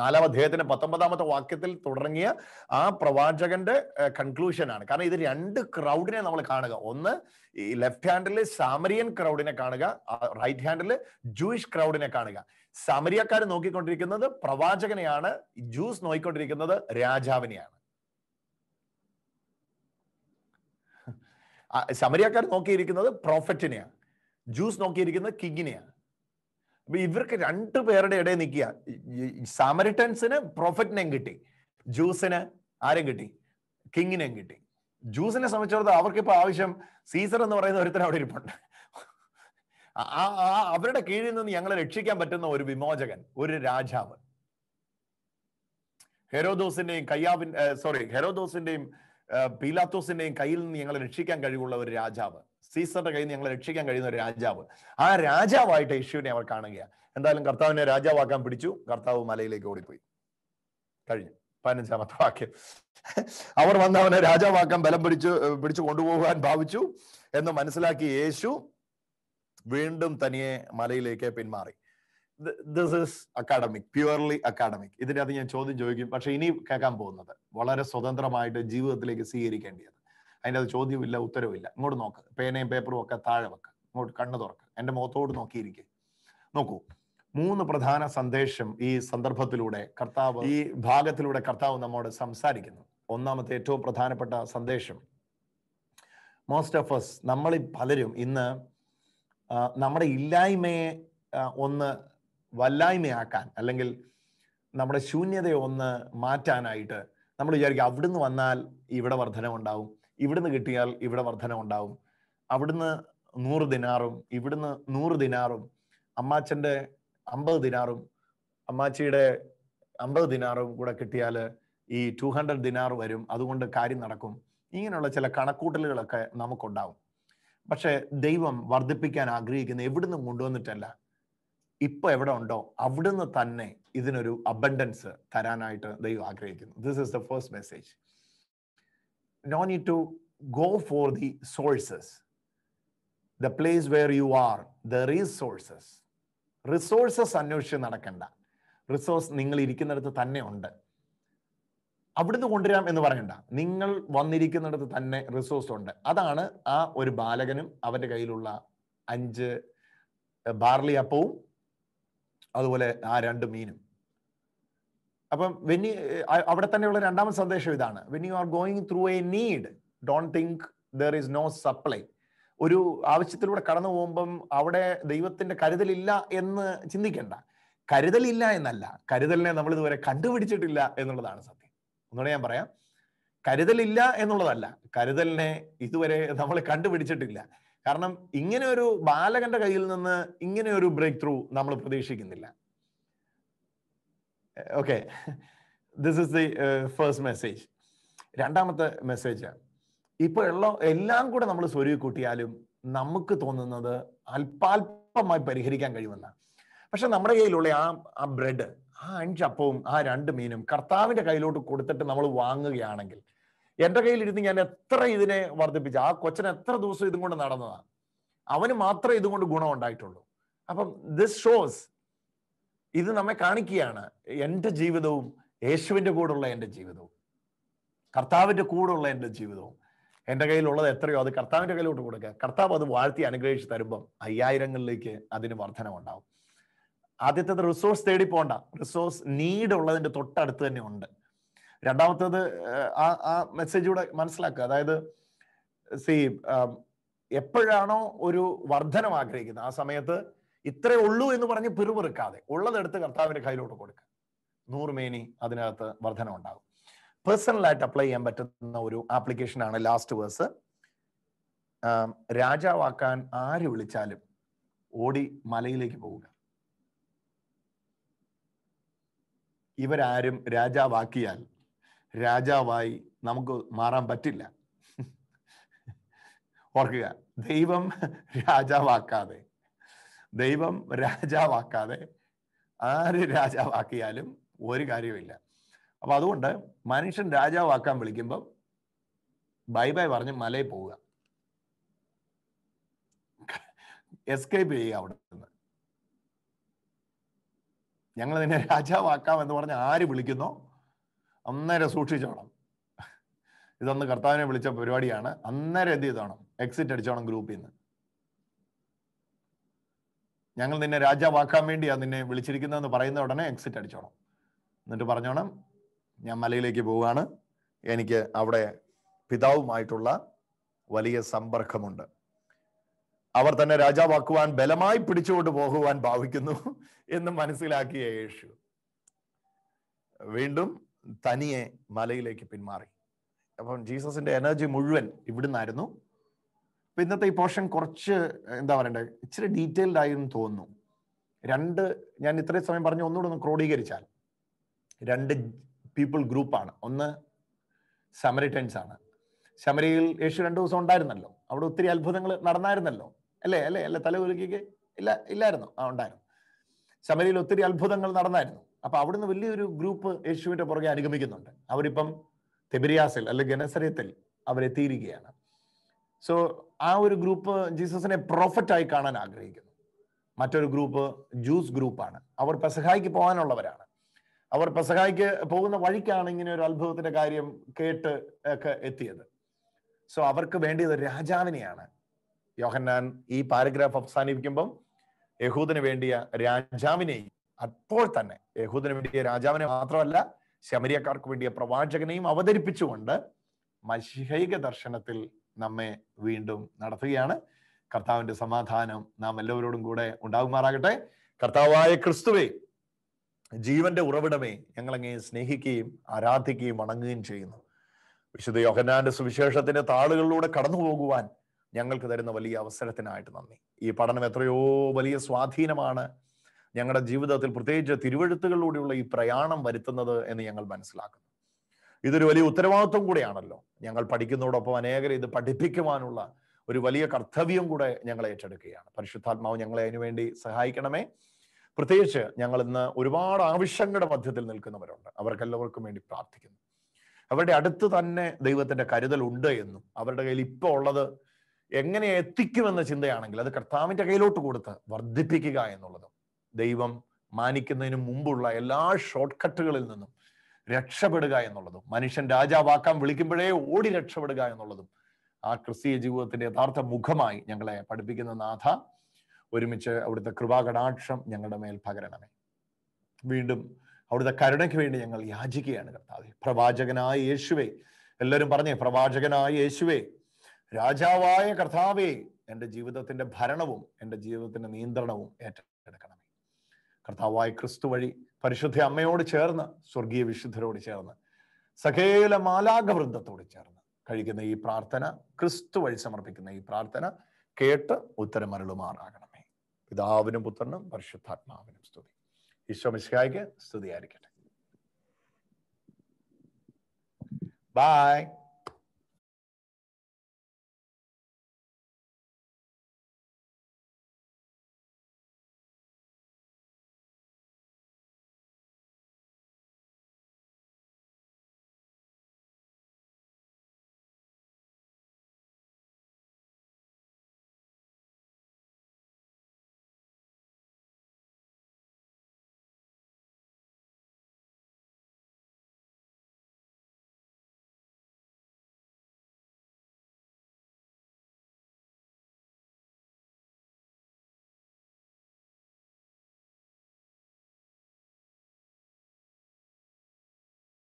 നാലാം അദ്ദേഹത്തിന്റെ പത്തൊമ്പതാമത്തെ വാക്യത്തിൽ തുടങ്ങിയ ആ പ്രവാചകന്റെ കൺക്ലൂഷനാണ് കാരണം ഇത് രണ്ട് ക്രൗഡിനെ നമ്മൾ കാണുക ഒന്ന് ഈ ലെഫ്റ്റ് ഹാൻഡിൽ സാമരിയൻ ക്രൗഡിനെ കാണുക റൈറ്റ് ഹാൻഡിൽ ജൂയിഷ് ക്രൗഡിനെ കാണുക സമരിയക്കാർ നോക്കിക്കൊണ്ടിരിക്കുന്നത് പ്രവാചകനെയാണ് ജൂസ് നോക്കിക്കൊണ്ടിരിക്കുന്നത് രാജാവിനെയാണ് സമരിയക്കാർ നോക്കിയിരിക്കുന്നത് പ്രോഫറ്റിനെയാണ് ജൂസ് നോക്കിയിരിക്കുന്നത് കിങ്ങിനെയാണ് അപ്പൊ ഇവർക്ക് രണ്ടു പേരുടെ ഇടയിൽ നിൽക്കുക സാമരിട്ടൻസിന് പ്രോഫിറ്റിനെയും കിട്ടി ജ്യൂസിന് ആരും കിട്ടി കിങ്ങിനെയും കിട്ടി ജ്യൂസിനെ സംബന്ധിച്ചിടത്തോളം ഇപ്പൊ ആവശ്യം സീസർ എന്ന് പറയുന്ന ഒരുത്തരം അവിടെ ഇരിപ്പുണ്ട് ആ ആ അവരുടെ കീഴിൽ നിന്ന് ഞങ്ങളെ രക്ഷിക്കാൻ പറ്റുന്ന ഒരു വിമോചകൻ ഒരു രാജാവ് ഹെറോദോസിന്റെയും കയ്യാവിൻ സോറി ഹെറോദോസിന്റെയും പീലാത്തോസിന്റെയും കയ്യിൽ നിന്ന് ഞങ്ങളെ രക്ഷിക്കാൻ കഴിവുള്ള ഒരു രാജാവ് സീസറിന്റെ കയ്യിൽ നിന്ന് ഞങ്ങളെ രക്ഷിക്കാൻ കഴിയുന്ന ഒരു രാജാവ് ആ രാജാവായിട്ട് യേശുവിനെ അവർ കാണുകയാണ് എന്തായാലും കർത്താവിനെ രാജാവാക്കാൻ പിടിച്ചു കർത്താവ് മലയിലേക്ക് ഓടിപ്പോയി കഴിഞ്ഞു പതിനഞ്ചാമത്തെ വാക്യം അവർ വന്ന് അവനെ രാജാവാക്കാൻ ബലം പിടിച്ചു പിടിച്ചു കൊണ്ടുപോകാൻ ഭാവിച്ചു എന്ന് മനസ്സിലാക്കി യേശു വീണ്ടും തനിയെ മലയിലേക്ക് പിന്മാറി this is academic purely academic ഇതിനകത്ത് ഞാൻ ചോദ്യം ചോദിക്കും പക്ഷെ ഇനി കേൾക്കാൻ പോകുന്നത് വളരെ സ്വതന്ത്രമായിട്ട് ജീവിതത്തിലേക്ക് സ്വീകരിക്കേണ്ടത് അതിൻ്റെ അത് ചോദ്യമില്ല ഉത്തരവില്ല ഇങ്ങോട്ട് നോക്ക് പേനയും പേപ്പറും ഒക്കെ താഴെ വെക്ക് ഇങ്ങോട്ട് കണ്ണ് തുറക്ക് എൻ്റെ മുഖത്തോട് നോക്കിയിരിക്കെ നോക്കൂ മൂന്ന് പ്രധാന സന്ദേശം ഈ സന്ദർഭത്തിലൂടെ കർത്താവ് ഈ ഭാഗത്തിലൂടെ കർത്താവ് നമ്മോട് സംസാരിക്കുന്നു ഒന്നാമത്തെ ഏറ്റവും പ്രധാനപ്പെട്ട സന്ദേശം മോസ്റ്റ് ഓഫ് അസ് നമ്മളിൽ പലരും ഇന്ന് നമ്മുടെ ഇല്ലായ്മയെ ഒന്ന് വല്ലായ്മയാക്കാൻ അല്ലെങ്കിൽ നമ്മുടെ ശൂന്യതയെ ഒന്ന് മാറ്റാനായിട്ട് നമ്മൾ വിചാരിക്കും അവിടുന്ന് വന്നാൽ ഇവിടെ വർധനമുണ്ടാവും ഇവിടുന്ന് കിട്ടിയാൽ ഇവിടെ വർധന ഉണ്ടാവും അവിടുന്ന് നൂറ് ദിനാറും ഇവിടുന്ന് നൂറ് ദിനാറും അമ്മാച്ചൻ്റെ അമ്പത് ദിനാറും അമ്മാച്ചിയുടെ അമ്പത് ദിനാറും കൂടെ കിട്ടിയാൽ ഈ ടു ഹൺഡ്രഡ് ദിനാർ വരും അതുകൊണ്ട് കാര്യം നടക്കും ഇങ്ങനെയുള്ള ചില കണക്കൂട്ടലുകളൊക്കെ നമുക്കുണ്ടാവും പക്ഷെ ദൈവം വർദ്ധിപ്പിക്കാൻ ആഗ്രഹിക്കുന്ന എവിടുന്ന് കൊണ്ടുവന്നിട്ടല്ല ഇപ്പൊ എവിടെ ഉണ്ടോ അവിടുന്ന് തന്നെ ഇതിനൊരു അബണ്ടൻസ് തരാനായിട്ട് ദൈവം ആഗ്രഹിക്കുന്നു this is the first message no need to go for the sources, the place where you are, the resources. Resources അന്വേഷിച്ച് നടക്കണ്ട റിസോഴ്സ് നിങ്ങൾ ഇരിക്കുന്നിടത്ത് തന്നെ ഉണ്ട് അവിടുന്ന് കൊണ്ടുവരാം എന്ന് പറയണ്ട നിങ്ങൾ വന്നിരിക്കുന്നിടത്ത് തന്നെ റിസോഴ്സ് ഉണ്ട് അതാണ് ആ ഒരു ബാലകനും അവൻ്റെ കയ്യിലുള്ള അഞ്ച് ബാർലി അപ്പവും അതുപോലെ ആ രണ്ട് മീനും അപ്പം വെൻ അവിടെ തന്നെയുള്ള രണ്ടാമത്തെ സന്ദേശം ഇതാണ് when you are going through a need don't think there is no supply ഒരു ആവശ്യത്തിലൂടെ കടന്നു പോകുമ്പം അവിടെ ദൈവത്തിന്റെ കരുതലില്ല എന്ന് ചിന്തിക്കേണ്ട കരുതലില്ല എന്നല്ല കരുതലിനെ നമ്മൾ ഇതുവരെ കണ്ടുപിടിച്ചിട്ടില്ല എന്നുള്ളതാണ് സത്യം ഒന്നുകൂടെ ഞാൻ പറയാം കരുതലില്ല എന്നുള്ളതല്ല കരുതലിനെ ഇതുവരെ നമ്മൾ കണ്ടുപിടിച്ചിട്ടില്ല കാരണം ഇങ്ങനെ ഒരു ബാലകന്റെ കയ്യിൽ നിന്ന് ഇങ്ങനെ ഒരു ബ്രേക്ക് ത്രൂ നമ്മൾ പ്രതീക്ഷിക്കുന്നില്ല okay this is the first message രണ്ടാമത്തെ മെസ്സേജ് ഇപ്പോൾ ഉള്ള എല്ലാം കൂടെ നമ്മൾ സ്വരുവി കൂട്ടിയാലും നമുക്ക് തോന്നുന്നത് അല്പാൽപമായി പരിഹരിക്കാൻ കഴിയുമെന്നാണ് പക്ഷെ നമ്മുടെ കയ്യിലുള്ള ആ ആ ബ്രെഡ് ആ അഞ്ചപ്പവും ആ രണ്ട് മീനും കർത്താവിന്റെ കയ്യിലോട്ട് കൊടുത്തിട്ട് നമ്മൾ വാങ്ങുകയാണെങ്കിൽ എൻ്റെ കയ്യിലിരുന്ന് ഞാൻ എത്ര ഇതിനെ വർദ്ധിപ്പിച്ചു ആ കൊച്ചൻ എത്ര ദിവസം ഇതും കൊണ്ട് നടന്നതാണ് അവന് മാത്രമേ ഇതുകൊണ്ട് ഗുണം ഉണ്ടായിട്ടുള്ളൂ അപ്പം ദിസ് ഷോസ് ഇത് നമ്മെ കാണിക്കുകയാണ് എൻ്റെ ജീവിതവും യേശുവിൻ്റെ കൂടെയുള്ള എൻ്റെ ജീവിതവും കർത്താവിൻ്റെ കൂടെയുള്ള എൻ്റെ ജീവിതവും എൻ്റെ കയ്യിലുള്ളത് എത്രയോ അത് കർത്താവിൻ്റെ കയ്യിലോട്ട് കൊടുക്കുക കർത്താവ് അത് വാഴ്ത്തി അനുഗ്രഹിച്ച് തരുമ്പം അയ്യായിരങ്ങളിലേക്ക് അതിന് വർധനമുണ്ടാവും ആദ്യത്തേത് റിസോഴ്സ് തേടി പോണ്ട റിസോഴ്സ് നീഡ് ഉള്ളതിൻ്റെ തൊട്ടടുത്ത് തന്നെ ഉണ്ട് രണ്ടാമത്തേത് ആ ആ മെസ്സേജൂടെ മനസ്സിലാക്കുക അതായത് സി എപ്പോഴാണോ ഒരു വർധനം ആഗ്രഹിക്കുന്നത് ആ സമയത്ത് ഇത്രേ ഉള്ളൂ എന്ന് പറഞ്ഞ് പിറുപിറുക്കാതെ ഉള്ളതെടുത്ത് കർത്താവിന്റെ കയ്യിലോട്ട് കൊടുക്കുക നൂറുമേനി അതിനകത്ത് വർധന ഉണ്ടാകും പേഴ്സണലായിട്ട് അപ്ലൈ ചെയ്യാൻ പറ്റുന്ന ഒരു ആപ്ലിക്കേഷനാണ് ലാസ്റ്റ് വേഴ്സ് രാജാവാക്കാൻ ആര് വിളിച്ചാലും ഓടി മലയിലേക്ക് പോവുക ഇവരാരും രാജാവാക്കിയാൽ രാജാവായി നമുക്ക് മാറാൻ പറ്റില്ല ഓർക്കുക ദൈവം രാജാവാക്കാതെ ദൈവം രാജാവാക്കാതെ ആര് രാജാവാക്കിയാലും ഒരു കാര്യമില്ല അപ്പൊ അതുകൊണ്ട് മനുഷ്യൻ രാജാവാക്കാൻ വിളിക്കുമ്പോൾ ബൈ ബൈ പറഞ്ഞ് മലയിൽ പോവുക എസ്കേപ്പ് ചെയ്യുക അവിടെ നിന്ന് ഞങ്ങൾ നിന്നെ രാജാവാക്കാം എന്ന് പറഞ്ഞ് ആര് വിളിക്കുന്നോ അന്നേരം സൂക്ഷിച്ചോണം ഇതൊന്ന് കർത്താവിനെ വിളിച്ച പരിപാടിയാണ് അന്നേരം എന്ത് ചെയ്തോണം എക്സിറ്റ് അടിച്ചോണം ഗ്രൂപ്പിൽ നിന്ന് ഞങ്ങൾ നിന്നെ രാജാവാക്കാൻ വേണ്ടിയാണ് നിന്നെ വിളിച്ചിരിക്കുന്നതെന്ന് പറയുന്ന ഉടനെ എക്സിറ്റ് അടിച്ചോണം എന്നിട്ട് പറഞ്ഞോണം ഞാൻ മലയിലേക്ക് പോവുകയാണ് എനിക്ക് അവിടെ പിതാവുമായിട്ടുള്ള വലിയ സമ്പർക്കമുണ്ട് അവർ തന്നെ രാജാവാക്കുവാൻ ബലമായി പിടിച്ചുകൊണ്ട് പോകുവാൻ ഭാവിക്കുന്നു എന്ന് മനസ്സിലാക്കിയ യേശു വീണ്ടും തനിയെ മലയിലേക്ക് പിന്മാറി അപ്പം ജീസസിന്റെ എനർജി മുഴുവൻ ഇവിടുന്നായിരുന്നു ഇപ്പൊ ഇന്നത്തെ ഈ പോർഷൻ കുറച്ച് എന്താ പറയണ്ടേ ഇച്ചിരി ഡീറ്റെയിൽഡ് ആയിരുന്നു തോന്നുന്നു രണ്ട് ഞാൻ ഇത്രയും സമയം പറഞ്ഞു ഒന്നുകൂടെ ഒന്ന് ക്രോഡീകരിച്ചാൽ രണ്ട് പീപ്പിൾ ഗ്രൂപ്പാണ് ഒന്ന് സമരിറ്റൻസ് ആണ് ശമരിയിൽ യേശു രണ്ടു ദിവസം ഉണ്ടായിരുന്നല്ലോ അവിടെ ഒത്തിരി അത്ഭുതങ്ങൾ നടന്നായിരുന്നല്ലോ അല്ലേ അല്ലേ തല തലകുലുക്കിക്ക് ഇല്ല ഇല്ലായിരുന്നു ആ ഉണ്ടായിരുന്നു ശമരിയിൽ ഒത്തിരി അത്ഭുതങ്ങൾ നടന്നായിരുന്നു അപ്പൊ അവിടുന്ന് വലിയൊരു ഗ്രൂപ്പ് യേശുവിന്റെ പുറകെ അനുഗമിക്കുന്നുണ്ട് അവരിപ്പം തെബിരിയാസിൽ അല്ലെങ്കിൽ ഗനസരയത്തിൽ അവരെത്തിയിരിക്കുകയാണ് സോ ആ ഒരു ഗ്രൂപ്പ് ജീസസിനെ പ്രോഫറ്റായി കാണാൻ ആഗ്രഹിക്കുന്നു മറ്റൊരു ഗ്രൂപ്പ് ജൂസ് ഗ്രൂപ്പാണ് അവർ പെസഹായിക്ക് പോകാനുള്ളവരാണ് അവർ പെസഹായിക്ക് പോകുന്ന വഴിക്കാണ് ഇങ്ങനെ ഒരു അത്ഭുതത്തിന്റെ കാര്യം കേട്ട് ഒക്കെ എത്തിയത് സോ അവർക്ക് വേണ്ടിയത് രാജാവിനെയാണ് യോഹന്നാൻ ഈ പാരഗ്രാഫ് അവസാനിപ്പിക്കുമ്പം യഹൂദിന് വേണ്ടിയ രാജാവിനെയും അപ്പോൾ തന്നെ യഹൂദിന് വേണ്ടിയ രാജാവിനെ മാത്രമല്ല ശമരിയക്കാർക്ക് വേണ്ടിയ പ്രവാചകനെയും അവതരിപ്പിച്ചുകൊണ്ട് മഷിഹൈക ദർശനത്തിൽ നമ്മെ വീണ്ടും നടത്തുകയാണ് കർത്താവിന്റെ സമാധാനം നാം എല്ലാവരോടും കൂടെ ഉണ്ടാകുമാറാകട്ടെ കർത്താവായ ക്രിസ്തുവേ ജീവന്റെ ഉറവിടമേ ഞങ്ങളങ്ങേ സ്നേഹിക്കുകയും ആരാധിക്കുകയും വണങ്ങുകയും ചെയ്യുന്നു വിശുദ്ധ യോഹനാന്റെ സുവിശേഷത്തിന്റെ താളുകളിലൂടെ കടന്നു പോകുവാൻ ഞങ്ങൾക്ക് തരുന്ന വലിയ അവസരത്തിനായിട്ട് നന്ദി ഈ പഠനം എത്രയോ വലിയ സ്വാധീനമാണ് ഞങ്ങളുടെ ജീവിതത്തിൽ പ്രത്യേകിച്ച് തിരുവഴുത്തുകളിലൂടെയുള്ള ഈ പ്രയാണം വരുത്തുന്നത് എന്ന് ഞങ്ങൾ മനസ്സിലാക്കുന്നു ഇതൊരു വലിയ ഉത്തരവാദിത്വം കൂടെയാണല്ലോ ഞങ്ങൾ പഠിക്കുന്നതോടൊപ്പം അനേകരെ ഇത് പഠിപ്പിക്കുവാനുള്ള ഒരു വലിയ കർത്തവ്യം കൂടെ ഞങ്ങൾ ഏറ്റെടുക്കുകയാണ് പരിശുദ്ധാത്മാവ് ഞങ്ങളെ അതിനുവേണ്ടി സഹായിക്കണമേ പ്രത്യേകിച്ച് ഞങ്ങൾ ഇന്ന് ഒരുപാട് ആവശ്യങ്ങളുടെ മധ്യത്തിൽ നിൽക്കുന്നവരുണ്ട് അവർക്കെല്ലാവർക്കും വേണ്ടി പ്രാർത്ഥിക്കുന്നു അവരുടെ അടുത്ത് തന്നെ ദൈവത്തിന്റെ കരുതൽ ഉണ്ട് എന്നും അവരുടെ കയ്യിൽ ഇപ്പോൾ ഉള്ളത് എങ്ങനെ എത്തിക്കുമെന്ന ചിന്തയാണെങ്കിൽ അത് കർത്താവിന്റെ കയ്യിലോട്ട് കൊടുത്ത് വർദ്ധിപ്പിക്കുക എന്നുള്ളതും ദൈവം മാനിക്കുന്നതിന് മുമ്പുള്ള എല്ലാ ഷോർട്ട് കട്ടുകളിൽ നിന്നും രക്ഷപ്പെടുക എന്നുള്ളതും മനുഷ്യൻ രാജാവാക്കാൻ വിളിക്കുമ്പോഴേ ഓടി രക്ഷപ്പെടുക എന്നുള്ളതും ആ ക്രിസ്തീയ ജീവിതത്തിന്റെ യഥാർത്ഥ മുഖമായി ഞങ്ങളെ പഠിപ്പിക്കുന്ന നാഥ ഒരുമിച്ച് അവിടുത്തെ കൃപാകടാക്ഷം ഞങ്ങളുടെ മേൽ പകരണമേ വീണ്ടും അവിടുത്തെ കരുണയ്ക്ക് വേണ്ടി ഞങ്ങൾ യാചിക്കുകയാണ് കർത്താവ് പ്രവാചകനായ യേശുവേ എല്ലാവരും പറഞ്ഞേ പ്രവാചകനായ യേശുവേ രാജാവായ കർത്താവേ എൻ്റെ ജീവിതത്തിന്റെ ഭരണവും എൻ്റെ ജീവിതത്തിന്റെ നിയന്ത്രണവും ഏറ്റെടുക്കണമേ കർത്താവായ ക്രിസ്തു വഴി പരിശുദ്ധ അമ്മയോട് ചേർന്ന് സ്വർഗീയ വിശുദ്ധരോട് ചേർന്ന് സകേല മാലാഘവൃന്ദത്തോട് ചേർന്ന് കഴിക്കുന്ന ഈ പ്രാർത്ഥന ക്രിസ്തു വഴി സമർപ്പിക്കുന്ന ഈ പ്രാർത്ഥന കേട്ട് ഉത്തരമരുളുമാറാകണമേ പിതാവിനും പുത്രനും പരിശുദ്ധാത്മാവിനും സ്തുതി ഈശോ സ്തുതിയായിരിക്കട്ടെ ബായ്